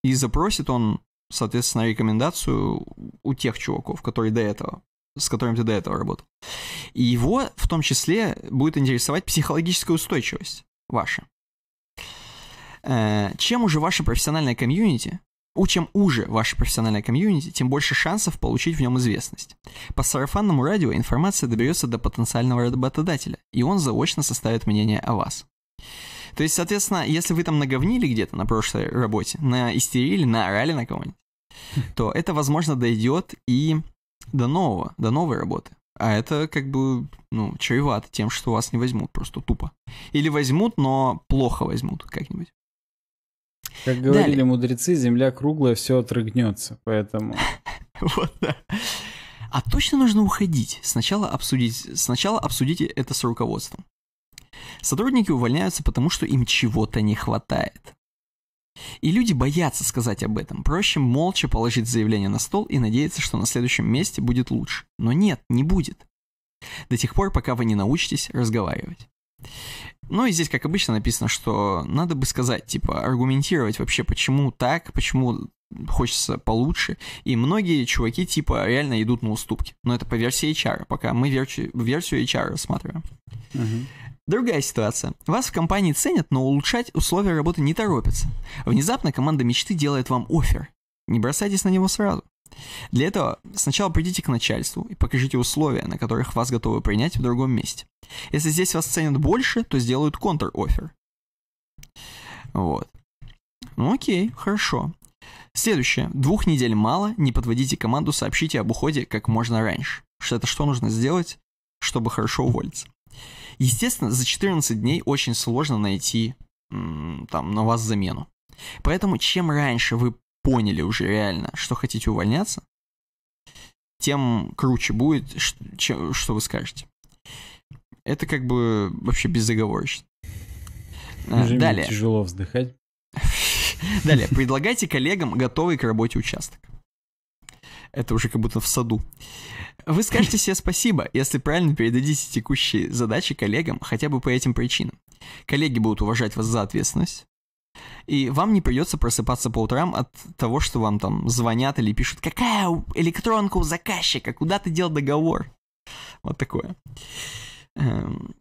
и запросит он, соответственно, рекомендацию у тех чуваков, которые до этого, с которыми ты до этого работал. И его в том числе будет интересовать психологическая устойчивость ваша. Э, чем уже ваше профессиональное комьюнити у Чем уже ваше профессиональное комьюнити, тем больше шансов получить в нем известность. По сарафанному радио информация доберется до потенциального работодателя, и он заочно составит мнение о вас. То есть, соответственно, если вы там наговнили где-то на прошлой работе, на истерили, наорали на кого-нибудь, хм. то это, возможно, дойдет и до нового, до новой работы. А это как бы, ну, чревато тем, что вас не возьмут просто тупо. Или возьмут, но плохо возьмут как-нибудь. Как говорили Далее. мудрецы, земля круглая, все отрыгнется, поэтому... (laughs) Вот, да. А точно нужно уходить. Сначала обсудить, сначала обсудите это с руководством. Сотрудники увольняются, потому что им чего-то не хватает. И люди боятся сказать об этом. Проще молча положить заявление на стол и надеяться, что на следующем месте будет лучше. Но нет, не будет. До тех пор, пока вы не научитесь разговаривать. Ну и здесь, как обычно, написано, что надо бы сказать, типа, аргументировать вообще, почему так, почему хочется получше. И многие чуваки, типа, реально идут на уступки. Но это по версии HR, пока мы версию, HR рассматриваем. uh Другая ситуация. Вас в компании ценят, но улучшать условия работы не торопятся. Внезапно команда мечты делает вам офер. Не бросайтесь на него сразу. Для этого сначала придите к начальству и покажите условия, на которых вас готовы принять в другом месте. Если здесь вас ценят больше, то сделают контр-офер. Вот. Ну окей, хорошо. Следующее. Двух недель мало, не подводите команду, сообщите об уходе как можно раньше. Что это что нужно сделать, чтобы хорошо уволиться? Естественно, за 14 дней очень сложно найти там на вас замену. Поэтому чем раньше вы поняли уже реально, что хотите увольняться, тем круче будет, что вы скажете. Это как бы вообще безоговорочно. А, уже Далее. тяжело вздыхать. (laughs) Далее. Предлагайте коллегам готовый к работе участок. Это уже как будто в саду. Вы скажете себе спасибо, если правильно передадите текущие задачи коллегам хотя бы по этим причинам. Коллеги будут уважать вас за ответственность. И вам не придется просыпаться по утрам от того, что вам там звонят или пишут, какая электронка у заказчика, куда ты дел договор. Вот такое. Эм,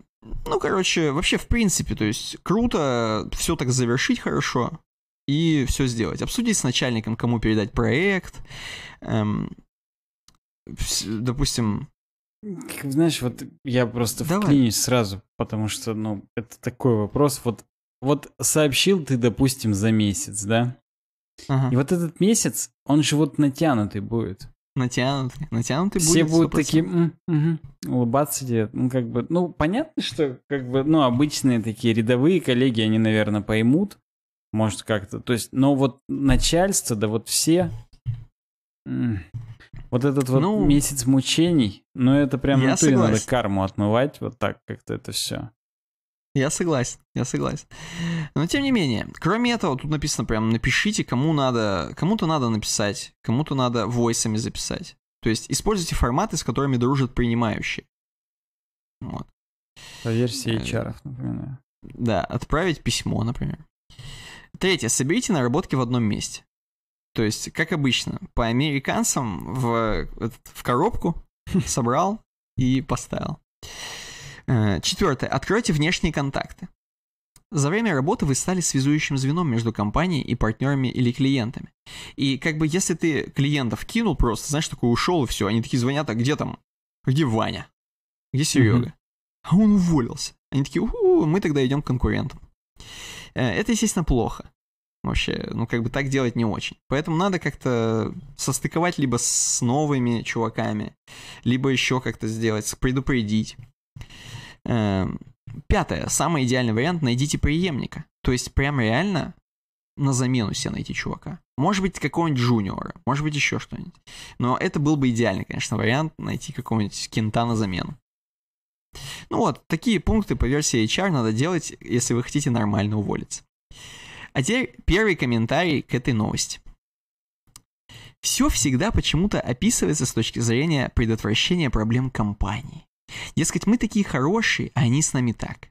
ну, короче, вообще, в принципе, то есть, круто все так завершить хорошо и все сделать. Обсудить с начальником, кому передать проект. Эм, допустим... Знаешь, вот я просто Давай. вклинюсь сразу, потому что, ну, это такой вопрос. Вот, вот сообщил ты, допустим, за месяц, да? Ага. И вот этот месяц, он же вот натянутый будет. Натянутый. Натянутый Все будет 100%. будут такие м улыбаться тебе. Ну, как бы, ну, понятно, что как бы, ну, обычные такие рядовые коллеги, они, наверное, поймут. Может, как-то. То есть, но вот начальство, да вот все. Вот этот вот ну, месяц мучений, ну это прям я натуре согласен. надо карму отмывать, вот так как-то это все. Я согласен, я согласен. Но тем не менее, кроме этого, тут написано прям напишите, кому надо, кому-то надо написать, кому-то надо войсами записать. То есть используйте форматы, с которыми дружат принимающие. Вот. По версии э, HR, например. Да, отправить письмо, например. Третье, соберите наработки в одном месте. То есть, как обычно, по американцам в, в коробку (laughs) собрал и поставил. Э, Четвертое. Откройте внешние контакты. За время работы вы стали связующим звеном между компанией и партнерами или клиентами. И как бы если ты клиентов кинул просто, знаешь, такой ушел и все, они такие звонят, а где там, где Ваня, где Серега? Mm-hmm. А он уволился. Они такие, у мы тогда идем к конкурентам. Э, это, естественно, плохо. Вообще, ну как бы так делать не очень. Поэтому надо как-то состыковать либо с новыми чуваками, либо еще как-то сделать, предупредить. Эм, пятое. Самый идеальный вариант – найдите преемника. То есть прям реально на замену себе найти чувака. Может быть, какого-нибудь джуниора, может быть, еще что-нибудь. Но это был бы идеальный, конечно, вариант найти какого-нибудь кента на замену. Ну вот, такие пункты по версии HR надо делать, если вы хотите нормально уволиться. А теперь первый комментарий к этой новости. Все всегда почему-то описывается с точки зрения предотвращения проблем компании. Дескать, мы такие хорошие, а они с нами так.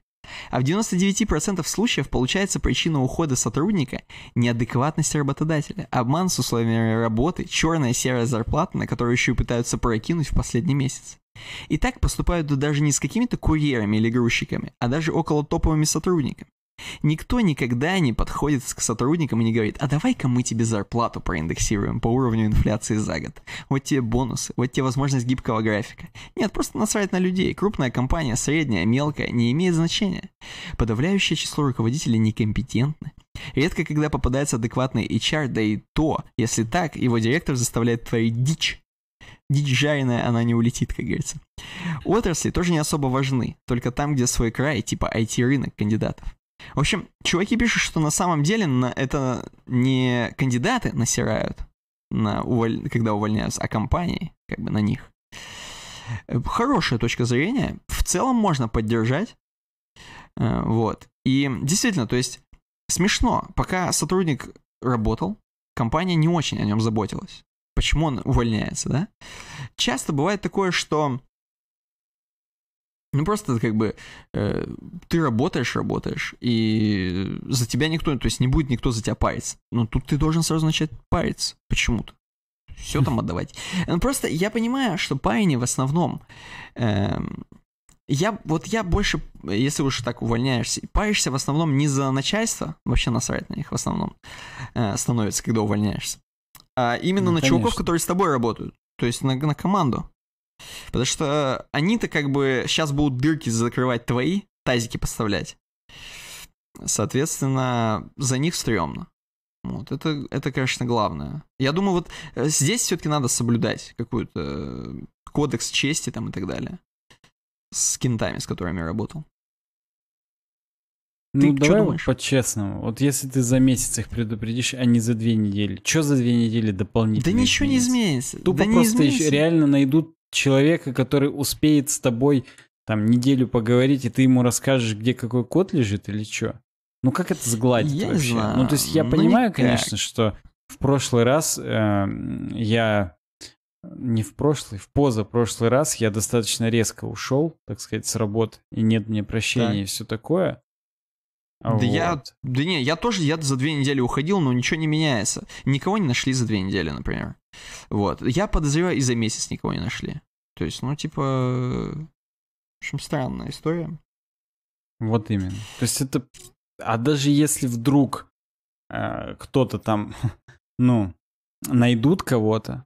А в 99% случаев получается причина ухода сотрудника – неадекватность работодателя, обман с условиями работы, черная серая зарплата, на которую еще и пытаются прокинуть в последний месяц. И так поступают даже не с какими-то курьерами или грузчиками, а даже около топовыми сотрудниками. Никто никогда не подходит к сотрудникам и не говорит, а давай-ка мы тебе зарплату проиндексируем по уровню инфляции за год. Вот тебе бонусы, вот тебе возможность гибкого графика. Нет, просто насрать на людей. Крупная компания, средняя, мелкая, не имеет значения. Подавляющее число руководителей некомпетентны. Редко когда попадается адекватный HR, да и то, если так, его директор заставляет творить дичь, дичь жареная, она не улетит, как говорится. Отрасли тоже не особо важны, только там, где свой край, типа IT-рынок кандидатов. В общем, чуваки пишут, что на самом деле на это не кандидаты насирают, на уволь... когда увольняются, а компании как бы на них. Хорошая точка зрения. В целом можно поддержать. Э, вот. И действительно, то есть смешно. Пока сотрудник работал, компания не очень о нем заботилась. Почему он увольняется, да? Часто бывает такое, что ну просто как бы э, ты работаешь, работаешь, и за тебя никто, то есть не будет никто за тебя париться. Но ну, тут ты должен сразу начать париться почему-то. Все там отдавать. (laughs) Ну, просто я понимаю, что парень в основном... Э, я, вот я больше, если уж так увольняешься, паришься в основном не за начальство, вообще насрать на них в основном э, становится, когда увольняешься, а именно ну, на конечно. чуваков, которые с тобой работают, то есть на, на команду. Потому что они-то как бы сейчас будут дырки закрывать твои, тазики поставлять. Соответственно, за них стрёмно. Вот, это, это, конечно, главное. Я думаю, вот э, здесь все-таки надо соблюдать какой-то э, кодекс чести там и так далее. С кентами, с которыми я работал. Ну, ты ну, давай думаешь? по-честному. Вот если ты за месяц их предупредишь, а не за две недели. Что за две недели дополнительно? Да ничего не изменится. Тупо да просто не изменится. реально найдут человека, который успеет с тобой там неделю поговорить, и ты ему расскажешь, где какой кот лежит или что? Ну как это сгладить я вообще? Ну, знаю. Ну то есть я ну, понимаю, никак. конечно, что в прошлый раз э, я не в прошлый, в поза прошлый раз я достаточно резко ушел, так сказать, с работы, и нет мне прощения так. и все такое. Да вот. я, да не, я тоже, я за две недели уходил, но ничего не меняется. Никого не нашли за две недели, например. Вот. Я подозреваю, и за месяц никого не нашли. То есть, ну, типа... В общем, странная история. Вот именно. То есть это... А даже если вдруг э, кто-то там, (laughs) ну, найдут кого-то,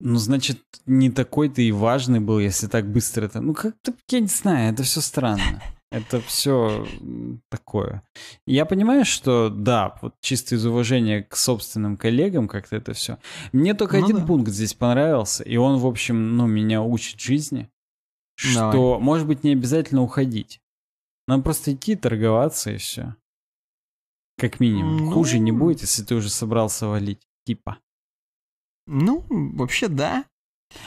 ну, значит, не такой ты и важный был, если так быстро это... Ну, как-то, я не знаю, это все странно. (laughs) Это все такое. Я понимаю, что да, вот чисто из уважения к собственным коллегам как-то это все. Мне только ну, один да. пункт здесь понравился, и он, в общем, ну, меня учит жизни, Давай. что, может быть, не обязательно уходить. нам просто идти торговаться и все. Как минимум. Ну... Хуже не ну будет, если ты уже собрался валить. Типа. Ну, вообще да.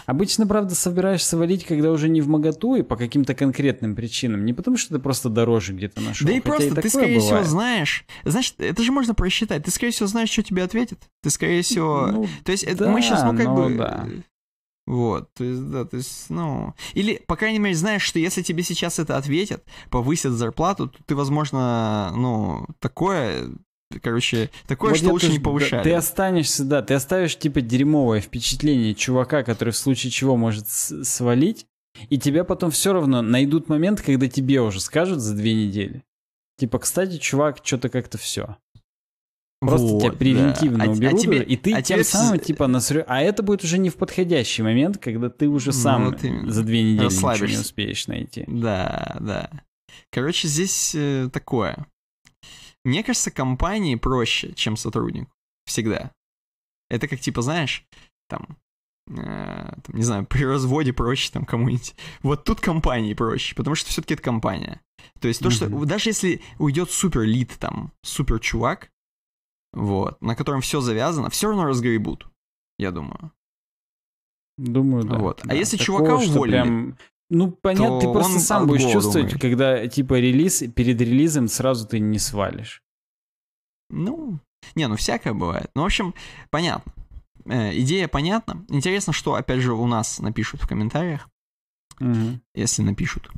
Обычно, правда, собираешься валить, когда уже не в моготу и по каким-то конкретным причинам. Не потому, что ты просто дороже где-то нашел. Да и просто и ты, скорее бывает. всего, знаешь. Значит, это же можно просчитать. Ты, скорее всего, знаешь, что тебе ответят. Ты, скорее всего... Ну, то есть, да, мы сейчас, ну, как ну бы... Да. Вот, то есть, да, то есть, ну... Или, по крайней мере, знаешь, что если тебе сейчас это ответят, повысят зарплату, то ты, возможно, ну, такое короче, такое, вот что лучше не повышали. Ты останешься, да, ты оставишь, типа, дерьмовое впечатление чувака, который в случае чего может свалить, и тебя потом все равно найдут момент, когда тебе уже скажут за две недели. Типа, кстати, чувак, что-то как-то все. Просто вот, тебя превентивно да. А уберут, а, тебе, и ты а тем тебе... самым типа насрё... А это будет уже не в подходящий момент, когда ты уже ну, сам ну, вот за две недели ничего не успеешь найти. Да, да. Короче, здесь э, такое. Мне кажется, компании проще, чем сотрудник. Всегда. Это как, типа, знаешь, там, э, там не знаю, (laughs) при разводе проще там кому-нибудь. Вот тут компании проще, потому что все-таки это компания. То есть то, что... Mm-hmm. Даже если уйдет супер лид там, супер чувак, вот, на котором все завязано, все равно разгребут, я думаю. Думаю, да. Вот. А да. А если Такого, чувака уволили... Прям ну, понятно, ты просто сам будешь чувствовать, думаешь. когда, типа, релиз, перед релизом сразу ты не свалишь. Ну, не, ну всякое бывает. Ну, в общем, понятно. Э, идея понятна. Интересно, что, опять же, у нас напишут в комментариях. Угу. Если напишут.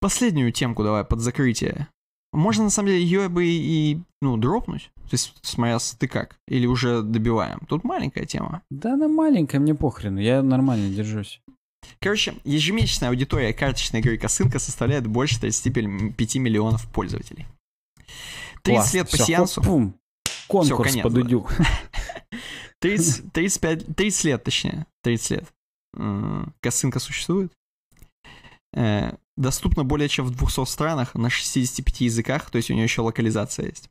Последнюю темку давай под закрытие. Можно, на самом деле, ее бы и, ну, дропнуть. То есть смотрелся ты как? Или уже добиваем? Тут маленькая тема. Да она маленькая, мне похрен, я нормально держусь. Короче, ежемесячная аудитория карточной игры Косынка составляет больше 35 миллионов пользователей. 30 лет по все, сеансу... Пум, конкурс все, по Дудю. 30, 35, 30 лет, точнее, 30 лет. Косынка существует. Э, доступна более чем в 200 странах, на 65 языках, то есть у нее еще локализация есть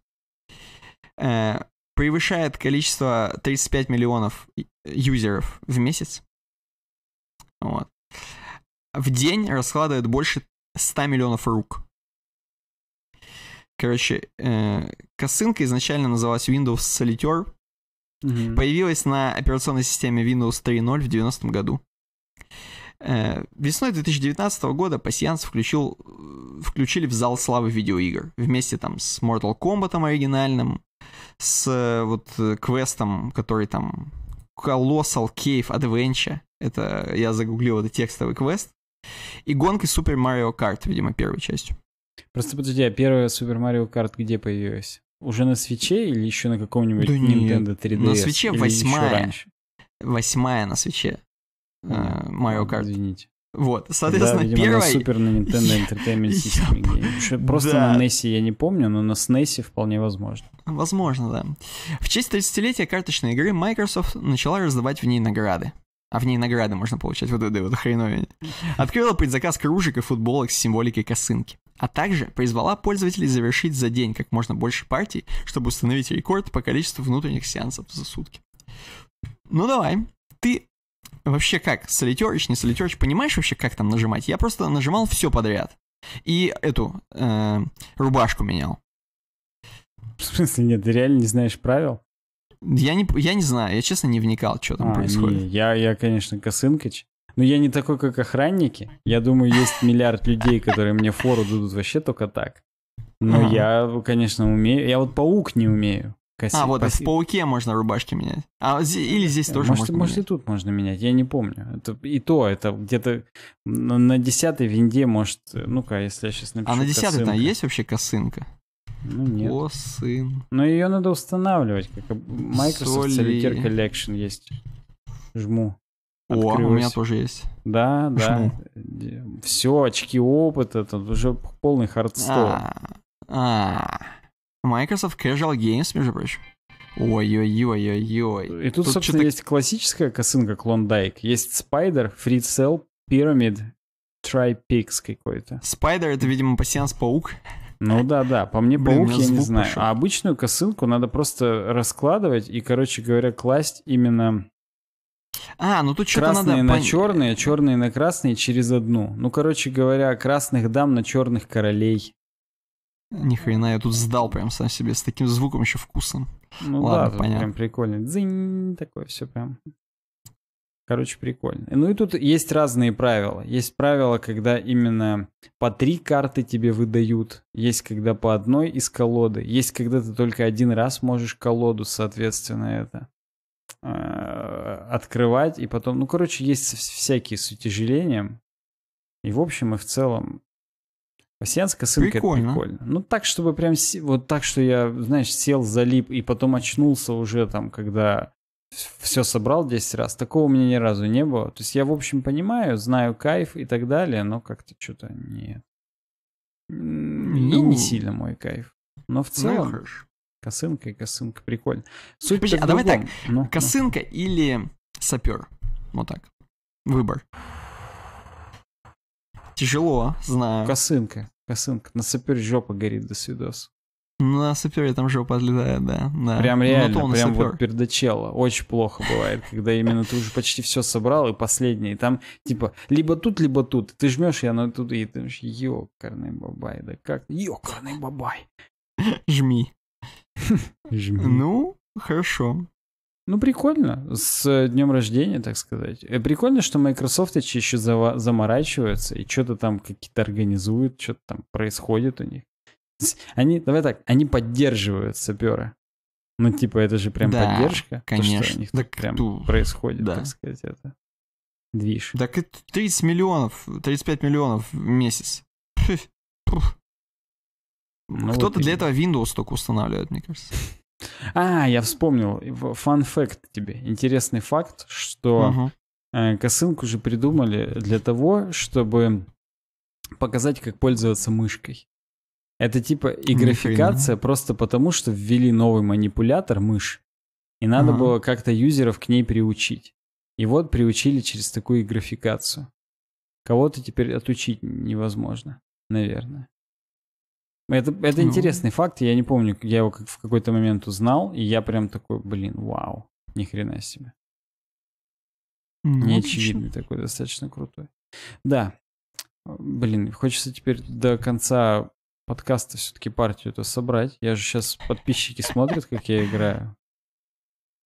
э, превышает количество 35 миллионов юзеров в месяц. Вот. В день раскладывает больше 100 миллионов рук. Короче, э, косынка изначально называлась Windows Solitaire. Угу. Появилась на операционной системе Windows 3.0 в 90 м году. Э, весной 2019 года Пассианс включил, включили в зал славы видеоигр. Вместе там с Mortal Kombat оригинальным, с э, вот э, квестом, который там Colossal Cave Adventure. Это я загуглил, это текстовый квест. И гонки Супер Марио Карт, видимо, первой частью. Просто подожди, а первая Супер Марио Карт где появилась? Уже на свече или еще на каком-нибудь да Nintendo нет. 3DS? На свече восьмая. Восьмая на свече. Э, Марио Карт. Извините. Вот, соответственно, да, видимо, на Super Nintendo Entertainment System. Я... (laughs) Просто да. на NES я не помню, но на SNES вполне возможно. Возможно, да. В честь 30-летия карточной игры Microsoft начала раздавать в ней награды. А в ней награды можно получать вот этой вот хреновине. (laughs) Открыла предзаказ кружек и футболок с символикой косынки. А также призвала пользователей завершить за день как можно больше партий, чтобы установить рекорд по количеству внутренних сеансов за сутки. Ну давай, ты вообще как, солитерич, не солитерич, понимаешь вообще, как там нажимать? Я просто нажимал все подряд. И эту э, рубашку менял. В смысле, нет, ты реально не знаешь правил? Я не, я не знаю, я честно не вникал, что там а, происходит. Не, я, я, конечно, косынкач. Но я не такой, как охранники. Я думаю, есть миллиард людей, которые мне фору дадут вообще только так. Но я, конечно, умею. Я вот паук не умею. Коси, а, вот паси... в пауке можно рубашки менять. А, или э, здесь тоже может, можно Может, менять. и тут можно менять, я не помню. Это, и то, это где-то на, на 10 винде, может... Э, ну-ка, если я сейчас напишу А на 10 там есть вообще косынка? Ну, нет. Косын. Но ее надо устанавливать, как Microsoft Соли... Solitaire Collection есть. Жму. Открылась. О, а у меня тоже есть. Да, да. Все, очки опыта, тут уже полный хардстор. А-а-а. Microsoft Casual Games, между прочим. Ой-ой-ой-ой-ой. И тут, тут собственно, есть классическая косынка Клондайк. Есть Spider, Free Cell, Pyramid, Tripix какой-то. Spider — это, видимо, пассианс-паук. Ну да, да. По мне Блин, паук, я не знаю. Пошел. А обычную косынку надо просто раскладывать и, короче говоря, класть именно. А, ну тут что-то надо... на черные, черные на красные через одну. Ну, короче говоря, красных дам на черных королей. Ни хрена, я тут сдал прям сам себе с таким звуком еще вкусным. Ну Ладно, да, понятно. прям прикольно. Дзынь, такое все прям. Короче, прикольно. Ну и тут есть разные правила. Есть правила, когда именно по три карты тебе выдают. Есть когда по одной из колоды. Есть когда ты только один раз можешь колоду, соответственно, это а, открывать. И потом, ну, короче, есть всякие с утяжелением. И в общем и в целом Марсианская ссылка прикольно. прикольно. Ну так, чтобы прям вот так, что я, знаешь, сел, залип и потом очнулся уже там, когда все собрал 10 раз. Такого у меня ни разу не было. То есть я, в общем, понимаю, знаю кайф и так далее, но как-то что-то не... Ну... И не сильно мой кайф. Но в ну целом... Ну, косынка и косынка, прикольно. Ну, Суть Подожди, а другом. давай так, ну, ну, косынка ну. или сапер? Вот так. Выбор. Тяжело, знаю. Косынка. Косынка. На сапер жопа горит до свидос. На сапере там жопа отлетает, да. да. Прям ну, реально, ну, прям сапер. вот пердачело. Очень плохо бывает, когда именно ты уже почти все собрал, и последнее. там, типа, либо тут, либо тут. Ты жмешь, я на тут, и ты думаешь, ёкарный бабай, да как? Ёкарный бабай. (laughs) Жми. (laughs) Жми. Ну, хорошо. Ну, прикольно. С э, днем рождения, так сказать. Э, прикольно, что Microsoft еще зава- заморачиваются и что-то там какие-то организуют, что-то там происходит у них. Они, давай так, они поддерживают сапера. Ну, типа, это же прям да, поддержка. Конечно. То, что у них так, прям ту... происходит, да. так сказать, это. Движ. Так это 30 миллионов, 35 миллионов в месяц. Ну, Кто-то вот для этого Windows только устанавливает, мне кажется. А, я вспомнил. Фан-факт тебе. Интересный факт, что угу. косынку же придумали для того, чтобы показать, как пользоваться мышкой. Это типа и графикация Нифина. просто потому, что ввели новый манипулятор мышь. И надо ага. было как-то юзеров к ней приучить. И вот приучили через такую графикацию. Кого-то теперь отучить невозможно, наверное. Это, это ну. интересный факт, я не помню, я его в какой-то момент узнал, и я прям такой, блин, вау, ни хрена себе. Ну, Неочевидный отлично. такой, достаточно крутой. Да, а, блин, хочется теперь до конца подкаста все-таки партию это собрать. Я же сейчас подписчики смотрят, как я играю.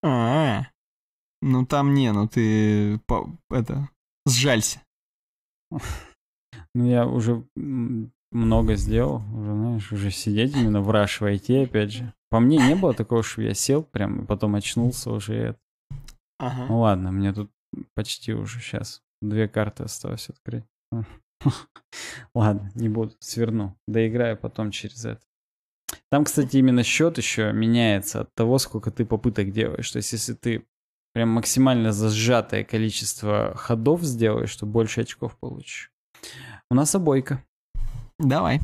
А, ну там не, ну ты по, это сжалься. (laughs) Ну я уже много сделал, уже, знаешь, уже сидеть именно в раш войти, опять же. По мне не было такого, что я сел прям, потом очнулся уже это. Ага. Ну ладно, мне тут почти уже сейчас две карты осталось открыть. (laughs) Ладно, не буду, сверну. Доиграю потом через это. Там, кстати, именно счет еще меняется от того, сколько ты попыток делаешь. То есть, если ты прям максимально зажатое количество ходов сделаешь, то больше очков получишь. У нас обойка. Давай.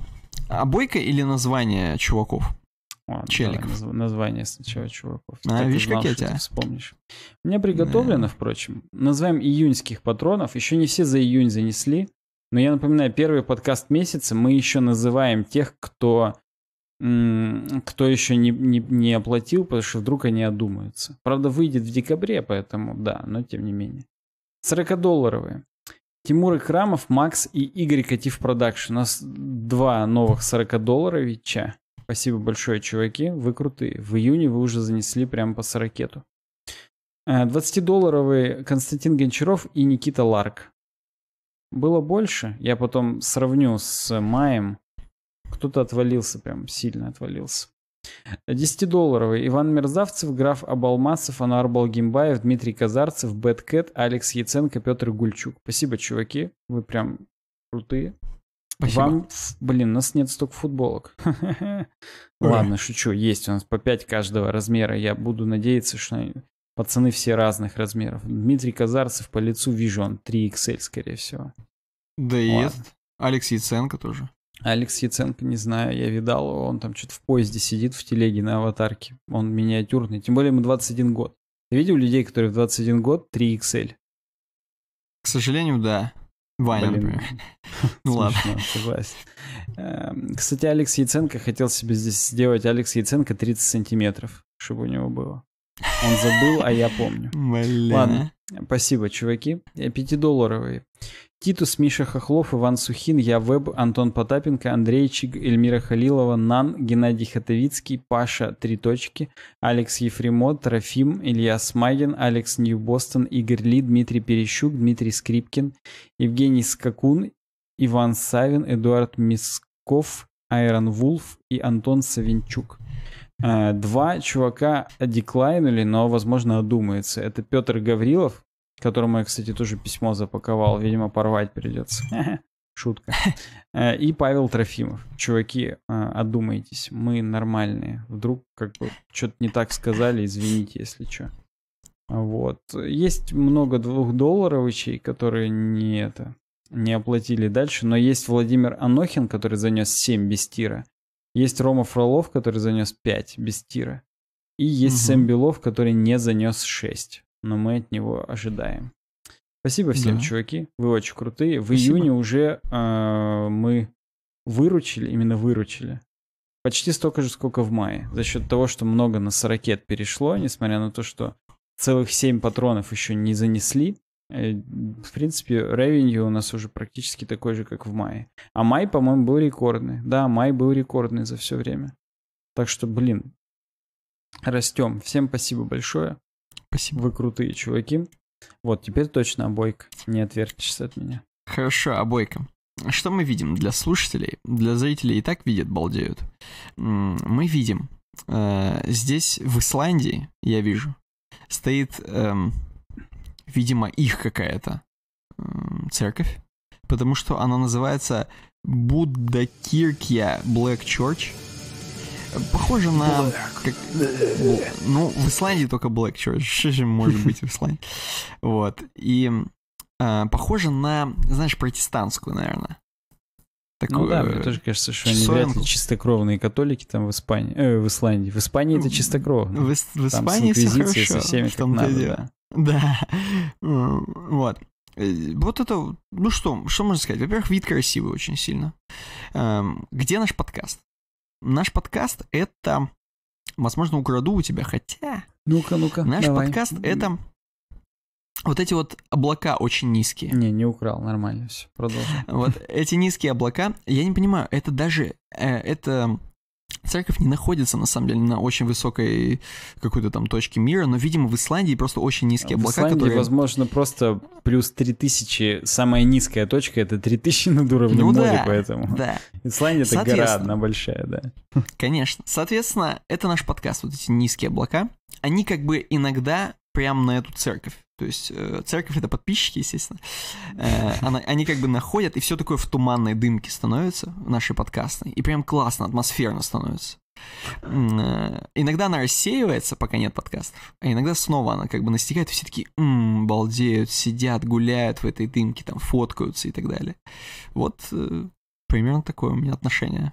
Обойка а или название чуваков? Ладно, Челиков. Давай, название сначала чуваков. А, как видишь, как я тебя. Вспомнишь. У меня приготовлено, да. впрочем, Называем июньских патронов. Еще не все за июнь занесли. Но я напоминаю, первый подкаст месяца мы еще называем тех, кто кто еще не, не, не оплатил, потому что вдруг они одумаются. Правда, выйдет в декабре, поэтому да, но тем не менее. 40-долларовые. Тимур Икрамов, Макс и Игорь Катив Продакшн. У нас два новых 40-долларовича. Спасибо большое, чуваки. Вы крутые. В июне вы уже занесли прямо по 40 сорокету. 20-долларовый э, Константин Гончаров и Никита Ларк. Было больше. Я потом сравню с маем. Кто-то отвалился прям, сильно отвалился. 10-долларовый. Иван Мерзавцев, граф Абалмасов, Анар Балгимбаев, Дмитрий Казарцев, Бэткэт, Алекс Яценко, Петр Гульчук. Спасибо, чуваки. Вы прям крутые. Спасибо. Вам, блин, у нас нет столько футболок. (laughs) Ладно, шучу. Есть у нас по 5 каждого размера. Я буду надеяться, что пацаны все разных размеров. Дмитрий Казарцев по лицу вижу, он 3XL, скорее всего. Да и Алекс Яценко тоже. Алекс Яценко, не знаю, я видал, он там что-то в поезде сидит в телеге на аватарке. Он миниатюрный, тем более ему 21 год. Ты видел людей, которые в 21 год 3 XL? К сожалению, да. Ваня, Блин. (laughs) (laughs) Ну ладно. Согласен. Эм, кстати, Алекс Яценко хотел себе здесь сделать Алекс Яценко 30 сантиметров, чтобы у него было. Он забыл, а я помню. (laughs) Блин. А. Ладно, спасибо, чуваки. Э, Пятидолларовые. долларовые Титус, Миша Хохлов, Иван Сухин, Я Веб, Антон Потапенко, Андрей Чиг, Эльмира Халилова, Нан, Геннадий Хатовицкий, Паша Три точки, Алекс Ефремот, Трофим, Илья Смагин, Алекс Нью Бостон, Игорь Ли, Дмитрий Перещук, Дмитрий Скрипкин, Евгений Скакун, Иван Савин, Эдуард Мисков, Айрон Вулф и Антон Савинчук. Э, два чувака деклайнули, но, возможно, одумается. Это Петр Гаврилов, которому я, кстати, тоже письмо запаковал. Видимо, порвать придется. (laughs) Шутка. Э, и Павел Трофимов. Чуваки, э, одумайтесь, мы нормальные. Вдруг как бы что-то не так сказали, извините, если что. Вот. Есть много двухдолларовичей, которые не это не оплатили дальше, но есть Владимир Анохин, который занес 7 без тира. Есть Рома Фролов, который занес 5 без тира. И есть угу. Сэм Белов, который не занес 6 но мы от него ожидаем. Спасибо всем, да. чуваки. Вы очень крутые. В Спасибо. июне уже э, мы выручили, именно выручили. Почти столько же, сколько в мае. За счет того, что много на ракет перешло, несмотря на то, что целых 7 патронов еще не занесли. Э, в принципе, ревенью у нас уже практически такой же, как в мае. А май, по-моему, был рекордный. Да, май был рекордный за все время. Так что, блин, растем. Всем спасибо большое. Спасибо, вы крутые чуваки. Вот, теперь точно обойка. Не отвертишься от меня. Хорошо, обойка. Что мы видим для слушателей? Для зрителей и так видят, балдеют. Мы видим. Э, здесь, в Исландии, я вижу, стоит, э, видимо, их какая-то э, церковь. Потому что она называется Будда Киркья Black Church. Похоже на... Как, ну, в Исландии только Black Что же может быть в Исландии? Вот. И э, похоже на, знаешь, протестантскую, наверное. Ну Такую, ну да, мне тоже кажется, что они вряд ли чистокровные католики там в Испании, э, в Исландии. В Испании это чистокровные. В, в Испании там с все хорошо, со всеми как надо, да. да. Э, вот. Э, вот это, ну что, что можно сказать? Во-первых, вид красивый очень сильно. Эм, где наш подкаст? Наш подкаст — это... Возможно, украду у тебя, хотя... Ну-ка, ну-ка, Наш давай. подкаст — это вот эти вот облака очень низкие. Не, не украл, нормально все, продолжим. Вот эти низкие облака, я не понимаю, это даже, э, это Церковь не находится, на самом деле, на очень высокой какой-то там точке мира, но, видимо, в Исландии просто очень низкие облака, в Исландии, которые... возможно, просто плюс 3000, самая низкая точка — это 3000 над уровнем ну, моря, да, поэтому... Да. Исландия — это гора одна большая, да. Конечно. Соответственно, это наш подкаст, вот эти низкие облака. Они как бы иногда прямо на эту церковь. То есть э, церковь — это подписчики, естественно. Э, они как бы находят, и все такое в туманной дымке становится, в нашей подкастной. И прям классно, атмосферно становится. Э, иногда она рассеивается, пока нет подкастов, а иногда снова она как бы настигает, и все такие м-м, балдеют, сидят, гуляют в этой дымке, там фоткаются и так далее. Вот примерно такое у меня отношение.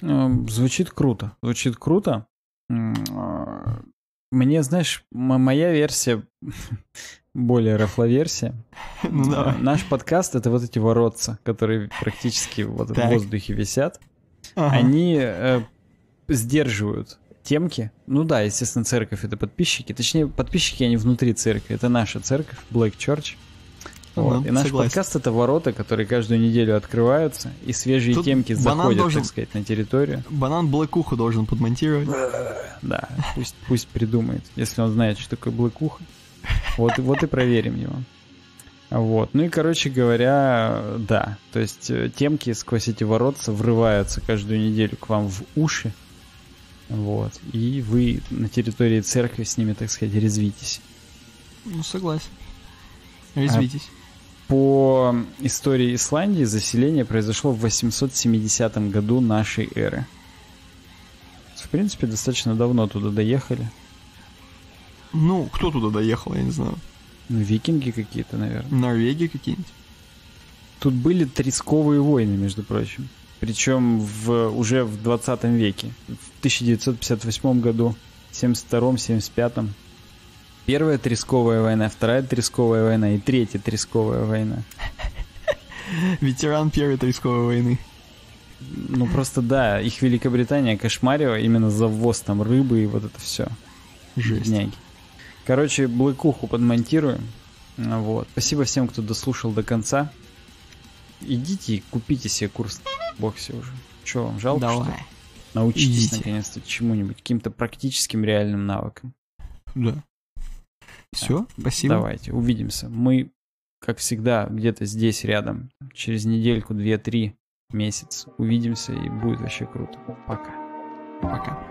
Эм, звучит круто. Звучит круто. А, мне, знаешь, моя версия, (laughs) более рафловерсия. Ну, давай. Наш подкаст — это вот эти воротца, которые практически вот так. в воздухе висят. Ага. Они э, сдерживают темки. Ну да, естественно, церковь — это подписчики. Точнее, подписчики, они внутри церкви. Это наша церковь, Black Church. Вот. Ну, и наш согласен. подкаст это ворота, которые каждую неделю открываются, и свежие Тут темки заходят, должен... так сказать, на территорию. Банан блэкуху должен подмонтировать. Да, пусть, пусть придумает, если он знает, что такое блэкуха. Вот, вот и проверим его. Вот. Ну и, короче говоря, да. То есть э, темки сквозь эти ворота врываются каждую неделю к вам в уши. Вот. И вы на территории церкви с ними, так сказать, резвитесь. Ну, согласен. Резвитесь по истории Исландии заселение произошло в 870 году нашей эры. В принципе, достаточно давно туда доехали. Ну, кто туда доехал, я не знаю. Ну, викинги какие-то, наверное. Норвеги какие-нибудь. Тут были тресковые войны, между прочим. Причем в, уже в 20 веке. В 1958 году, 72-м, 75-м. Первая тресковая война, вторая тресковая война и третья тресковая война. Ветеран первой тресковой войны. Ну просто да, их Великобритания кошмарила именно за ввоз там рыбы и вот это все. Жесть. Дняги. Короче, блэкуху подмонтируем. Вот. Спасибо всем, кто дослушал до конца. Идите и купите себе курс на боксе уже. Че вам жалко? Давай. Что? Научитесь наконец-то чему-нибудь, каким-то практическим реальным навыкам. Да. Все, спасибо. Давайте, увидимся. Мы, как всегда, где-то здесь рядом. Через недельку, две, три, месяц увидимся, и будет вообще круто. Пока. Пока.